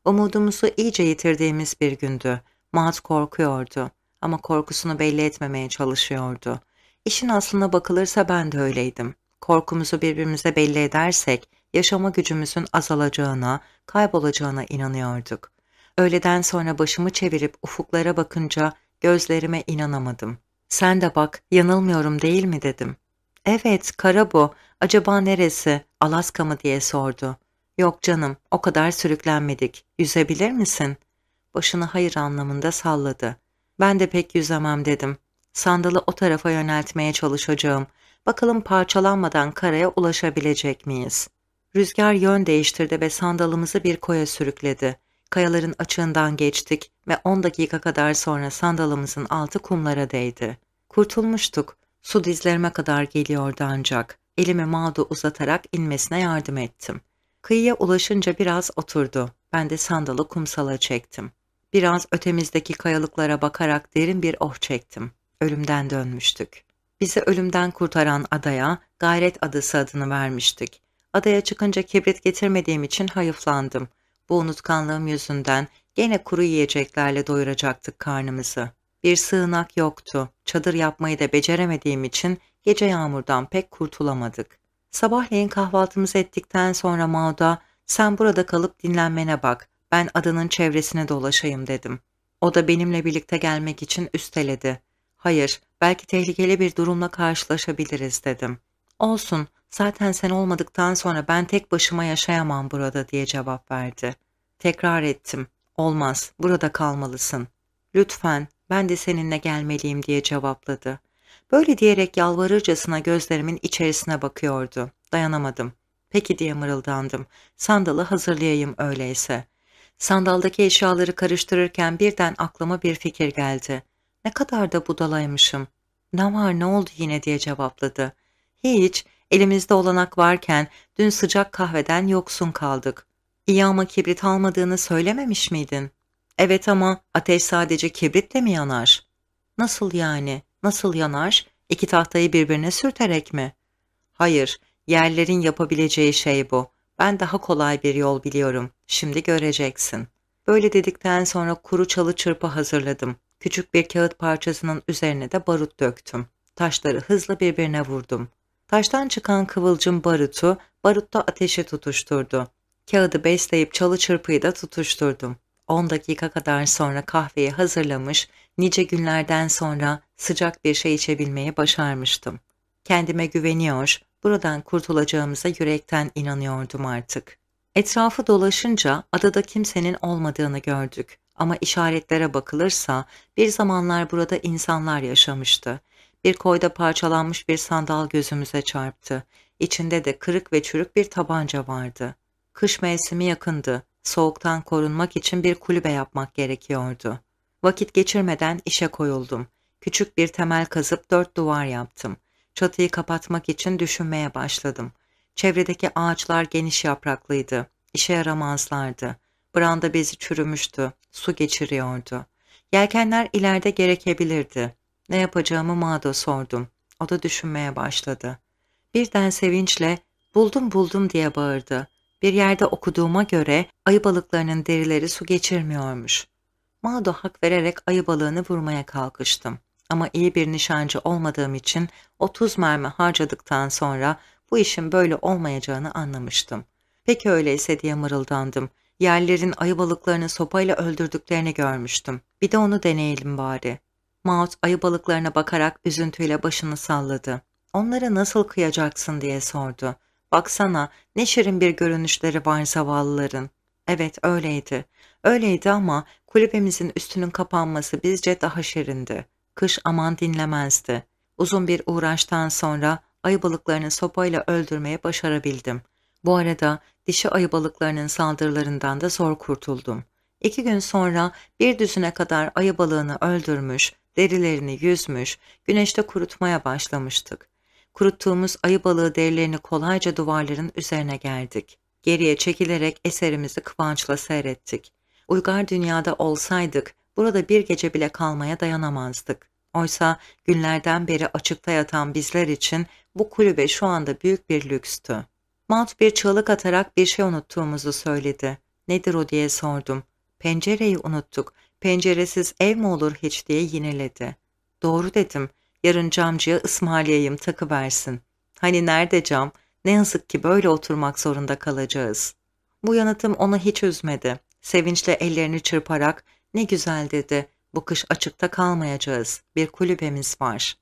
Umudumuzu iyice yitirdiğimiz bir gündü. Maat korkuyordu ama korkusunu belli etmemeye çalışıyordu. İşin aslına bakılırsa ben de öyleydim. Korkumuzu birbirimize belli edersek yaşama gücümüzün azalacağına, kaybolacağına inanıyorduk. Öğleden sonra başımı çevirip ufuklara bakınca gözlerime inanamadım. Sen de bak, yanılmıyorum değil mi dedim. Evet, kara bu. Acaba neresi? Alaska mı diye sordu. Yok canım, o kadar sürüklenmedik. Yüzebilir misin? Başını hayır anlamında salladı. Ben de pek yüzemem dedim. Sandalı o tarafa yöneltmeye çalışacağım Bakalım parçalanmadan karaya ulaşabilecek miyiz? Rüzgar yön değiştirdi ve sandalımızı bir koya sürükledi. Kayaların açığından geçtik ve 10 dakika kadar sonra sandalımızın altı kumlara değdi. Kurtulmuştuk. Su dizlerime kadar geliyordu ancak. Elimi mağdu uzatarak inmesine yardım ettim. Kıyıya ulaşınca biraz oturdu. Ben de sandalı kumsala çektim. Biraz ötemizdeki kayalıklara bakarak derin bir oh çektim. Ölümden dönmüştük. Bizi ölümden kurtaran adaya Gayret Adası adını vermiştik. Adaya çıkınca kibrit getirmediğim için hayıflandım. Bu unutkanlığım yüzünden gene kuru yiyeceklerle doyuracaktık karnımızı. Bir sığınak yoktu. Çadır yapmayı da beceremediğim için gece yağmurdan pek kurtulamadık. Sabahleyin kahvaltımızı ettikten sonra Mauda, sen burada kalıp dinlenmene bak, ben adanın çevresine dolaşayım dedim. O da benimle birlikte gelmek için üsteledi. Hayır, belki tehlikeli bir durumla karşılaşabiliriz dedim. Olsun, zaten sen olmadıktan sonra ben tek başıma yaşayamam burada diye cevap verdi. Tekrar ettim. Olmaz, burada kalmalısın. Lütfen, ben de seninle gelmeliyim diye cevapladı. Böyle diyerek yalvarırcasına gözlerimin içerisine bakıyordu. Dayanamadım. Peki diye mırıldandım. Sandalı hazırlayayım öyleyse. Sandaldaki eşyaları karıştırırken birden aklıma bir fikir geldi. Ne kadar da budalaymışım. Ne var ne oldu yine diye cevapladı. Hiç, elimizde olanak varken dün sıcak kahveden yoksun kaldık. İyi ama kibrit almadığını söylememiş miydin? Evet ama ateş sadece kibritle mi yanar? Nasıl yani? Nasıl yanar? İki tahtayı birbirine sürterek mi? Hayır, yerlerin yapabileceği şey bu. Ben daha kolay bir yol biliyorum. Şimdi göreceksin. Böyle dedikten sonra kuru çalı çırpı hazırladım. Küçük bir kağıt parçasının üzerine de barut döktüm. Taşları hızlı birbirine vurdum. Taştan çıkan kıvılcım barutu, barutta ateşe tutuşturdu. Kağıdı besleyip çalı çırpıyı da tutuşturdum. 10 dakika kadar sonra kahveyi hazırlamış, nice günlerden sonra sıcak bir şey içebilmeyi başarmıştım. Kendime güveniyor, buradan kurtulacağımıza yürekten inanıyordum artık. Etrafı dolaşınca adada kimsenin olmadığını gördük. Ama işaretlere bakılırsa bir zamanlar burada insanlar yaşamıştı. Bir koyda parçalanmış bir sandal gözümüze çarptı. İçinde de kırık ve çürük bir tabanca vardı. Kış mevsimi yakındı. Soğuktan korunmak için bir kulübe yapmak gerekiyordu. Vakit geçirmeden işe koyuldum. Küçük bir temel kazıp dört duvar yaptım. Çatıyı kapatmak için düşünmeye başladım. Çevredeki ağaçlar geniş yapraklıydı. İşe yaramazlardı. Branda bezi çürümüştü, su geçiriyordu. Yelkenler ileride gerekebilirdi. Ne yapacağımı Mado sordum. O da düşünmeye başladı. Birden sevinçle buldum buldum diye bağırdı. Bir yerde okuduğuma göre ayı balıklarının derileri su geçirmiyormuş. Mado hak vererek ayı balığını vurmaya kalkıştım. Ama iyi bir nişancı olmadığım için 30 mermi harcadıktan sonra bu işin böyle olmayacağını anlamıştım. Peki öyleyse diye mırıldandım yerlerin ayıbalıklarını sopayla öldürdüklerini görmüştüm. Bir de onu deneyelim bari. Maut ayıbalıklarına bakarak üzüntüyle başını salladı. Onlara nasıl kıyacaksın diye sordu. Baksana ne şirin bir görünüşleri var zavallıların. Evet öyleydi. Öyleydi ama kulübemizin üstünün kapanması bizce daha şirindi. Kış aman dinlemezdi. Uzun bir uğraştan sonra ayıbalıklarını sopayla öldürmeye başarabildim. Bu arada dişi ayı balıklarının saldırılarından da zor kurtuldum. İki gün sonra bir düzüne kadar ayı balığını öldürmüş, derilerini yüzmüş, güneşte kurutmaya başlamıştık. Kuruttuğumuz ayı balığı derilerini kolayca duvarların üzerine geldik. Geriye çekilerek eserimizi kıvançla seyrettik. Uygar dünyada olsaydık burada bir gece bile kalmaya dayanamazdık. Oysa günlerden beri açıkta yatan bizler için bu kulübe şu anda büyük bir lükstü. Malt bir çığlık atarak bir şey unuttuğumuzu söyledi. Nedir o diye sordum. Pencereyi unuttuk. Penceresiz ev mi olur hiç diye yineledi. Doğru dedim. Yarın camcıya ısmarlayayım takı versin. Hani nerede cam? Ne yazık ki böyle oturmak zorunda kalacağız. Bu yanıtım onu hiç üzmedi. Sevinçle ellerini çırparak ne güzel dedi. Bu kış açıkta kalmayacağız. Bir kulübemiz var.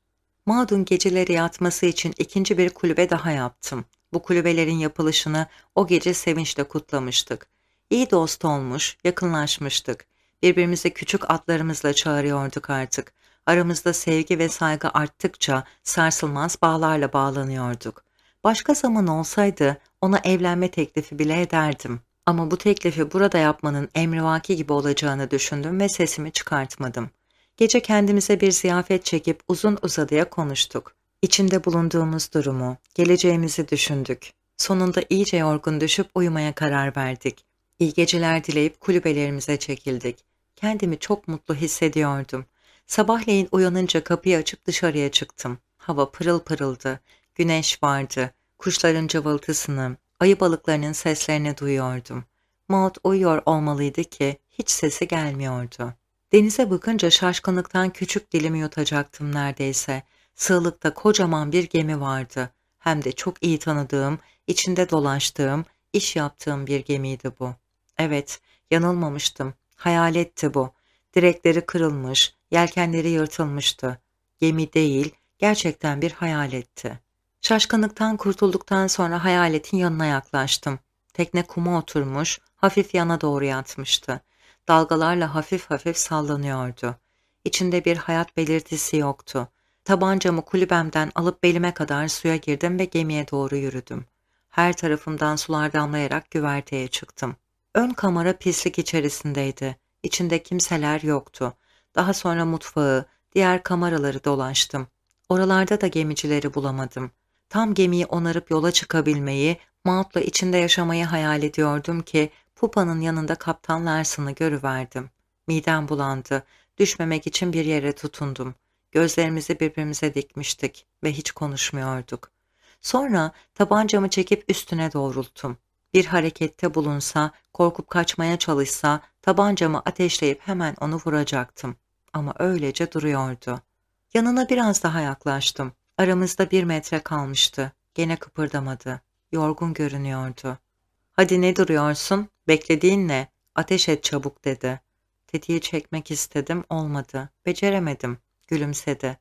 Madun geceleri yatması için ikinci bir kulübe daha yaptım. Bu kulübelerin yapılışını o gece sevinçle kutlamıştık. İyi dost olmuş, yakınlaşmıştık. Birbirimize küçük atlarımızla çağırıyorduk artık. Aramızda sevgi ve saygı arttıkça sarsılmaz bağlarla bağlanıyorduk. Başka zaman olsaydı ona evlenme teklifi bile ederdim. Ama bu teklifi burada yapmanın emrivaki gibi olacağını düşündüm ve sesimi çıkartmadım. Gece kendimize bir ziyafet çekip uzun uzadıya konuştuk. İçinde bulunduğumuz durumu, geleceğimizi düşündük. Sonunda iyice yorgun düşüp uyumaya karar verdik. İyi geceler dileyip kulübelerimize çekildik. Kendimi çok mutlu hissediyordum. Sabahleyin uyanınca kapıyı açıp dışarıya çıktım. Hava pırıl pırıldı. Güneş vardı. Kuşların cıvıltısını, ayı balıklarının seslerini duyuyordum. Maud uyuyor olmalıydı ki hiç sesi gelmiyordu. Denize bakınca şaşkınlıktan küçük dilimi yutacaktım neredeyse. Sığlıkta kocaman bir gemi vardı. Hem de çok iyi tanıdığım, içinde dolaştığım, iş yaptığım bir gemiydi bu. Evet, yanılmamıştım. Hayaletti bu. Direkleri kırılmış, yelkenleri yırtılmıştı. Gemi değil, gerçekten bir hayaletti. Şaşkınlıktan kurtulduktan sonra hayaletin yanına yaklaştım. Tekne kuma oturmuş, hafif yana doğru yatmıştı. Dalgalarla hafif hafif sallanıyordu. İçinde bir hayat belirtisi yoktu. Tabancamı kulübemden alıp belime kadar suya girdim ve gemiye doğru yürüdüm. Her tarafımdan sular damlayarak güverteye çıktım. Ön kamera pislik içerisindeydi. İçinde kimseler yoktu. Daha sonra mutfağı, diğer kameraları dolaştım. Oralarda da gemicileri bulamadım. Tam gemiyi onarıp yola çıkabilmeyi, Mount'la içinde yaşamayı hayal ediyordum ki Pupa'nın yanında kaptan Larson'ı görüverdim. Midem bulandı. Düşmemek için bir yere tutundum. Gözlerimizi birbirimize dikmiştik ve hiç konuşmuyorduk. Sonra tabancamı çekip üstüne doğrulttum. Bir harekette bulunsa, korkup kaçmaya çalışsa tabancamı ateşleyip hemen onu vuracaktım. Ama öylece duruyordu. Yanına biraz daha yaklaştım. Aramızda bir metre kalmıştı. Gene kıpırdamadı. Yorgun görünüyordu. ''Hadi ne duruyorsun? Beklediğin ne? Ateş et çabuk.'' dedi. Tetiği çekmek istedim, olmadı. Beceremedim. Gülümsedi.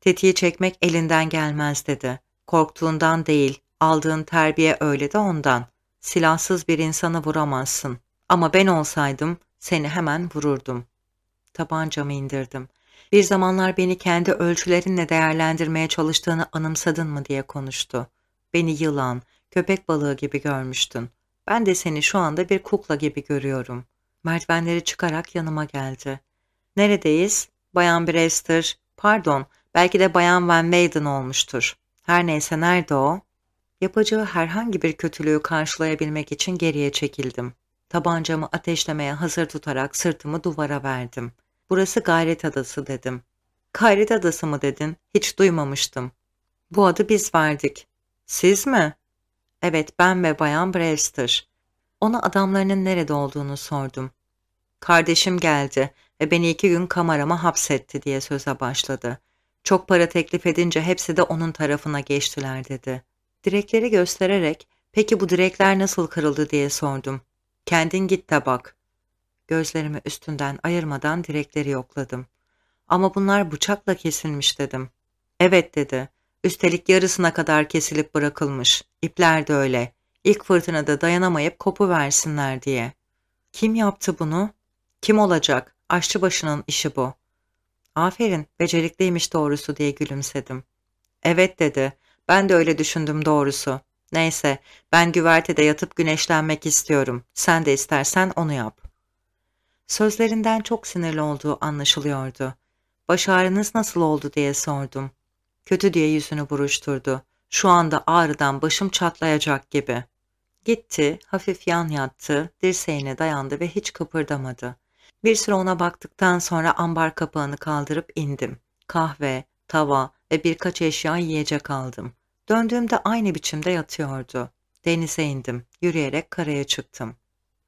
Tetiği çekmek elinden gelmez dedi. Korktuğundan değil, aldığın terbiye öyle de ondan. Silahsız bir insanı vuramazsın. Ama ben olsaydım seni hemen vururdum. Tabancamı indirdim. Bir zamanlar beni kendi ölçülerinle değerlendirmeye çalıştığını anımsadın mı diye konuştu. Beni yılan, köpek balığı gibi görmüştün. Ben de seni şu anda bir kukla gibi görüyorum. Merdivenleri çıkarak yanıma geldi. Neredeyiz? Bayan Brewster, pardon, belki de Bayan Van Weyden olmuştur. Her neyse nerede o? Yapacağı herhangi bir kötülüğü karşılayabilmek için geriye çekildim. Tabancamı ateşlemeye hazır tutarak sırtımı duvara verdim. Burası Gayret Adası dedim. Gayret Adası mı dedin? Hiç duymamıştım. Bu adı biz verdik. Siz mi? Evet ben ve Bayan Brewster. Ona adamlarının nerede olduğunu sordum. Kardeşim geldi ve beni iki gün kamerama hapsetti diye söze başladı. Çok para teklif edince hepsi de onun tarafına geçtiler dedi. Direkleri göstererek peki bu direkler nasıl kırıldı diye sordum. Kendin git de bak. Gözlerimi üstünden ayırmadan direkleri yokladım. Ama bunlar bıçakla kesilmiş dedim. Evet dedi. Üstelik yarısına kadar kesilip bırakılmış. İpler de öyle. İlk fırtınada dayanamayıp kopu versinler diye. Kim yaptı bunu? Kim olacak? Aşçı başının işi bu. Aferin, becerikliymiş doğrusu diye gülümsedim. Evet dedi, ben de öyle düşündüm doğrusu. Neyse, ben güvertede yatıp güneşlenmek istiyorum. Sen de istersen onu yap. Sözlerinden çok sinirli olduğu anlaşılıyordu. Baş ağrınız nasıl oldu diye sordum. Kötü diye yüzünü buruşturdu. Şu anda ağrıdan başım çatlayacak gibi. Gitti, hafif yan yattı, dirseğine dayandı ve hiç kıpırdamadı. Bir süre ona baktıktan sonra ambar kapağını kaldırıp indim. Kahve, tava ve birkaç eşya yiyecek aldım. Döndüğümde aynı biçimde yatıyordu. Denize indim. Yürüyerek karaya çıktım.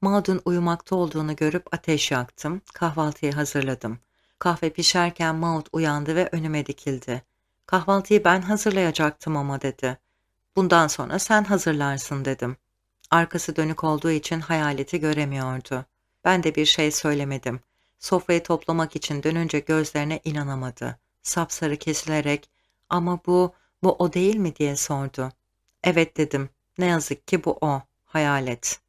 Madun uyumakta olduğunu görüp ateş yaktım. Kahvaltıyı hazırladım. Kahve pişerken Maud uyandı ve önüme dikildi. Kahvaltıyı ben hazırlayacaktım ama dedi. Bundan sonra sen hazırlarsın dedim. Arkası dönük olduğu için hayaleti göremiyordu. Ben de bir şey söylemedim. Sofrayı toplamak için dönünce gözlerine inanamadı. Sapsarı kesilerek ama bu, bu o değil mi diye sordu. Evet dedim. Ne yazık ki bu o. Hayalet.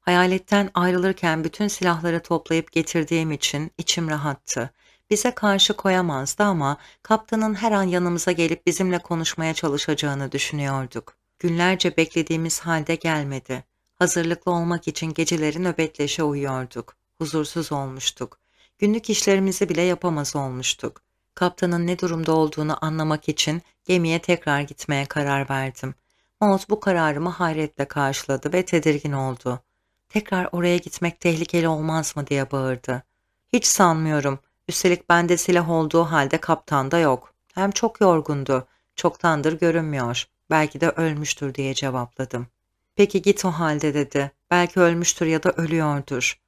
Hayaletten ayrılırken bütün silahları toplayıp getirdiğim için içim rahattı. Bize karşı koyamazdı ama kaptanın her an yanımıza gelip bizimle konuşmaya çalışacağını düşünüyorduk. Günlerce beklediğimiz halde gelmedi. Hazırlıklı olmak için geceleri nöbetleşe uyuyorduk. Huzursuz olmuştuk. Günlük işlerimizi bile yapamaz olmuştuk. Kaptanın ne durumda olduğunu anlamak için gemiye tekrar gitmeye karar verdim. Moz bu kararımı hayretle karşıladı ve tedirgin oldu. Tekrar oraya gitmek tehlikeli olmaz mı diye bağırdı. Hiç sanmıyorum. Üstelik bende silah olduğu halde kaptanda yok. Hem çok yorgundu. Çoktandır görünmüyor. Belki de ölmüştür diye cevapladım. Peki git o halde dedi. Belki ölmüştür ya da ölüyordur.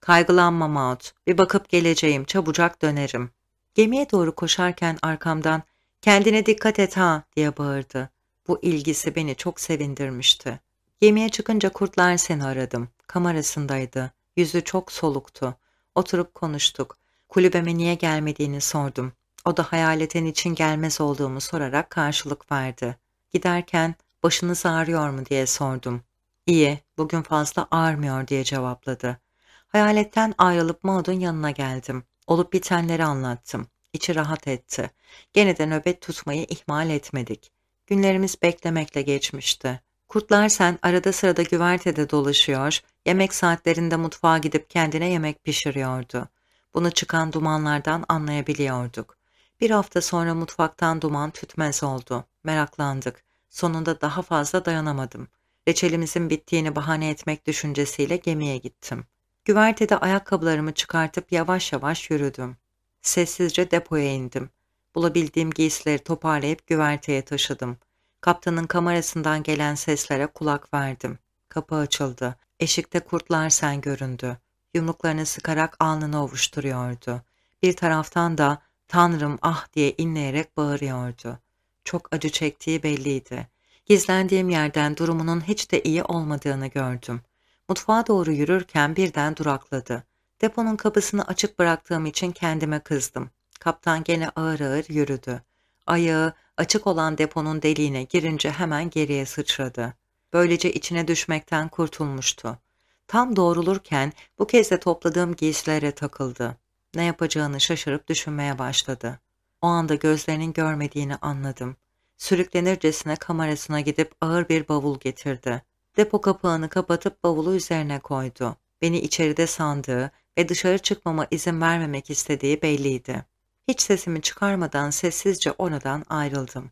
Kaygılanma Maud. Bir bakıp geleceğim. Çabucak dönerim. Gemiye doğru koşarken arkamdan kendine dikkat et ha diye bağırdı. Bu ilgisi beni çok sevindirmişti. Gemiye çıkınca kurtlar seni aradım. Kamerasındaydı. Yüzü çok soluktu. Oturup konuştuk. Kulübeme niye gelmediğini sordum. O da hayaletin için gelmez olduğumu sorarak karşılık verdi. Giderken Başınız ağrıyor mu diye sordum. İyi, bugün fazla ağrmıyor diye cevapladı. Hayaletten ayrılıp Maud'un yanına geldim. Olup bitenleri anlattım. İçi rahat etti. Gene de nöbet tutmayı ihmal etmedik. Günlerimiz beklemekle geçmişti. Kurtlar sen arada sırada güvertede dolaşıyor, yemek saatlerinde mutfağa gidip kendine yemek pişiriyordu. Bunu çıkan dumanlardan anlayabiliyorduk. Bir hafta sonra mutfaktan duman tütmez oldu. Meraklandık. Sonunda daha fazla dayanamadım. Reçelimizin bittiğini bahane etmek düşüncesiyle gemiye gittim. Güvertede ayakkabılarımı çıkartıp yavaş yavaş yürüdüm. Sessizce depoya indim. Bulabildiğim giysileri toparlayıp güverteye taşıdım. Kaptanın kamerasından gelen seslere kulak verdim. Kapı açıldı. Eşikte kurtlar sen göründü. Yumruklarını sıkarak alnını ovuşturuyordu. Bir taraftan da ''Tanrım ah'' diye inleyerek bağırıyordu çok acı çektiği belliydi. Gizlendiğim yerden durumunun hiç de iyi olmadığını gördüm. Mutfağa doğru yürürken birden durakladı. Deponun kapısını açık bıraktığım için kendime kızdım. Kaptan gene ağır ağır yürüdü. Ayağı açık olan deponun deliğine girince hemen geriye sıçradı. Böylece içine düşmekten kurtulmuştu. Tam doğrulurken bu kez de topladığım giysilere takıldı. Ne yapacağını şaşırıp düşünmeye başladı. O anda gözlerinin görmediğini anladım. Sürüklenircesine kamerasına gidip ağır bir bavul getirdi. Depo kapağını kapatıp bavulu üzerine koydu. Beni içeride sandığı ve dışarı çıkmama izin vermemek istediği belliydi. Hiç sesimi çıkarmadan sessizce oradan ayrıldım.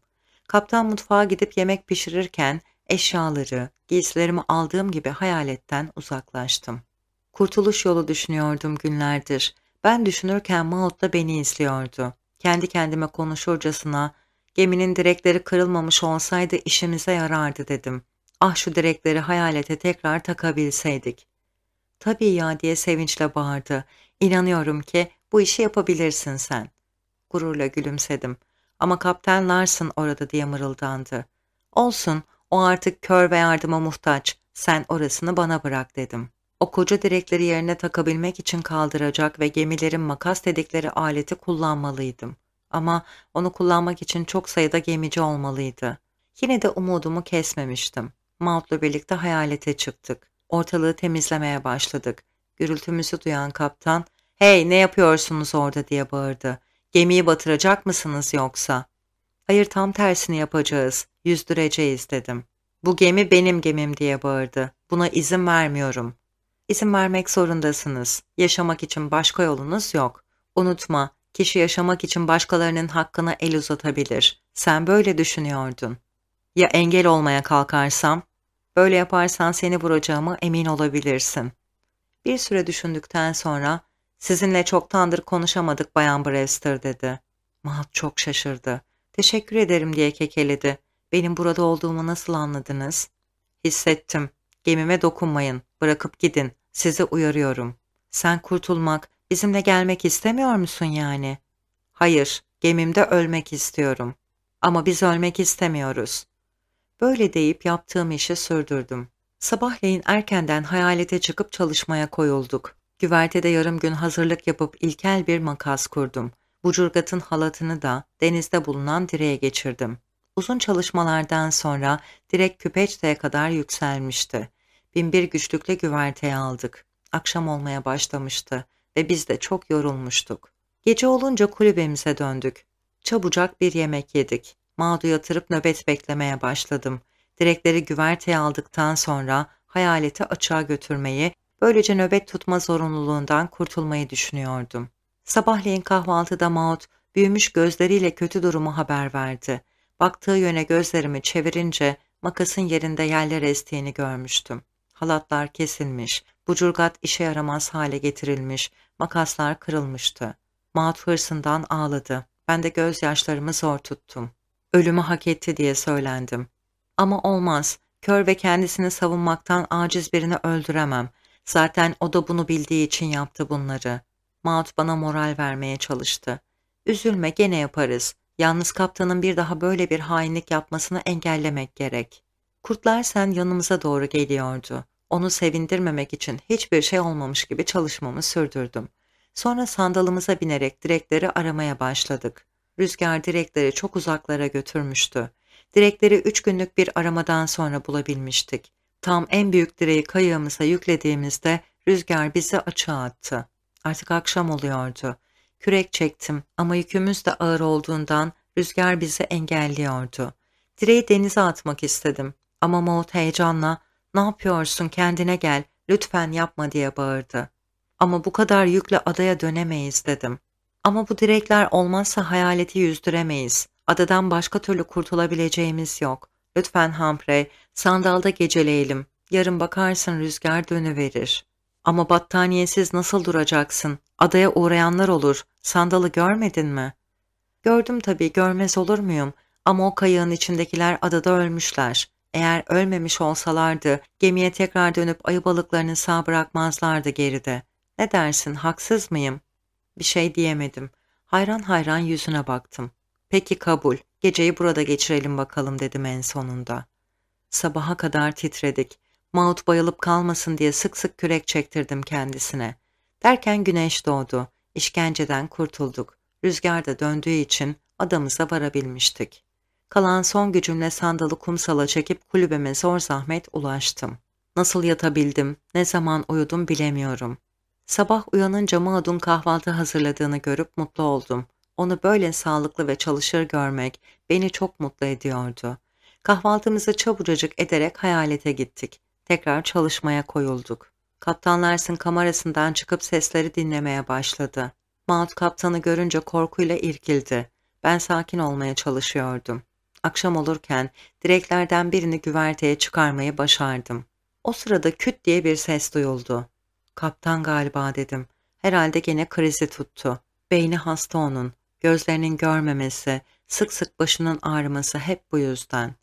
Kaptan mutfağa gidip yemek pişirirken eşyaları, giysilerimi aldığım gibi hayaletten uzaklaştım. Kurtuluş yolu düşünüyordum günlerdir. Ben düşünürken Maud da beni izliyordu kendi kendime konuşurcasına geminin direkleri kırılmamış olsaydı işimize yarardı dedim. Ah şu direkleri hayalete tekrar takabilseydik. Tabii ya diye sevinçle bağırdı. İnanıyorum ki bu işi yapabilirsin sen. Gururla gülümsedim. Ama kaptan Larson orada diye mırıldandı. Olsun o artık kör ve yardıma muhtaç. Sen orasını bana bırak dedim. O koca direkleri yerine takabilmek için kaldıracak ve gemilerin makas dedikleri aleti kullanmalıydım. Ama onu kullanmak için çok sayıda gemici olmalıydı. Yine de umudumu kesmemiştim. Mount'la birlikte hayalete çıktık. Ortalığı temizlemeye başladık. Gürültümüzü duyan kaptan, ''Hey ne yapıyorsunuz orada?'' diye bağırdı. ''Gemiyi batıracak mısınız yoksa?'' ''Hayır tam tersini yapacağız, yüzdüreceğiz.'' dedim. ''Bu gemi benim gemim.'' diye bağırdı. ''Buna izin vermiyorum.'' İsim vermek zorundasınız. Yaşamak için başka yolunuz yok. Unutma, kişi yaşamak için başkalarının hakkına el uzatabilir. Sen böyle düşünüyordun. Ya engel olmaya kalkarsam? Böyle yaparsan seni vuracağımı emin olabilirsin. Bir süre düşündükten sonra, sizinle çoktandır konuşamadık Bayan Brewster dedi. Mahat çok şaşırdı. Teşekkür ederim diye kekeledi. Benim burada olduğumu nasıl anladınız? Hissettim. Gemime dokunmayın, bırakıp gidin, sizi uyarıyorum. Sen kurtulmak, bizimle gelmek istemiyor musun yani? Hayır, gemimde ölmek istiyorum. Ama biz ölmek istemiyoruz. Böyle deyip yaptığım işi sürdürdüm. Sabahleyin erkenden hayalete çıkıp çalışmaya koyulduk. Güvertede yarım gün hazırlık yapıp ilkel bir makas kurdum. Bucurgat'ın halatını da denizde bulunan direğe geçirdim. Uzun çalışmalardan sonra direk küpeçteye kadar yükselmişti binbir güçlükle güverteye aldık. Akşam olmaya başlamıştı ve biz de çok yorulmuştuk. Gece olunca kulübemize döndük. Çabucak bir yemek yedik. Mağdu yatırıp nöbet beklemeye başladım. Direkleri güverteye aldıktan sonra hayaleti açığa götürmeyi, böylece nöbet tutma zorunluluğundan kurtulmayı düşünüyordum. Sabahleyin kahvaltıda Maud, büyümüş gözleriyle kötü durumu haber verdi. Baktığı yöne gözlerimi çevirince makasın yerinde yerler estiğini görmüştüm. Halatlar kesilmiş, bucurgat işe yaramaz hale getirilmiş, makaslar kırılmıştı. Maat hırsından ağladı. Ben de gözyaşlarımı zor tuttum. Ölümü hak etti diye söylendim. Ama olmaz, kör ve kendisini savunmaktan aciz birini öldüremem. Zaten o da bunu bildiği için yaptı bunları. Maat bana moral vermeye çalıştı. Üzülme gene yaparız. Yalnız kaptanın bir daha böyle bir hainlik yapmasını engellemek gerek. Kurtlar sen yanımıza doğru geliyordu. Onu sevindirmemek için hiçbir şey olmamış gibi çalışmamı sürdürdüm. Sonra sandalımıza binerek direkleri aramaya başladık. Rüzgar direkleri çok uzaklara götürmüştü. Direkleri üç günlük bir aramadan sonra bulabilmiştik. Tam en büyük direği kayığımıza yüklediğimizde rüzgar bizi açığa attı. Artık akşam oluyordu. Kürek çektim ama yükümüz de ağır olduğundan rüzgar bizi engelliyordu. Direği denize atmak istedim ama Maud heyecanla ne yapıyorsun kendine gel lütfen yapma diye bağırdı. Ama bu kadar yükle adaya dönemeyiz dedim. Ama bu direkler olmazsa hayaleti yüzdüremeyiz. Adadan başka türlü kurtulabileceğimiz yok. Lütfen Humphrey sandalda geceleyelim. Yarın bakarsın rüzgar dönüverir. Ama battaniyesiz nasıl duracaksın? Adaya uğrayanlar olur. Sandalı görmedin mi? Gördüm tabii görmez olur muyum? Ama o kayığın içindekiler adada ölmüşler. Eğer ölmemiş olsalardı gemiye tekrar dönüp ayı balıklarını sağ bırakmazlardı geride. Ne dersin haksız mıyım? Bir şey diyemedim. Hayran hayran yüzüne baktım. Peki kabul. Geceyi burada geçirelim bakalım dedim en sonunda. Sabaha kadar titredik. Maut bayılıp kalmasın diye sık sık kürek çektirdim kendisine. Derken güneş doğdu. İşkenceden kurtulduk. Rüzgar da döndüğü için adamıza varabilmiştik. Kalan son gücümle sandalı kumsala çekip kulübeme zor zahmet ulaştım. Nasıl yatabildim, ne zaman uyudum bilemiyorum. Sabah uyanınca Maud'un kahvaltı hazırladığını görüp mutlu oldum. Onu böyle sağlıklı ve çalışır görmek beni çok mutlu ediyordu. Kahvaltımızı çabucacık ederek hayalete gittik. Tekrar çalışmaya koyulduk. Kaptan Larsen kamerasından çıkıp sesleri dinlemeye başladı. Maud kaptanı görünce korkuyla irkildi. Ben sakin olmaya çalışıyordum akşam olurken direklerden birini güverteye çıkarmayı başardım. O sırada küt diye bir ses duyuldu. Kaptan galiba dedim. Herhalde gene krizi tuttu. Beyni hasta onun. Gözlerinin görmemesi, sık sık başının ağrıması hep bu yüzden.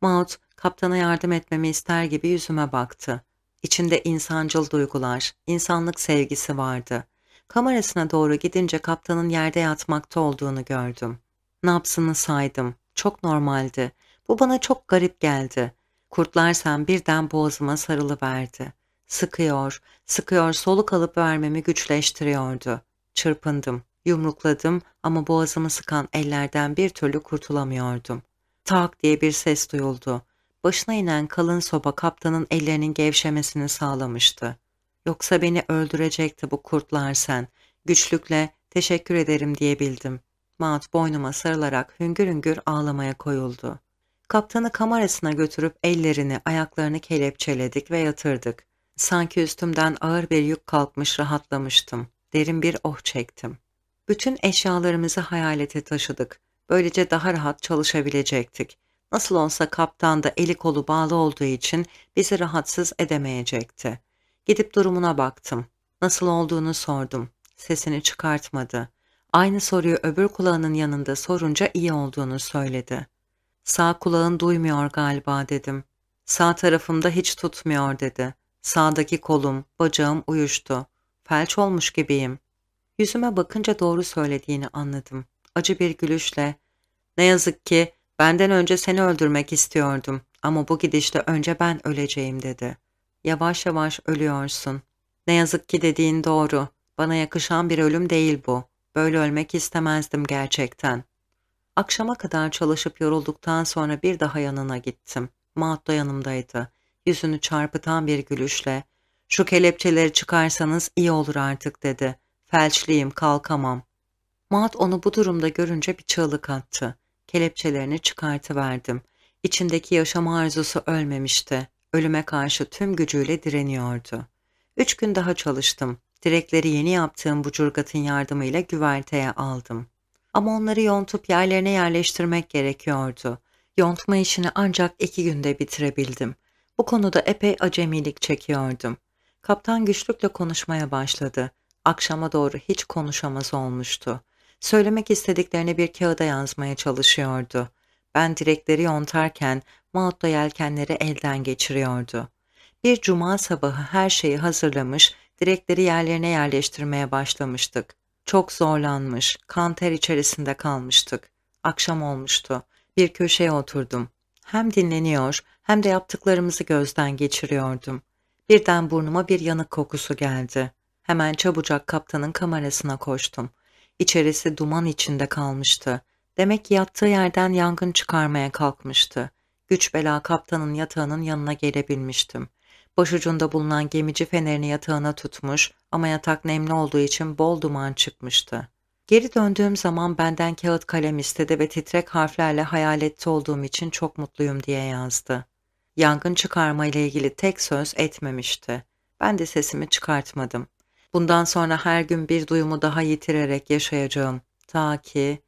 Maud, kaptana yardım etmemi ister gibi yüzüme baktı. İçinde insancıl duygular, insanlık sevgisi vardı. Kamerasına doğru gidince kaptanın yerde yatmakta olduğunu gördüm. Napsını saydım. Çok normaldi. Bu bana çok garip geldi. Kurtlar sen birden boğazıma verdi. Sıkıyor, sıkıyor soluk alıp vermemi güçleştiriyordu. Çırpındım, yumrukladım ama boğazımı sıkan ellerden bir türlü kurtulamıyordum. Tak diye bir ses duyuldu. Başına inen kalın soba kaptanın ellerinin gevşemesini sağlamıştı. Yoksa beni öldürecekti bu kurtlar sen. Güçlükle teşekkür ederim diyebildim. Mount boynuma sarılarak hüngür hüngür ağlamaya koyuldu. Kaptanı kamerasına götürüp ellerini, ayaklarını kelepçeledik ve yatırdık. Sanki üstümden ağır bir yük kalkmış rahatlamıştım. Derin bir oh çektim. Bütün eşyalarımızı hayalete taşıdık. Böylece daha rahat çalışabilecektik. Nasıl olsa kaptan da eli kolu bağlı olduğu için bizi rahatsız edemeyecekti. Gidip durumuna baktım. Nasıl olduğunu sordum. Sesini çıkartmadı aynı soruyu öbür kulağının yanında sorunca iyi olduğunu söyledi. Sağ kulağın duymuyor galiba dedim. Sağ tarafımda hiç tutmuyor dedi. Sağdaki kolum, bacağım uyuştu. Felç olmuş gibiyim. Yüzüme bakınca doğru söylediğini anladım. Acı bir gülüşle, ne yazık ki benden önce seni öldürmek istiyordum ama bu gidişte önce ben öleceğim dedi. Yavaş yavaş ölüyorsun. Ne yazık ki dediğin doğru. Bana yakışan bir ölüm değil bu. Böyle ölmek istemezdim gerçekten. Akşama kadar çalışıp yorulduktan sonra bir daha yanına gittim. Maat da yanımdaydı. Yüzünü çarpıtan bir gülüşle ''Şu kelepçeleri çıkarsanız iyi olur artık'' dedi. ''Felçliyim, kalkamam.'' Maat onu bu durumda görünce bir çığlık attı. Kelepçelerini çıkartıverdim. İçindeki yaşam arzusu ölmemişti. Ölüme karşı tüm gücüyle direniyordu. Üç gün daha çalıştım. Direkleri yeni yaptığım bu curgatın yardımıyla güverteye aldım. Ama onları yontup yerlerine yerleştirmek gerekiyordu. Yontma işini ancak iki günde bitirebildim. Bu konuda epey acemilik çekiyordum. Kaptan güçlükle konuşmaya başladı. Akşama doğru hiç konuşamaz olmuştu. Söylemek istediklerini bir kağıda yazmaya çalışıyordu. Ben direkleri yontarken Maut yelkenleri elden geçiriyordu. Bir cuma sabahı her şeyi hazırlamış, direkleri yerlerine yerleştirmeye başlamıştık. Çok zorlanmış, kan ter içerisinde kalmıştık. Akşam olmuştu. Bir köşeye oturdum. Hem dinleniyor hem de yaptıklarımızı gözden geçiriyordum. Birden burnuma bir yanık kokusu geldi. Hemen çabucak kaptanın kamerasına koştum. İçerisi duman içinde kalmıştı. Demek ki yattığı yerden yangın çıkarmaya kalkmıştı. Güç bela kaptanın yatağının yanına gelebilmiştim. Başucunda bulunan gemici fenerini yatağına tutmuş ama yatak nemli olduğu için bol duman çıkmıştı. Geri döndüğüm zaman benden kağıt kalem istedi ve titrek harflerle hayalette olduğum için çok mutluyum diye yazdı. Yangın çıkarma ile ilgili tek söz etmemişti. Ben de sesimi çıkartmadım. Bundan sonra her gün bir duyumu daha yitirerek yaşayacağım. Ta ki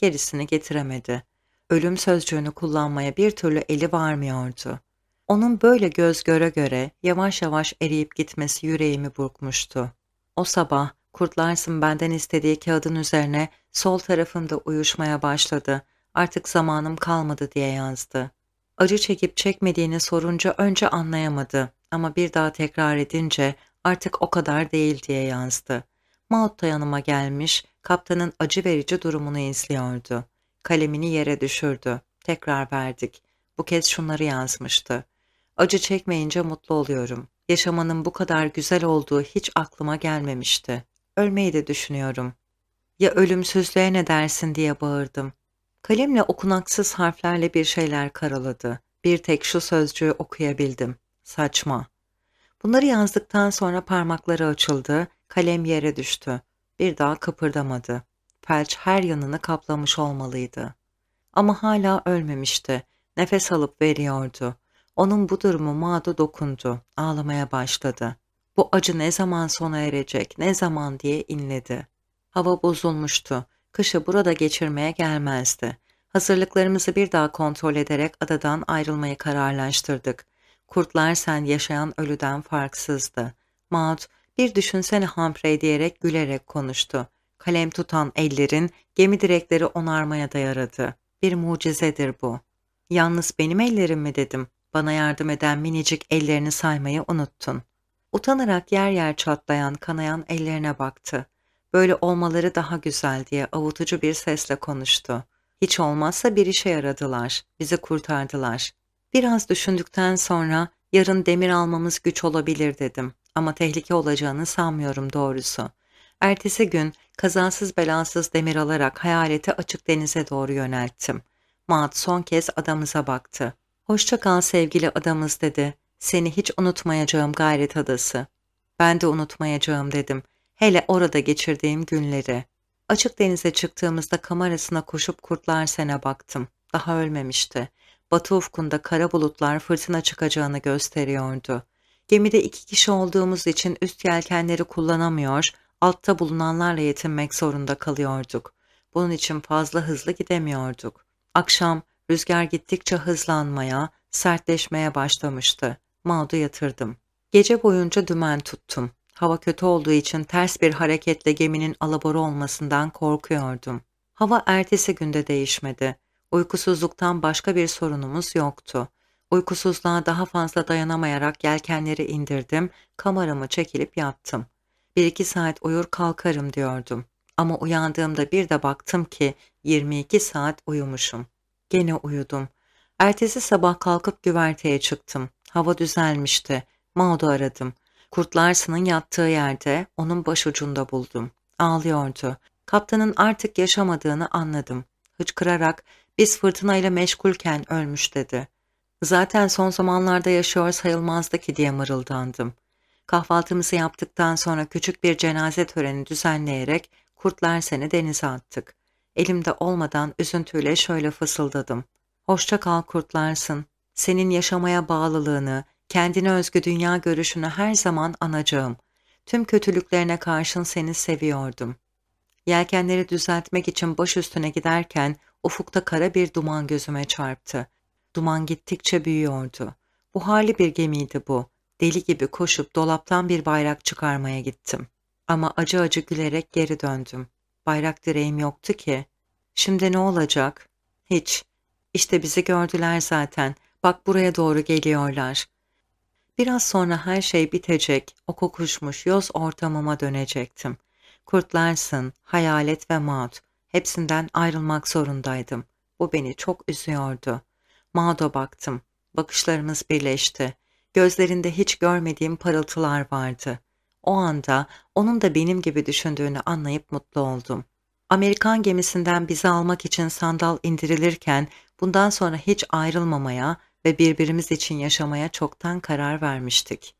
gerisini getiremedi. Ölüm sözcüğünü kullanmaya bir türlü eli varmıyordu. Onun böyle göz göre göre yavaş yavaş eriyip gitmesi yüreğimi burkmuştu. O sabah Kurt Larson benden istediği kağıdın üzerine sol tarafımda uyuşmaya başladı. Artık zamanım kalmadı diye yazdı. Acı çekip çekmediğini sorunca önce anlayamadı ama bir daha tekrar edince artık o kadar değil diye yazdı. Maut da yanıma gelmiş, kaptanın acı verici durumunu izliyordu. Kalemini yere düşürdü. Tekrar verdik. Bu kez şunları yazmıştı. Acı çekmeyince mutlu oluyorum. Yaşamanın bu kadar güzel olduğu hiç aklıma gelmemişti. Ölmeyi de düşünüyorum. Ya ölümsüzlüğe ne dersin diye bağırdım. Kalemle okunaksız harflerle bir şeyler karaladı. Bir tek şu sözcüğü okuyabildim. Saçma. Bunları yazdıktan sonra parmakları açıldı, kalem yere düştü. Bir daha kıpırdamadı. Felç her yanını kaplamış olmalıydı. Ama hala ölmemişti. Nefes alıp veriyordu. Onun bu durumu Mağda dokundu. Ağlamaya başladı. Bu acı ne zaman sona erecek, ne zaman diye inledi. Hava bozulmuştu. Kışı burada geçirmeye gelmezdi. Hazırlıklarımızı bir daha kontrol ederek adadan ayrılmayı kararlaştırdık. Kurtlar sen yaşayan ölüden farksızdı. Maud, bir düşünsene Humphrey diyerek gülerek konuştu. Kalem tutan ellerin gemi direkleri onarmaya da yaradı. Bir mucizedir bu. Yalnız benim ellerim mi dedim. Bana yardım eden minicik ellerini saymayı unuttun. Utanarak yer yer çatlayan, kanayan ellerine baktı. Böyle olmaları daha güzel diye avutucu bir sesle konuştu. Hiç olmazsa bir işe yaradılar, bizi kurtardılar. Biraz düşündükten sonra yarın demir almamız güç olabilir dedim ama tehlike olacağını sanmıyorum doğrusu. Ertesi gün kazansız belansız demir alarak hayaleti açık denize doğru yönelttim. Maat son kez adamıza baktı. Hoşça kal sevgili adamız dedi. Seni hiç unutmayacağım gayret adası. Ben de unutmayacağım dedim. Hele orada geçirdiğim günleri. Açık denize çıktığımızda kamerasına koşup kurtlar sene baktım. Daha ölmemişti. Batı ufkunda kara bulutlar fırtına çıkacağını gösteriyordu. Gemide iki kişi olduğumuz için üst yelkenleri kullanamıyor, altta bulunanlarla yetinmek zorunda kalıyorduk. Bunun için fazla hızlı gidemiyorduk. Akşam Rüzgar gittikçe hızlanmaya, sertleşmeye başlamıştı. Maudu yatırdım. Gece boyunca dümen tuttum. Hava kötü olduğu için ters bir hareketle geminin alabora olmasından korkuyordum. Hava ertesi günde değişmedi. Uykusuzluktan başka bir sorunumuz yoktu. Uykusuzluğa daha fazla dayanamayarak gelkenleri indirdim, kameramı çekilip yattım. Bir iki saat uyur kalkarım diyordum. Ama uyandığımda bir de baktım ki 22 saat uyumuşum. Gene uyudum. Ertesi sabah kalkıp güverteye çıktım. Hava düzelmişti. Maud'u aradım. Kurtlarsının yattığı yerde onun başucunda buldum. Ağlıyordu. Kaptanın artık yaşamadığını anladım. Hıçkırarak biz fırtınayla meşgulken ölmüş dedi. Zaten son zamanlarda yaşıyor sayılmazdı ki diye mırıldandım. Kahvaltımızı yaptıktan sonra küçük bir cenaze töreni düzenleyerek kurtlar seni denize attık. Elimde olmadan üzüntüyle şöyle fısıldadım. Hoşça kal kurtlarsın. Senin yaşamaya bağlılığını, kendine özgü dünya görüşünü her zaman anacağım. Tüm kötülüklerine karşın seni seviyordum. Yelkenleri düzeltmek için baş üstüne giderken ufukta kara bir duman gözüme çarptı. Duman gittikçe büyüyordu. Buharlı bir gemiydi bu. Deli gibi koşup dolaptan bir bayrak çıkarmaya gittim. Ama acı acı gülerek geri döndüm. Bayrak direğim yoktu ki. Şimdi ne olacak? Hiç. İşte bizi gördüler zaten. Bak buraya doğru geliyorlar. Biraz sonra her şey bitecek. O kokuşmuş yoz ortamıma dönecektim. Kurtlarsın, hayalet ve maut. Hepsinden ayrılmak zorundaydım. Bu beni çok üzüyordu. Mağdo baktım. Bakışlarımız birleşti. Gözlerinde hiç görmediğim parıltılar vardı. O anda onun da benim gibi düşündüğünü anlayıp mutlu oldum. Amerikan gemisinden bizi almak için sandal indirilirken bundan sonra hiç ayrılmamaya ve birbirimiz için yaşamaya çoktan karar vermiştik.